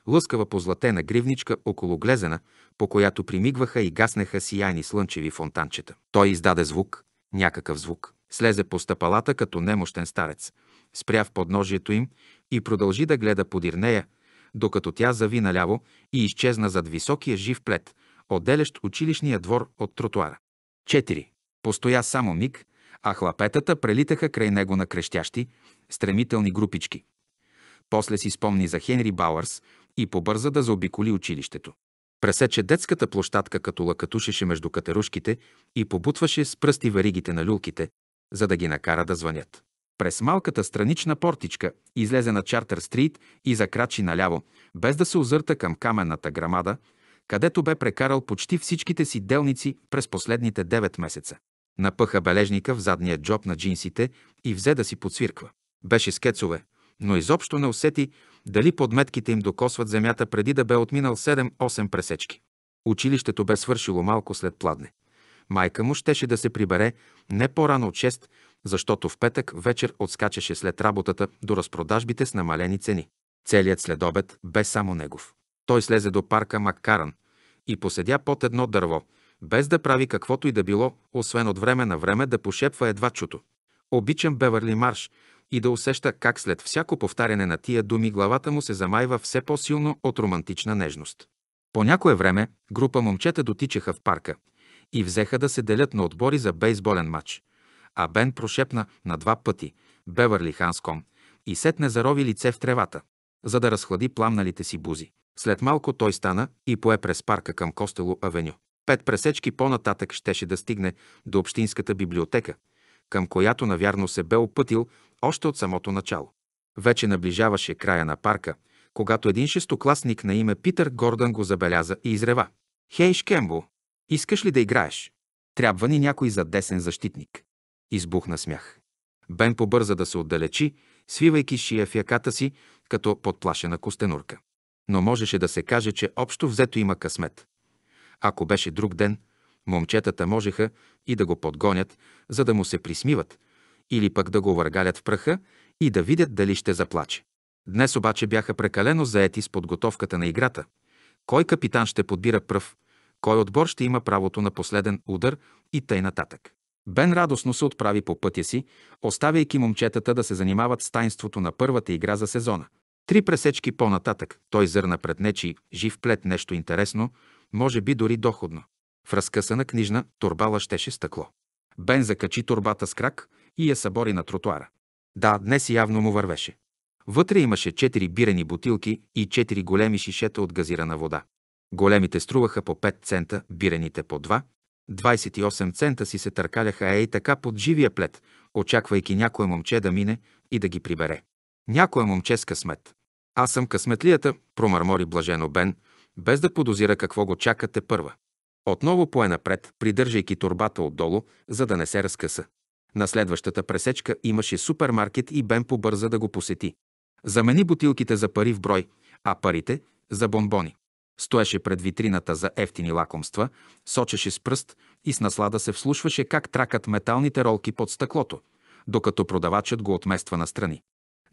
Лъскава позлатена гривничка около глезена, по която примигваха и гаснеха сияйни слънчеви фонтанчета. Той издаде звук, някакъв звук. Слезе по стъпалата като немощен старец, спря в подножието им и продължи да гледа подир нея, докато тя зави наляво и изчезна зад високия жив плед, отделящ училищния двор от тротуара. 4. Постоя само миг, а хлапетата прелитаха край него на крещящи, стремителни групички. После си спомни за Хенри Бауърс и побърза да заобиколи училището. Пресече детската площадка като лакатушеше между катерушките и побутваше с пръсти варигите на люлките, за да ги накара да звънят. През малката странична портичка излезе на Чартер Стрит и закрачи наляво, без да се озърта към каменната грамада, където бе прекарал почти всичките си делници през последните 9 месеца. Напъха бележника в задния джоб на джинсите и взе да си подсвирква. Беше скецове, но изобщо не усети, дали подметките им докосват земята преди да бе отминал 7-8 пресечки. Училището бе свършило малко след пладне. Майка му щеше да се прибере не по-рано от 6, защото в петък вечер отскачаше след работата до разпродажбите с намалени цени. Целият следобед бе само негов. Той слезе до парка Маккаран и поседя под едно дърво, без да прави каквото и да било, освен от време на време да пошепва едва чуто. Обичам Беверли Марш, и да усеща как след всяко повтаряне на тия думи главата му се замайва все по-силно от романтична нежност. По някое време група момчета дотичаха в парка и взеха да се делят на отбори за бейсболен матч. А Бен прошепна на два пъти Бевърли Ханском и сетне зарови лице в тревата, за да разхлади пламналите си бузи. След малко той стана и пое през парка към Костело Авеню. Пет пресечки по-нататък щеше да стигне до Общинската библиотека, към която навярно се бе опътил още от самото начало. Вече наближаваше края на парка, когато един шестокласник на име Питър Гордън го забеляза и изрева. «Хей, Шкембо, искаш ли да играеш? Трябва ни някой за десен защитник». Избухна смях. Бен побърза да се отдалечи, свивайки шия в яката си, като подплашена костенурка. Но можеше да се каже, че общо взето има късмет. Ако беше друг ден, момчетата можеха и да го подгонят, за да му се присмиват, или пък да го въргалят в пръха и да видят дали ще заплаче. Днес обаче бяха прекалено заети с подготовката на играта. Кой капитан ще подбира пръв, кой отбор ще има правото на последен удар и тъй нататък. Бен радостно се отправи по пътя си, оставяйки момчетата да се занимават с тайнството на първата игра за сезона. Три пресечки по-нататък той зърна пред нечи жив плет нещо интересно, може би дори доходно. В разкъсана книжна турбала щеше стъкло. Бен закачи турбата с крак, и я събори на тротуара. Да, днес явно му вървеше. Вътре имаше четири бирени бутилки и четири големи шишета от газирана вода. Големите струваха по 5 цента, бирените по 2. 28 цента си се търкаляха ей така под живия плед, очаквайки някое момче да мине и да ги прибере. Някое момче с късмет. Аз съм късметлията, промърмори блажено Бен, без да подозира какво го чакате първа. Отново пое напред, придържайки турбата отдолу, за да не се разкъса. На следващата пресечка имаше супермаркет и Бен побърза да го посети. Замени бутилките за пари в брой, а парите – за бомбони. Стоеше пред витрината за ефтини лакомства, сочеше с пръст и с наслада се вслушваше как тракат металните ролки под стъклото, докато продавачът го отмества настрани.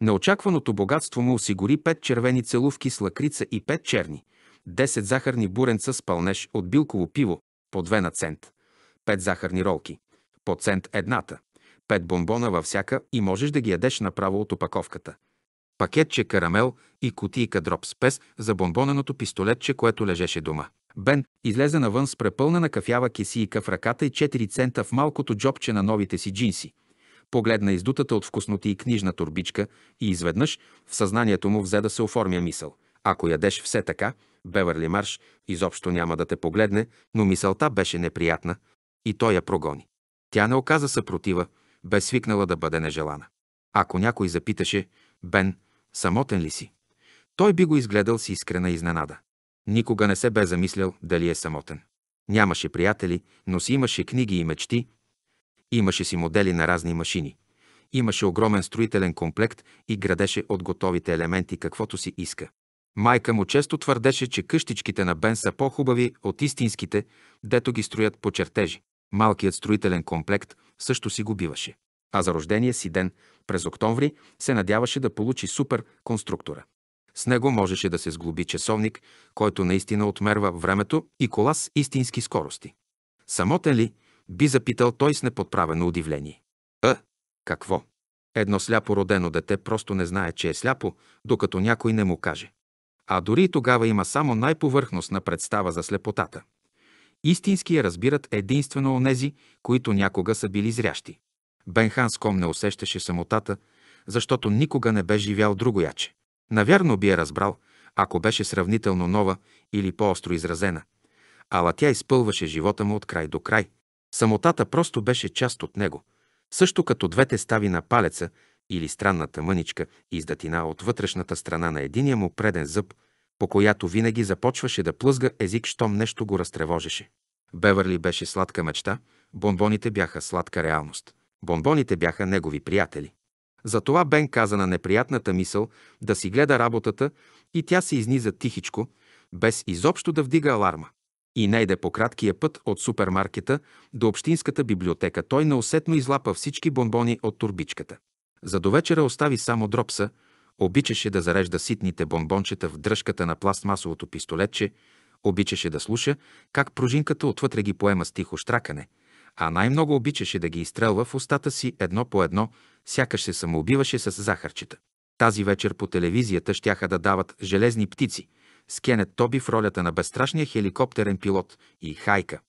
Неочакваното богатство му осигури пет червени целувки с лакрица и пет черни, десет захарни буренца с пълнеж от билково пиво, по две на цент, пет захарни ролки, по цент едната, пет бомбона във всяка и можеш да ги ядеш направо от опаковката. Пакетче карамел и кутийка дроп спес за бомбоненото пистолетче, което лежеше дома. Бен излезе навън с препълнена кафява кисийка в ръката и 4 цента в малкото джобче на новите си джинси. Погледна издутата от вкусноти и книжна турбичка и изведнъж в съзнанието му взе да се оформя мисъл. Ако ядеш все така, Беверли Марш изобщо няма да те погледне, но мисълта беше неприятна и той я прогони. Тя не оказа съпротива, бе свикнала да бъде нежелана. Ако някой запиташе, Бен, самотен ли си? Той би го изгледал с искрена изненада. Никога не се бе замислял дали е самотен. Нямаше приятели, но си имаше книги и мечти. Имаше си модели на разни машини. Имаше огромен строителен комплект и градеше от готовите елементи каквото си иска. Майка му често твърдеше, че къщичките на Бен са по-хубави от истинските, дето ги строят по чертежи. Малкият строителен комплект също си го биваше. А за рождения си ден през октомври се надяваше да получи супер конструктора. С него можеше да се сглоби часовник, който наистина отмерва времето и кола с истински скорости. Самотен ли? би запитал той с неподправено удивление. А, е, какво? Едно сляпо родено дете просто не знае, че е сляпо, докато някой не му каже. А дори и тогава има само най-повърхностна представа за слепотата. Истински я разбират единствено онези, които някога са били зрящи. Бенхан Ском не усещаше самотата, защото никога не бе живял другояче. Навярно би я разбрал, ако беше сравнително нова или по-остро изразена, ала тя изпълваше живота му от край до край. Самотата просто беше част от него, също като двете стави на палеца или странната мъничка издатина от вътрешната страна на единия му преден зъб по която винаги започваше да плъзга език, щом нещо го разтревожеше. Бевърли беше сладка мечта, бомбоните бяха сладка реалност. Бомбоните бяха негови приятели. Затова Бен каза на неприятната мисъл да си гледа работата и тя се изниза тихичко, без изобщо да вдига аларма. И найде по краткия път от супермаркета до общинската библиотека. Той неусетно излапа всички бомбони от турбичката. За довечера остави само дропса, Обичаше да зарежда ситните бомбончета в дръжката на пластмасовото пистолетче, обичаше да слуша как пружинката отвътре ги поема с тихо штракане, а най-много обичаше да ги изстрелва в устата си едно по едно, сякаш се самоубиваше с захарчета. Тази вечер по телевизията щяха да дават железни птици, с Кенет Тоби в ролята на безстрашния хеликоптерен пилот и Хайка.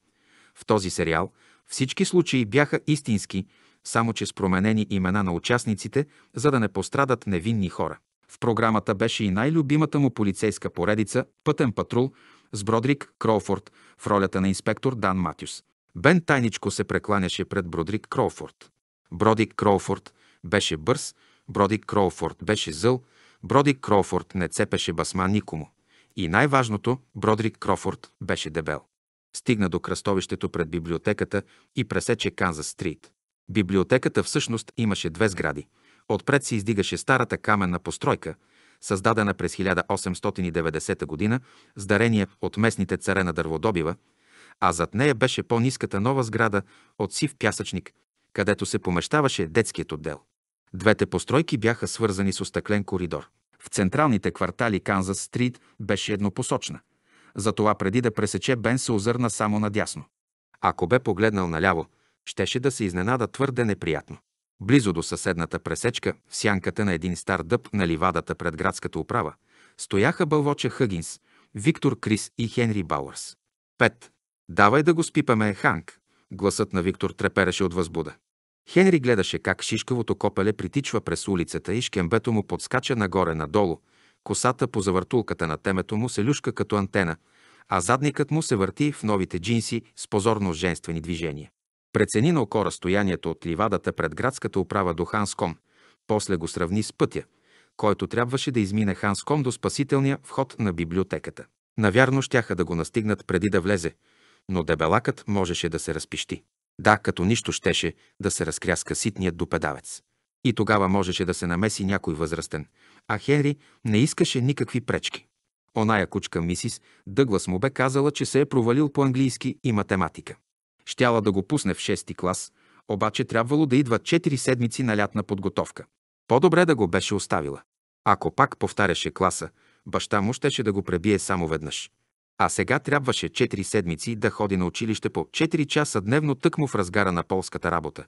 В този сериал всички случаи бяха истински, само че с променени имена на участниците, за да не пострадат невинни хора. В програмата беше и най-любимата му полицейска поредица «Пътен патрул» с Бродрик Кроуфорд в ролята на инспектор Дан Матюс. Бен тайничко се прекланяше пред Бродрик Кроуфорд. Бродик Кроуфорд беше бърз, Бродик Кроуфорд беше зъл, Бродик Кроуфорд не цепеше басма никому. И най-важното, Бродрик Кроуфорд беше дебел. Стигна до кръстовището пред библиотеката и пресече Канзас Стрит. Библиотеката всъщност имаше две сгради. Отпред се издигаше старата каменна постройка, създадена през 1890 г. с дарение от местните царе на дърводобива, а зад нея беше по-низката нова сграда от сив пясъчник, където се помещаваше детският отдел. Двете постройки бяха свързани с остъклен коридор. В централните квартали Канзас Стрит беше еднопосочна. Затова преди да пресече Бен се озърна само надясно. Ако бе погледнал наляво, щеше да се изненада твърде неприятно. Близо до съседната пресечка, в сянката на един стар дъб на ливадата пред градската управа, стояха бълвоча Хъгинс, Виктор Крис и Хенри Бауърс. Пет. Давай да го спипаме, Ханк! Гласът на Виктор трепереше от възбуда. Хенри гледаше как шишкавото копеле притичва през улицата и шкембето му подскача нагоре-надолу, косата по завъртулката на темето му се люшка като антена, а задникът му се върти в новите джинси с позорно женствени движения. Прецени на око разстоянието от ливадата пред градската управа до Ханском, после го сравни с пътя, който трябваше да измине Ханском до спасителния вход на библиотеката. Навярно щяха да го настигнат преди да влезе, но дебелакът можеше да се разпищи. Да, като нищо щеше да се разкряска ситният допедавец. И тогава можеше да се намеси някой възрастен, а Хенри не искаше никакви пречки. Оная кучка мисис Дъглас му бе казала, че се е провалил по английски и математика. Щяла да го пусне в 6-ти клас, обаче трябвало да идва 4 седмици на лятна подготовка. По-добре да го беше оставила. Ако пак повтаряше класа, баща му щеше да го пребие само веднъж. А сега трябваше 4 седмици да ходи на училище по 4 часа дневно тъкмо в разгара на полската работа.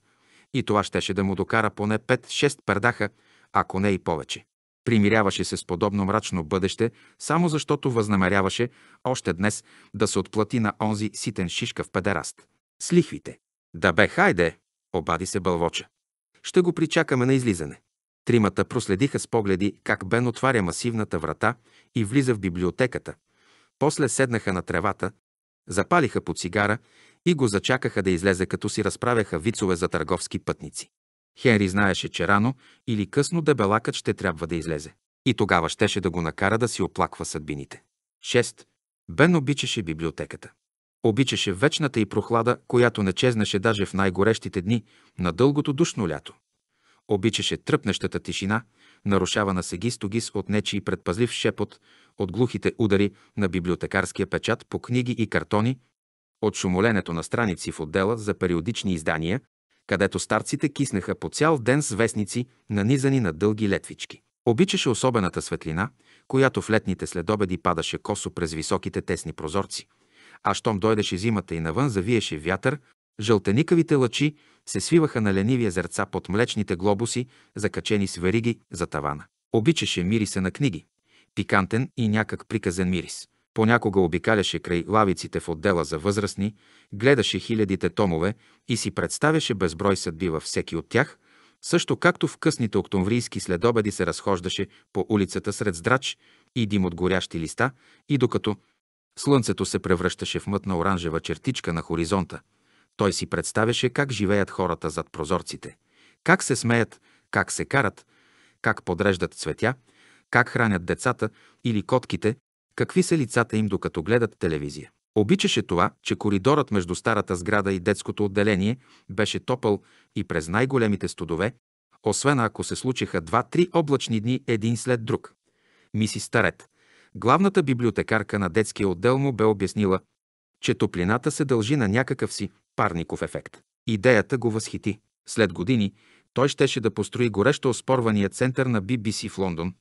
И това щеше да му докара поне 5-6 пердаха, ако не и повече. Примиряваше се с подобно мрачно бъдеще, само защото възнамеряваше още днес да се отплати на онзи ситен шишка в педераст. С лихвите. Да бе, хайде, обади се бълвоча. Ще го причакаме на излизане. Тримата проследиха с погледи как Бен отваря масивната врата и влиза в библиотеката. После седнаха на тревата, запалиха по цигара и го зачакаха да излезе, като си разправяха вицове за търговски пътници. Хенри знаеше, че рано или късно дебелакът ще трябва да излезе. И тогава щеше да го накара да си оплаква съдбините. 6. Бен обичаше библиотеката. Обичаше вечната и прохлада, която не чезнаше даже в най-горещите дни на дългото душно лято. Обичаше тръпнещата тишина, нарушавана се гистогис от нечи предпазлив шепот, от глухите удари на библиотекарския печат по книги и картони, от шумоленето на страници в отдела за периодични издания, където старците киснеха по цял ден с вестници, нанизани на дълги летвички. Обичаше особената светлина, която в летните следобеди падаше косо през високите тесни прозорци а щом дойдеше зимата и навън завиеше вятър, жълтеникавите лъчи се свиваха на ленивия зерца под млечните глобуси, закачени с вериги за тавана. Обичаше мириса на книги. Пикантен и някак приказен мирис. Понякога обикаляше край лавиците в отдела за възрастни, гледаше хилядите томове и си представяше безброй съдби във всеки от тях, също както в късните октомврийски следобеди се разхождаше по улицата сред здрач и дим от горящи листа и докато Слънцето се превръщаше в мътна оранжева чертичка на хоризонта. Той си представяше как живеят хората зад прозорците, как се смеят, как се карат, как подреждат цветя, как хранят децата или котките, какви са лицата им докато гледат телевизия. Обичаше това, че коридорът между старата сграда и детското отделение беше топъл и през най-големите студове, освен ако се случиха два-три облачни дни един след друг. Миси Старет, главната библиотекарка на детския отдел му бе обяснила, че топлината се дължи на някакъв си парников ефект. Идеята го възхити. След години той щеше да построи горещо оспорвания център на BBC в Лондон,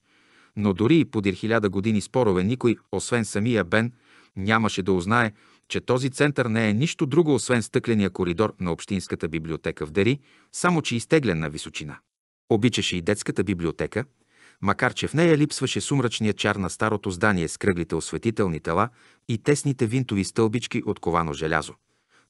но дори и подир хиляда години спорове никой, освен самия Бен, нямаше да узнае, че този център не е нищо друго, освен стъкления коридор на Общинската библиотека в Дери, само че изтеглен на височина. Обичаше и детската библиотека, макар че в нея липсваше сумрачния чар на старото здание с кръглите осветителни тела и тесните винтови стълбички от ковано желязо.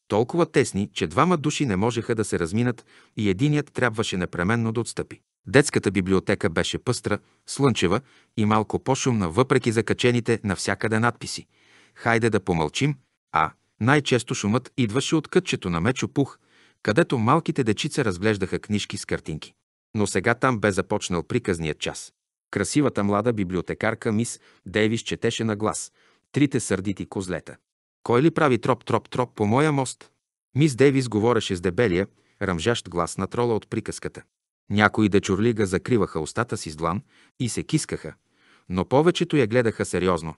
Толкова тесни, че двама души не можеха да се разминат и единият трябваше непременно да отстъпи. Детската библиотека беше пъстра, слънчева и малко по-шумна, въпреки закачените навсякъде надписи. Хайде да помълчим, а най-често шумът идваше от кътчето на Мечо Пух, където малките дечица разглеждаха книжки с картинки. Но сега там бе започнал приказният час. Красивата млада библиотекарка мис Дейвис четеше на глас «Трите сърдити козлета». Кой ли прави троп-троп-троп по моя мост? Мис Дейвис говореше с дебелия, ръмжащ глас на трола от приказката. Някои дечурлига закриваха устата си с длан и се кискаха, но повечето я гледаха сериозно,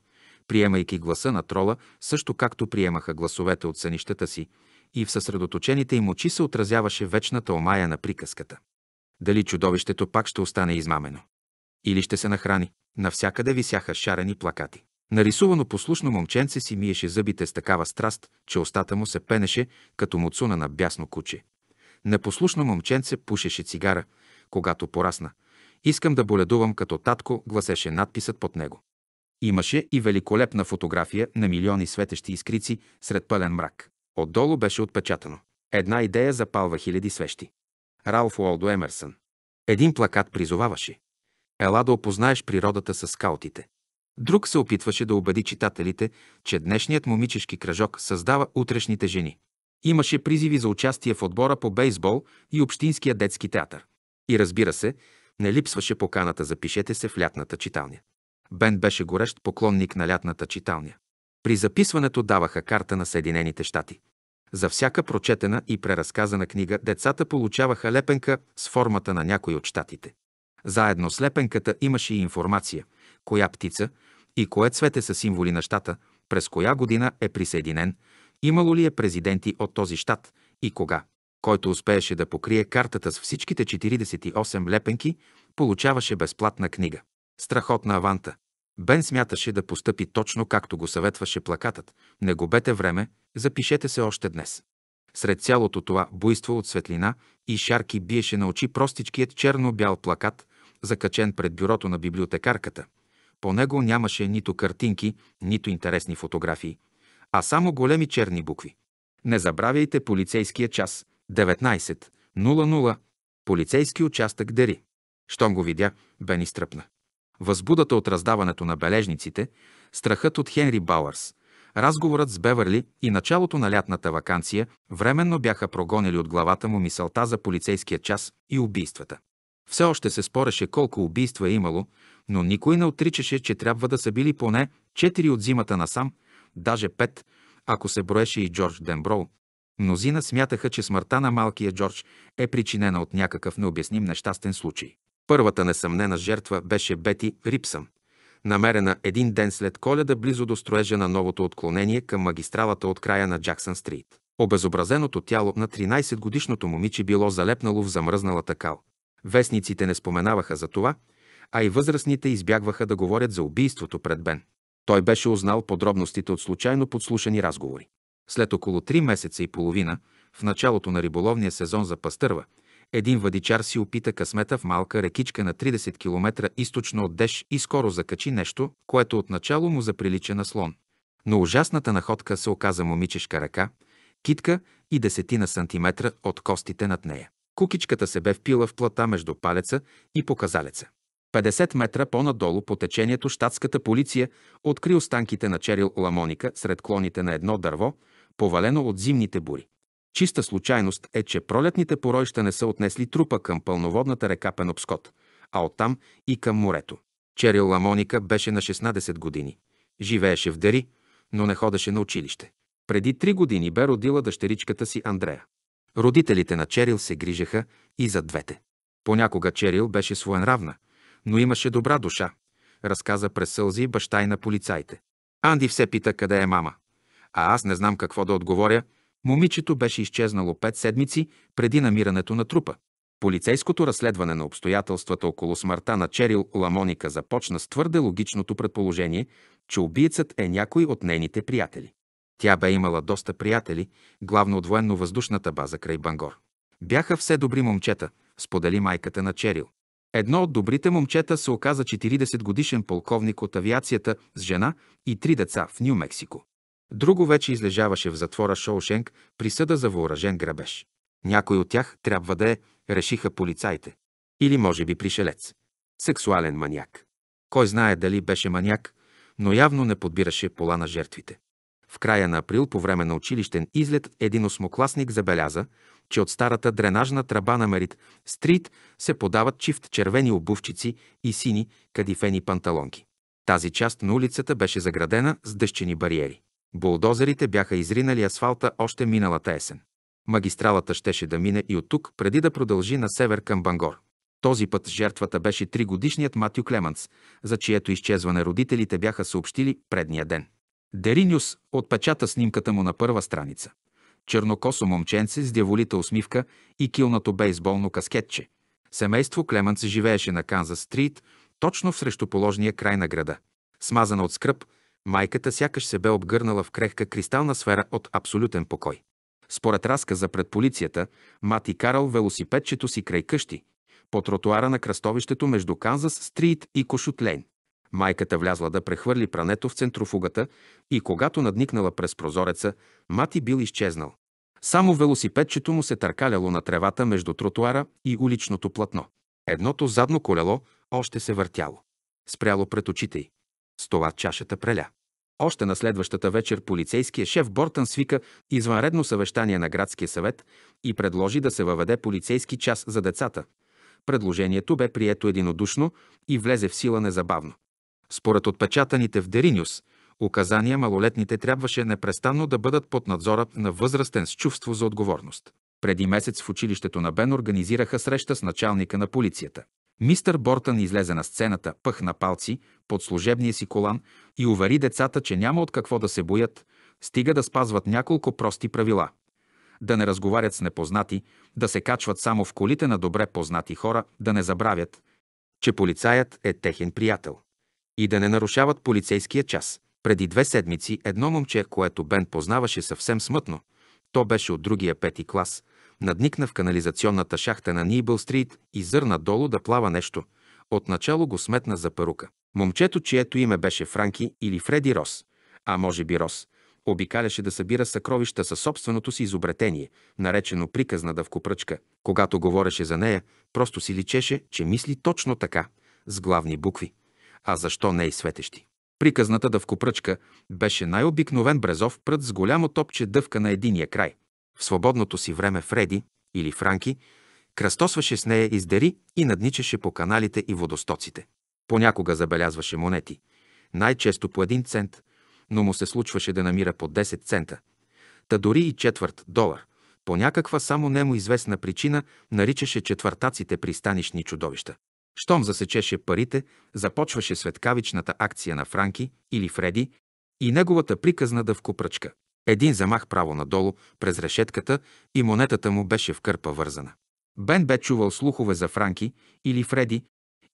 приемайки гласа на трола, също както приемаха гласовете от сънищата си, и в съсредоточените им очи се отразяваше вечната омая на приказката. Дали чудовището пак ще остане измамено? или ще се нахрани. Навсякъде висяха шарени плакати. Нарисувано послушно момченце си миеше зъбите с такава страст, че устата му се пенеше като муцуна на бясно куче. Непослушно момченце пушеше цигара, когато порасна. Искам да боледувам като татко, гласеше надписът под него. Имаше и великолепна фотография на милиони светещи искрици сред пълен мрак. Отдолу беше отпечатано. Една идея запалва хиляди свещи. Ралф Уолдо Емерсън. Един плакат призоваваше. Ела да опознаеш природата с скаутите. Друг се опитваше да убеди читателите, че днешният момичешки кръжок създава утрешните жени. Имаше призиви за участие в отбора по бейсбол и Общинския детски театър. И разбира се, не липсваше поканата «Запишете се в лятната читалня». Бен беше горещ поклонник на лятната читалня. При записването даваха карта на Съединените щати. За всяка прочетена и преразказана книга децата получаваха лепенка с формата на някой от щатите. Заедно с лепенката имаше и информация коя птица и кое цвете са символи на щата, през коя година е присъединен, имало ли е президенти от този щат и кога. Който успееше да покрие картата с всичките 48 лепенки, получаваше безплатна книга. Страхотна аванта. Бен смяташе да постъпи точно както го съветваше плакатът. Не губете време, запишете се още днес. Сред цялото това буйство от светлина и шарки биеше на очи простичкият черно-бял плакат, закачен пред бюрото на библиотекарката. По него нямаше нито картинки, нито интересни фотографии, а само големи черни букви. Не забравяйте полицейския час. 19.00. Полицейски участък Дери. Щом го видя, бе ни стръпна. Възбудата от раздаването на бележниците, страхът от Хенри Бауърс, разговорът с Беверли и началото на лятната вакансия временно бяха прогонили от главата му мисълта за полицейския час и убийствата. Все още се спореше колко убийства е имало, но никой не отричаше, че трябва да са били поне четири от зимата насам, даже пет, ако се броеше и Джордж Денброу. Мнозина смятаха, че смъртта на малкия Джордж е причинена от някакъв необясним нещастен случай. Първата несъмнена жертва беше Бети Рипсън, намерена един ден след коледа близо до строежа на новото отклонение към магистралата от края на Джаксън Стрит. Обезобразеното тяло на 13-годишното момиче било залепнало в замръзналата кал. Вестниците не споменаваха за това, а и възрастните избягваха да говорят за убийството пред Бен. Той беше узнал подробностите от случайно подслушани разговори. След около три месеца и половина, в началото на риболовния сезон за пастърва, един въдичар си опита късмета в малка рекичка на 30 км източно от Деж и скоро закачи нещо, което отначало му заприлича на слон. Но ужасната находка се оказа момичешка ръка, китка и десетина сантиметра от костите над нея. Кукичката се бе впила в плата между палеца и показалеца. 50 метра по-надолу по течението щатската полиция откри останките на Черил Ламоника сред клоните на едно дърво, повалено от зимните бури. Чиста случайност е, че пролетните поройща не са отнесли трупа към пълноводната река Пенопскот, а оттам и към морето. Черил Ламоника беше на 16 години. Живееше в Дери, но не ходеше на училище. Преди три години бе родила дъщеричката си Андрея. Родителите на Черил се грижеха и за двете. Понякога Черил беше своенравна, но имаше добра душа, разказа през сълзи баща и на полицайите. Анди все пита къде е мама, а аз не знам какво да отговоря. Момичето беше изчезнало пет седмици преди намирането на трупа. Полицейското разследване на обстоятелствата около смъртта на Черил Ламоника започна с твърде логичното предположение, че убиецът е някой от нейните приятели. Тя бе имала доста приятели, главно от военно-въздушната база край Бангор. Бяха все добри момчета, сподели майката на Черил. Едно от добрите момчета се оказа 40-годишен полковник от авиацията с жена и три деца в Нью-Мексико. Друго вече излежаваше в затвора Шоушенг присъда за въоръжен грабеж. Някой от тях трябва да е, решиха полицаите. Или може би пришелец. Сексуален маняк. Кой знае дали беше маняк, но явно не подбираше пола на жертвите. В края на април по време на училищен излет един осмокласник забеляза, че от старата дренажна тръба на Мерит Стрит се подават чифт червени обувчици и сини кадифени панталонки. Тази част на улицата беше заградена с дъщени бариери. Булдозерите бяха изринали асфалта още миналата есен. Магистралата щеше да мине и от тук, преди да продължи на север към Бангор. Този път жертвата беше тригодишният Матю Клеманс, за чието изчезване родителите бяха съобщили предния ден. Дериниус отпечата снимката му на първа страница. Чернокосо момченце с дяволита усмивка и килнато бейсболно каскетче. Семейство Клеманс живееше на Канзас-стрит, точно в срещуположния край на града. Смазана от скръп, майката сякаш се бе обгърнала в крехка кристална сфера от абсолютен покой. Според разказа пред полицията, Мати карал велосипедчето си край къщи, по тротуара на кръстовището между Канзас-стрит и Кошутлейн. Майката влязла да прехвърли прането в центрофугата и когато надникнала през прозореца, Мати бил изчезнал. Само велосипедчето му се търкаляло на тревата между тротуара и уличното платно. Едното задно колело още се въртяло. Спряло пред очите й. С това чашата преля. Още на следващата вечер полицейския шеф Бортън свика извънредно съвещание на градския съвет и предложи да се въведе полицейски час за децата. Предложението бе прието единодушно и влезе в сила незабавно. Според отпечатаните в Деринюс указания малолетните трябваше непрестанно да бъдат под надзора на възрастен с чувство за отговорност. Преди месец в училището на Бен организираха среща с началника на полицията. Мистър Бортън излезе на сцената, пъхна палци под служебния си колан и увери децата, че няма от какво да се боят, стига да спазват няколко прости правила. Да не разговарят с непознати, да се качват само в колите на добре познати хора, да не забравят, че полицаят е техен приятел и да не нарушават полицейския час. Преди две седмици едно момче, което Бен познаваше съвсем смътно, то беше от другия пети клас, надникна в канализационната шахта на Нибъл Стрит и зърна долу да плава нещо. Отначало го сметна за парука. Момчето, чието име беше Франки или Фреди Рос, а може би Рос, обикаляше да събира съкровища със собственото си изобретение, наречено приказна дъвкопръчка. Когато говореше за нея, просто си личеше, че мисли точно така, с главни букви а защо не и светещи. Приказната дъвкопръчка беше най-обикновен брезов прът с голямо топче дъвка на единия край. В свободното си време Фреди или Франки кръстосваше с нея издери и надничаше по каналите и водостоците. Понякога забелязваше монети, най-често по един цент, но му се случваше да намира по 10 цента, та дори и четвърт долар. По някаква само нему известна причина наричаше четвъртаците пристанищни чудовища. Щом засечеше парите, започваше светкавичната акция на Франки или Фреди и неговата приказна дъвкопръчка. Един замах право надолу през решетката и монетата му беше в кърпа вързана. Бен бе чувал слухове за Франки или Фреди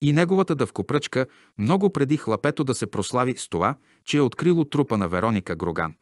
и неговата дъвкопръчка много преди хлапето да се прослави с това, че е открило трупа на Вероника Гроган.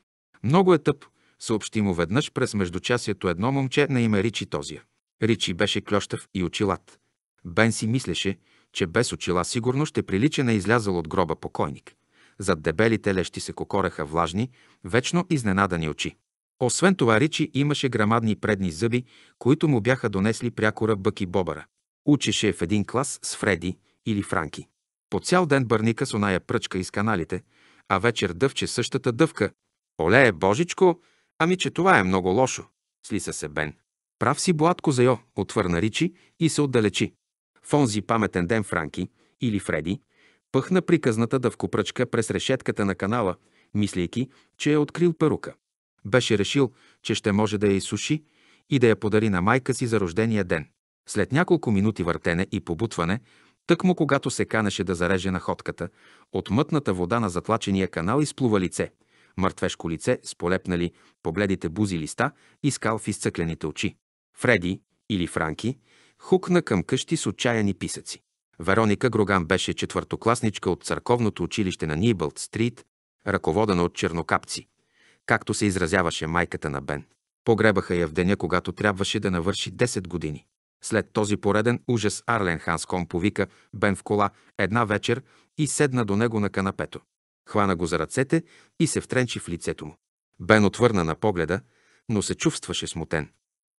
Много е тъп, съобщи му веднъж през междучасието едно момче на име Ричи Тозия. Ричи беше клющав и очилат. Бен си мислеше, че без очила сигурно ще прилича на излязъл от гроба покойник. Зад дебелите лещи се кокореха влажни, вечно изненадани очи. Освен това Ричи имаше грамадни предни зъби, които му бяха донесли прякора Бъки Бобара. Учеше в един клас с Фреди или Франки. По цял ден бърника с оная пръчка из каналите, а вечер дъвче същата дъвка. Оле, божичко, ами че това е много лошо, слиса се Бен. Прав си, Боатко, Йо, отвърна Ричи и се отдалечи. В онзи паметен ден Франки, или Фреди, пъхна приказната дъвкопръчка през решетката на канала, мислейки, че е открил перука. Беше решил, че ще може да я изсуши и да я подари на майка си за рождения ден. След няколко минути въртене и побутване, тъкмо когато се канеше да зареже находката, от мътната вода на затлачения канал изплува лице, мъртвешко лице с полепнали побледите бузи листа и скал в изцъклените очи. Фреди или Франки – хукна към къщи с отчаяни писъци. Вероника Гроган беше четвъртокласничка от църковното училище на Нибълт Стрит, ръководена от чернокапци, както се изразяваше майката на Бен. Погребаха я в деня, когато трябваше да навърши 10 години. След този пореден ужас Арлен Ханском повика Бен в кола една вечер и седна до него на канапето. Хвана го за ръцете и се втренчи в лицето му. Бен отвърна на погледа, но се чувстваше смутен.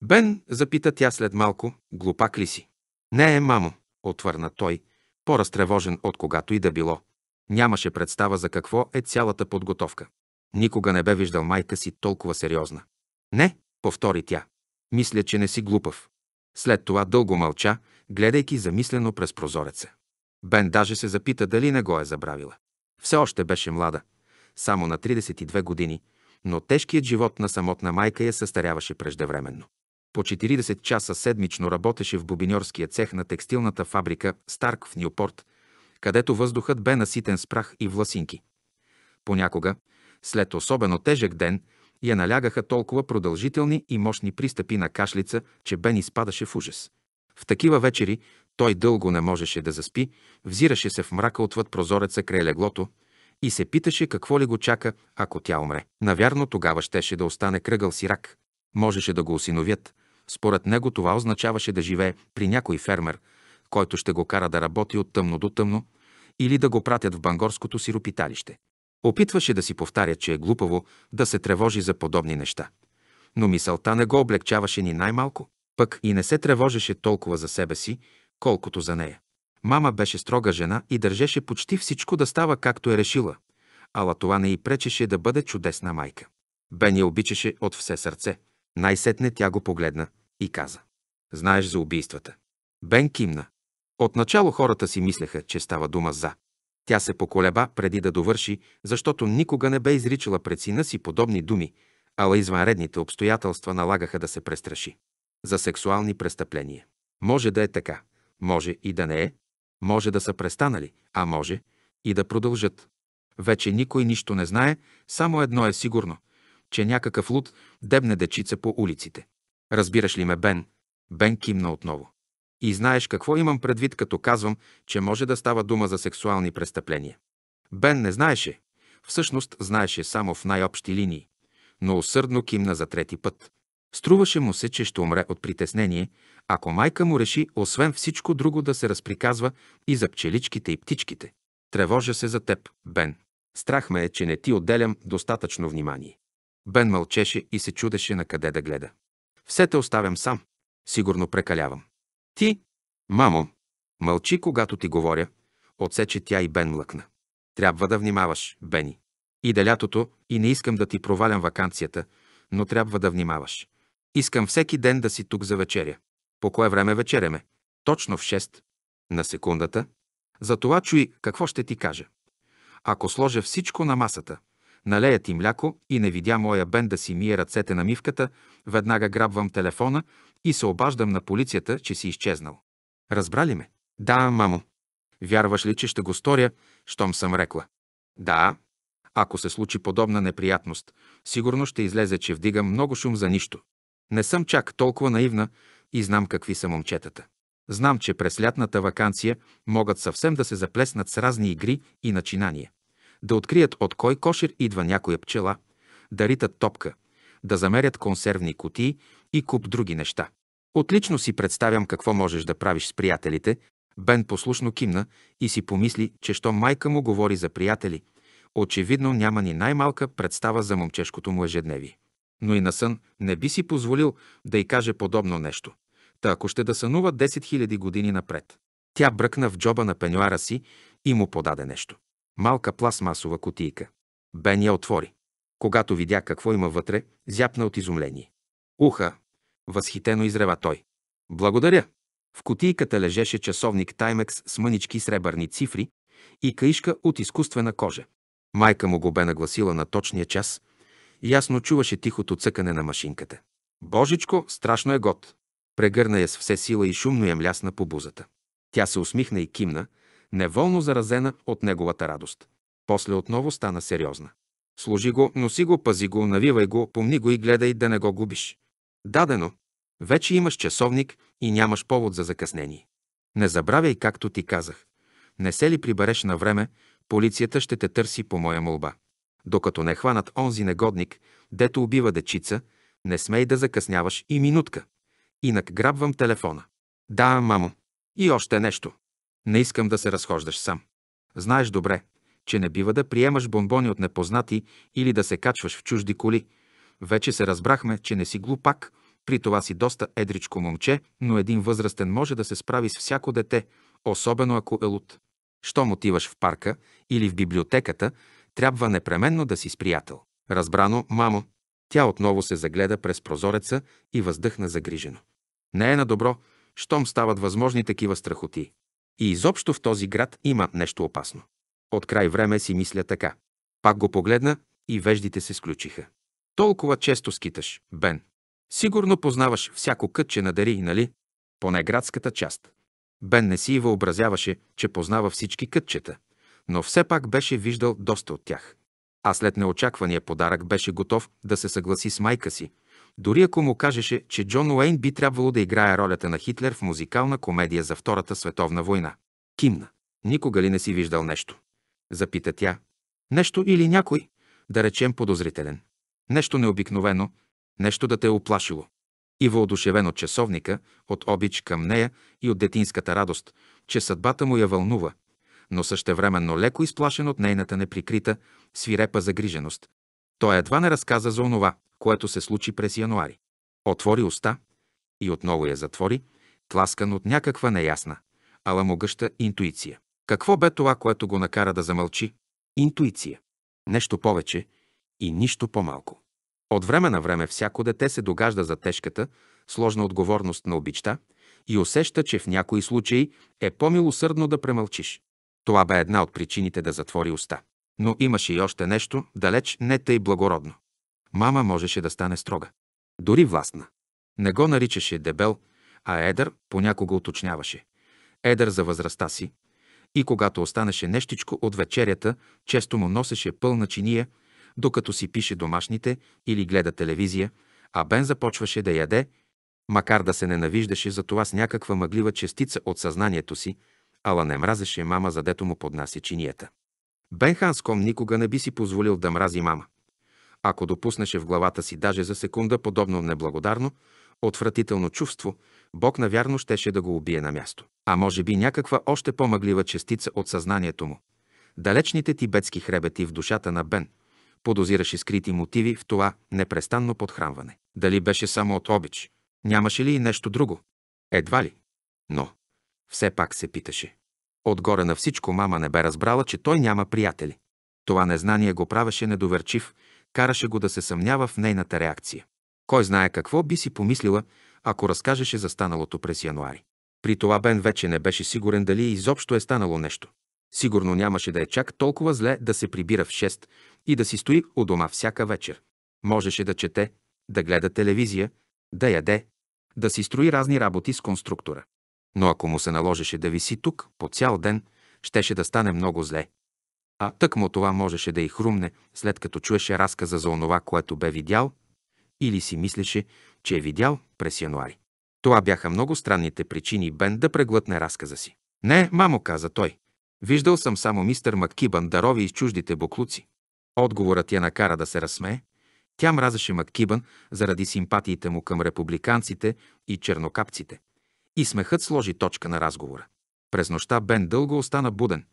Бен, запита тя след малко, глупак ли си? Не е, мамо, отвърна той, по-разтревожен от когато и да било. Нямаше представа за какво е цялата подготовка. Никога не бе виждал майка си толкова сериозна. Не, повтори тя. Мисля, че не си глупав. След това дълго мълча, гледайки замислено през прозореца. Бен даже се запита дали не го е забравила. Все още беше млада, само на 32 години, но тежкият живот на самотна майка я състаряваше преждевременно. По 40 часа седмично работеше в бубиньорския цех на текстилната фабрика Старк в Нюпорт, където въздухът бе наситен с прах и власинки. Понякога, след особено тежък ден, я налягаха толкова продължителни и мощни пристъпи на кашлица, че Бен изпадаше в ужас. В такива вечери той дълго не можеше да заспи, взираше се в мрака отвъд прозореца край леглото и се питаше какво ли го чака, ако тя умре. Навярно тогава щеше да остане кръгъл сирак. Можеше да го осиновят, според него това означаваше да живее при някой фермер, който ще го кара да работи от тъмно до тъмно или да го пратят в бангорското сиропиталище. Опитваше да си повтаря, че е глупаво да се тревожи за подобни неща. Но мисълта не го облегчаваше ни най-малко, пък и не се тревожеше толкова за себе си, колкото за нея. Мама беше строга жена и държеше почти всичко да става както е решила, ала това не й пречеше да бъде чудесна майка. Бен я обичаше от все сърце – най-сетне тя го погледна и каза. Знаеш за убийствата. Бен кимна. Отначало хората си мислеха, че става дума за. Тя се поколеба преди да довърши, защото никога не бе изричала пред сина си подобни думи, ала извънредните обстоятелства налагаха да се престраши. За сексуални престъпления. Може да е така, може и да не е, може да са престанали, а може и да продължат. Вече никой нищо не знае, само едно е сигурно – че някакъв луд дебне дечица по улиците. Разбираш ли ме, Бен? Бен кимна отново. И знаеш какво имам предвид, като казвам, че може да става дума за сексуални престъпления. Бен не знаеше. Всъщност знаеше само в най-общи линии, но усърдно кимна за трети път. Струваше му се, че ще умре от притеснение, ако майка му реши, освен всичко друго, да се разприказва и за пчеличките и птичките. Тревожа се за теб, Бен. Страх ме е, че не ти отделям достатъчно внимание. Бен мълчеше и се чудеше на къде да гледа. Все те оставям сам. Сигурно прекалявам. Ти, мамо, мълчи, когато ти говоря. Отсече тя и Бен млъкна. Трябва да внимаваш, Бени. Иде лятото и не искам да ти провалям вакансията, но трябва да внимаваш. Искам всеки ден да си тук за вечеря. По кое време вечеряме? Точно в 6. На секундата. Затова чуй какво ще ти кажа. Ако сложа всичко на масата, налея ти мляко и не видя моя бен да си мие ръцете на мивката, веднага грабвам телефона и се обаждам на полицията, че си изчезнал. Разбрали ме? Да, мамо. Вярваш ли, че ще го сторя, щом съм рекла? Да. Ако се случи подобна неприятност, сигурно ще излезе, че вдигам много шум за нищо. Не съм чак толкова наивна и знам какви са момчетата. Знам, че през лятната вакансия могат съвсем да се заплеснат с разни игри и начинания да открият от кой кошер идва някоя пчела, да ритат топка, да замерят консервни кутии и куп други неща. Отлично си представям какво можеш да правиш с приятелите. Бен послушно кимна и си помисли, че що майка му говори за приятели, очевидно няма ни най-малка представа за момчешкото му ежедневие. Но и на сън не би си позволил да й каже подобно нещо. Та ако ще да сънува 10 000 години напред. Тя бръкна в джоба на пенюара си и му подаде нещо малка пластмасова кутийка. Бен я отвори. Когато видя какво има вътре, зяпна от изумление. Уха! Възхитено изрева той. Благодаря! В кутийката лежеше часовник Таймекс с мънички сребърни цифри и каишка от изкуствена кожа. Майка му го бе нагласила на точния час. Ясно чуваше тихото цъкане на машинката. Божичко, страшно е год! Прегърна я с все сила и шумно я млясна по бузата. Тя се усмихна и кимна, неволно заразена от неговата радост. После отново стана сериозна. Служи го, носи го, пази го, навивай го, помни го и гледай да не го губиш. Дадено. Вече имаш часовник и нямаш повод за закъснение. Не забравяй, както ти казах. Не се ли прибереш на време, полицията ще те търси по моя молба. Докато не хванат онзи негодник, дето убива дечица, не смей да закъсняваш и минутка. Инак грабвам телефона. Да, мамо. И още нещо. Не искам да се разхождаш сам. Знаеш добре, че не бива да приемаш бомбони от непознати или да се качваш в чужди коли. Вече се разбрахме, че не си глупак, при това си доста едричко момче, но един възрастен може да се справи с всяко дете, особено ако е луд. Щом отиваш в парка или в библиотеката, трябва непременно да си с приятел. Разбрано, мамо. Тя отново се загледа през прозореца и въздъхна загрижено. Не е на добро, щом стават възможни такива страхоти. И изобщо в този град има нещо опасно. От край време си мисля така. Пак го погледна и веждите се сключиха. Толкова често скиташ, Бен. Сигурно познаваш всяко кътче на Дари, нали? Поне градската част. Бен не си и въобразяваше, че познава всички кътчета, но все пак беше виждал доста от тях. А след неочаквания подарък беше готов да се съгласи с майка си, дори ако му кажеше, че Джон Уейн би трябвало да играе ролята на Хитлер в музикална комедия за Втората световна война. Кимна. Никога ли не си виждал нещо? Запита тя. Нещо или някой, да речем подозрителен. Нещо необикновено, нещо да те е оплашило. И въодушевен от часовника, от обич към нея и от детинската радост, че съдбата му я вълнува, но същевременно леко изплашен от нейната неприкрита, свирепа загриженост. Той едва не разказа за онова, което се случи през януари. Отвори уста и отново я затвори, тласкан от някаква неясна, ала могъща интуиция. Какво бе това, което го накара да замълчи? Интуиция. Нещо повече и нищо по-малко. От време на време всяко дете се догажда за тежката, сложна отговорност на обичта и усеща, че в някои случаи е по-милосърдно да премълчиш. Това бе една от причините да затвори уста. Но имаше и още нещо, далеч не тъй благородно. Мама можеше да стане строга. Дори властна. Не го наричаше дебел, а едър понякога уточняваше. Едър за възрастта си. И когато останеше нещичко от вечерята, често му носеше пълна чиния, докато си пише домашните или гледа телевизия, а Бен започваше да яде, макар да се ненавиждаше за това с някаква мъглива частица от съзнанието си, ала не мразеше мама, задето му поднася чинията. Бен Ханском никога не би си позволил да мрази мама. Ако допуснеше в главата си даже за секунда подобно неблагодарно, отвратително чувство, Бог навярно щеше да го убие на място. А може би някаква още по-мъглива частица от съзнанието му. Далечните тибетски хребети в душата на Бен подозираше скрити мотиви в това непрестанно подхранване. Дали беше само от обич? Нямаше ли и нещо друго? Едва ли. Но все пак се питаше. Отгоре на всичко мама не бе разбрала, че той няма приятели. Това незнание го правеше недоверчив караше го да се съмнява в нейната реакция. Кой знае какво би си помислила, ако разкажеше за станалото през януари. При това Бен вече не беше сигурен дали изобщо е станало нещо. Сигурно нямаше да е чак толкова зле да се прибира в 6 и да си стои у дома всяка вечер. Можеше да чете, да гледа телевизия, да яде, да си строи разни работи с конструктора. Но ако му се наложеше да виси тук по цял ден, щеше да стане много зле. А тък му това можеше да й хрумне, след като чуеше разказа за онова, което бе видял, или си мислеше, че е видял през януари. Това бяха много странните причини Бен да преглътне разказа си. Не, мамо, каза той. Виждал съм само мистер Маккибан да рови из чуждите буклуци. Отговорът я накара да се разсмее. Тя мразеше Маккибан заради симпатиите му към републиканците и чернокапците. И смехът сложи точка на разговора. През нощта Бен дълго остана буден.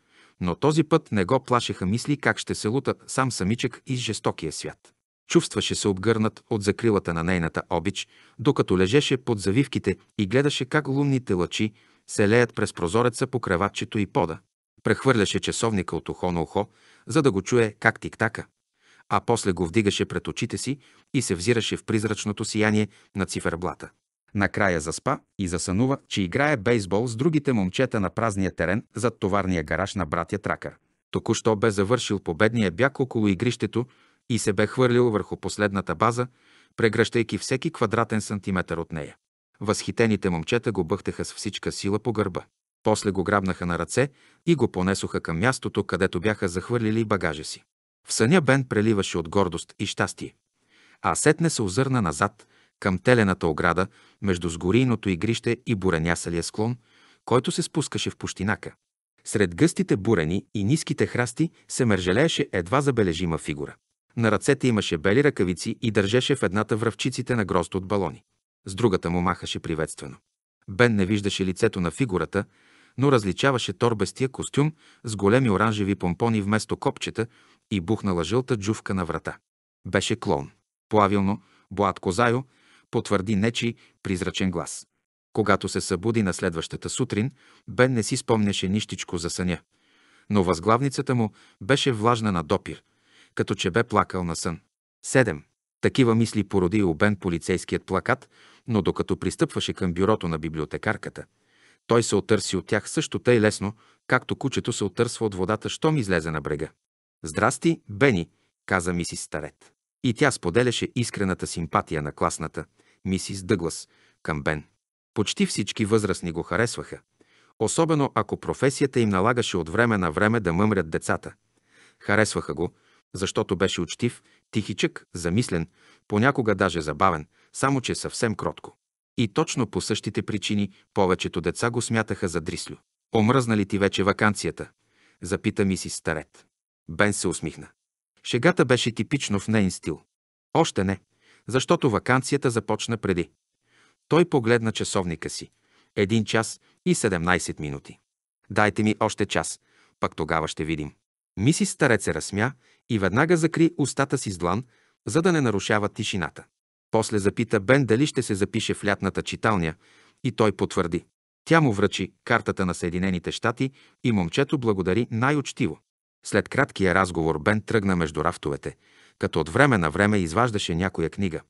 Но този път не го плашеха мисли как ще се лута сам самичък из жестокия свят. Чувстваше се обгърнат от закрилата на нейната обич, докато лежеше под завивките и гледаше как лунните лъчи се леят през прозореца по креватчето и пода. Прехвърляше часовника от ухо на ухо, за да го чуе как тиктака, а после го вдигаше пред очите си и се взираше в призрачното сияние на циферблата. Накрая заспа и засънува, че играе бейсбол с другите момчета на празния терен зад товарния гараж на братя Тракър. Току-що бе завършил победния бяг около игрището и се бе хвърлил върху последната база, прегръщайки всеки квадратен сантиметър от нея. Възхитените момчета го бъхтеха с всичка сила по гърба. После го грабнаха на ръце и го понесоха към мястото, където бяха захвърлили багажа си. В съня Бен преливаше от гордост и щастие. А сетне се озърна назад, към телената ограда между сгорийното игрище и буренясалия склон, който се спускаше в пущинака. Сред гъстите бурени и ниските храсти се мържелееше едва забележима фигура. На ръцете имаше бели ръкавици и държеше в едната връвчиците на грозд от балони. С другата му махаше приветствено. Бен не виждаше лицето на фигурата, но различаваше торбестия костюм с големи оранжеви помпони вместо копчета и бухнала жълта джувка на врата. Беше клон. Плавилно, Боат Козайо потвърди нечи призрачен глас. Когато се събуди на следващата сутрин, Бен не си спомняше нищичко за съня. Но възглавницата му беше влажна на допир, като че бе плакал на сън. 7. Такива мисли породи у Бен полицейският плакат, но докато пристъпваше към бюрото на библиотекарката, той се отърси от тях също тъй лесно, както кучето се отърсва от водата, щом излезе на брега. Здрасти, Бени, каза мисис Старет. И тя споделяше искрената симпатия на класната мисис Дъглас към Бен. Почти всички възрастни го харесваха, особено ако професията им налагаше от време на време да мъмрят децата. Харесваха го, защото беше учтив, тихичък, замислен, понякога даже забавен, само че съвсем кротко. И точно по същите причини повечето деца го смятаха за дрислю. Омръзна ли ти вече вакансията? Запита мисис старет. Бен се усмихна. Шегата беше типично в нейн стил. Още не, защото вакансията започна преди. Той погледна часовника си. Един час и 17 минути. Дайте ми още час, пък тогава ще видим. Миси Старец се разсмя и веднага закри устата си с длан, за да не нарушава тишината. После запита Бен дали ще се запише в лятната читалня и той потвърди. Тя му връчи картата на Съединените щати и момчето благодари най-учтиво. След краткия разговор Бен тръгна между рафтовете, като от време на време изваждаше някоя книга,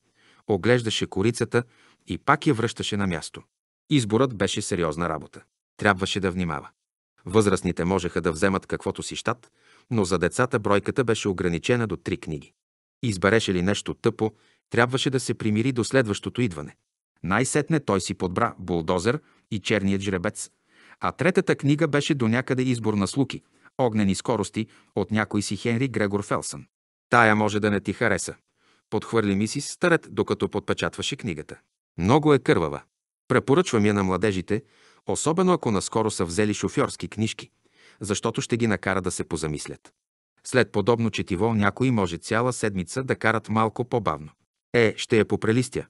оглеждаше корицата и пак я връщаше на място. Изборът беше сериозна работа. Трябваше да внимава. Възрастните можеха да вземат каквото си щат, но за децата бройката беше ограничена до три книги. Избереше ли нещо тъпо, трябваше да се примири до следващото идване. Най-сетне той си подбра «Булдозер» и «Черният жребец», а третата книга беше до някъде избор на слуки – огнени скорости от някой си Хенри Грегор Фелсън. Тая може да не ти хареса. Подхвърли ми си старет, докато подпечатваше книгата. Много е кървава. Препоръчвам я на младежите, особено ако наскоро са взели шофьорски книжки, защото ще ги накара да се позамислят. След подобно четиво някои може цяла седмица да карат малко по-бавно. Е, ще я попрелистя,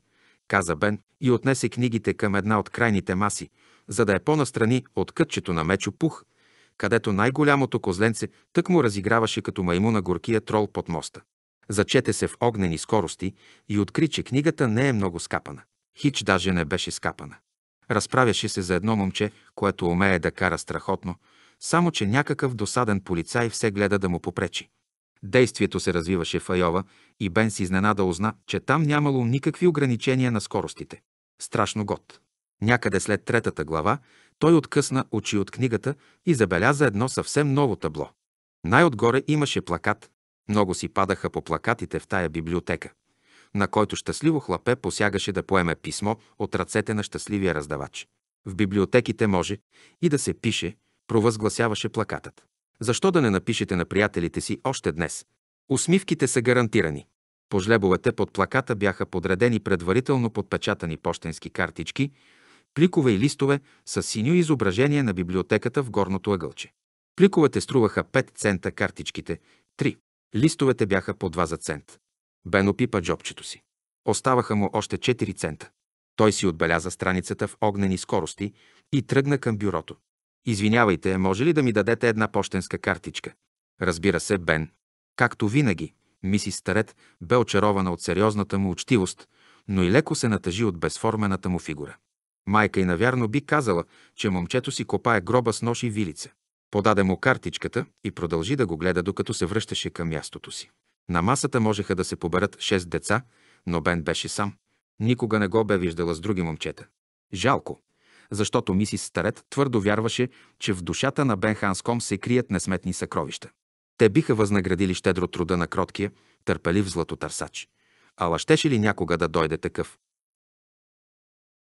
каза Бен и отнесе книгите към една от крайните маси, за да е по-настрани от кътчето на Мечо Пух където най-голямото козленце тък му разиграваше като маймуна горкия трол под моста. Зачете се в огнени скорости и откри, че книгата не е много скапана. Хич даже не беше скапана. Разправяше се за едно момче, което умее да кара страхотно, само че някакъв досаден полицай все гледа да му попречи. Действието се развиваше в Айова и Бен си изненада узна, че там нямало никакви ограничения на скоростите. Страшно год. Някъде след третата глава той откъсна очи от книгата и забеляза едно съвсем ново табло. Най-отгоре имаше плакат. Много си падаха по плакатите в тая библиотека, на който щастливо хлапе посягаше да поеме писмо от ръцете на щастливия раздавач. В библиотеките може и да се пише, провъзгласяваше плакатът. Защо да не напишете на приятелите си още днес? Усмивките са гарантирани. По жлебовете под плаката бяха подредени предварително подпечатани почтенски картички пликове и листове с синьо изображение на библиотеката в горното ъгълче. Пликовете струваха 5 цента картичките, 3. Листовете бяха по 2 за цент. Бено пипа джобчето си. Оставаха му още 4 цента. Той си отбеляза страницата в огнени скорости и тръгна към бюрото. Извинявайте, може ли да ми дадете една почтенска картичка? Разбира се, Бен. Както винаги, мисис Старет бе очарована от сериозната му учтивост, но и леко се натъжи от безформената му фигура. Майка и навярно би казала, че момчето си копае гроба с нож и вилица. Подаде му картичката и продължи да го гледа, докато се връщаше към мястото си. На масата можеха да се поберат шест деца, но Бен беше сам. Никога не го бе виждала с други момчета. Жалко, защото мисис Старет твърдо вярваше, че в душата на Бен Ханском се крият несметни съкровища. Те биха възнаградили щедро труда на кроткия, търпелив златотърсач. Ала щеше ли някога да дойде такъв?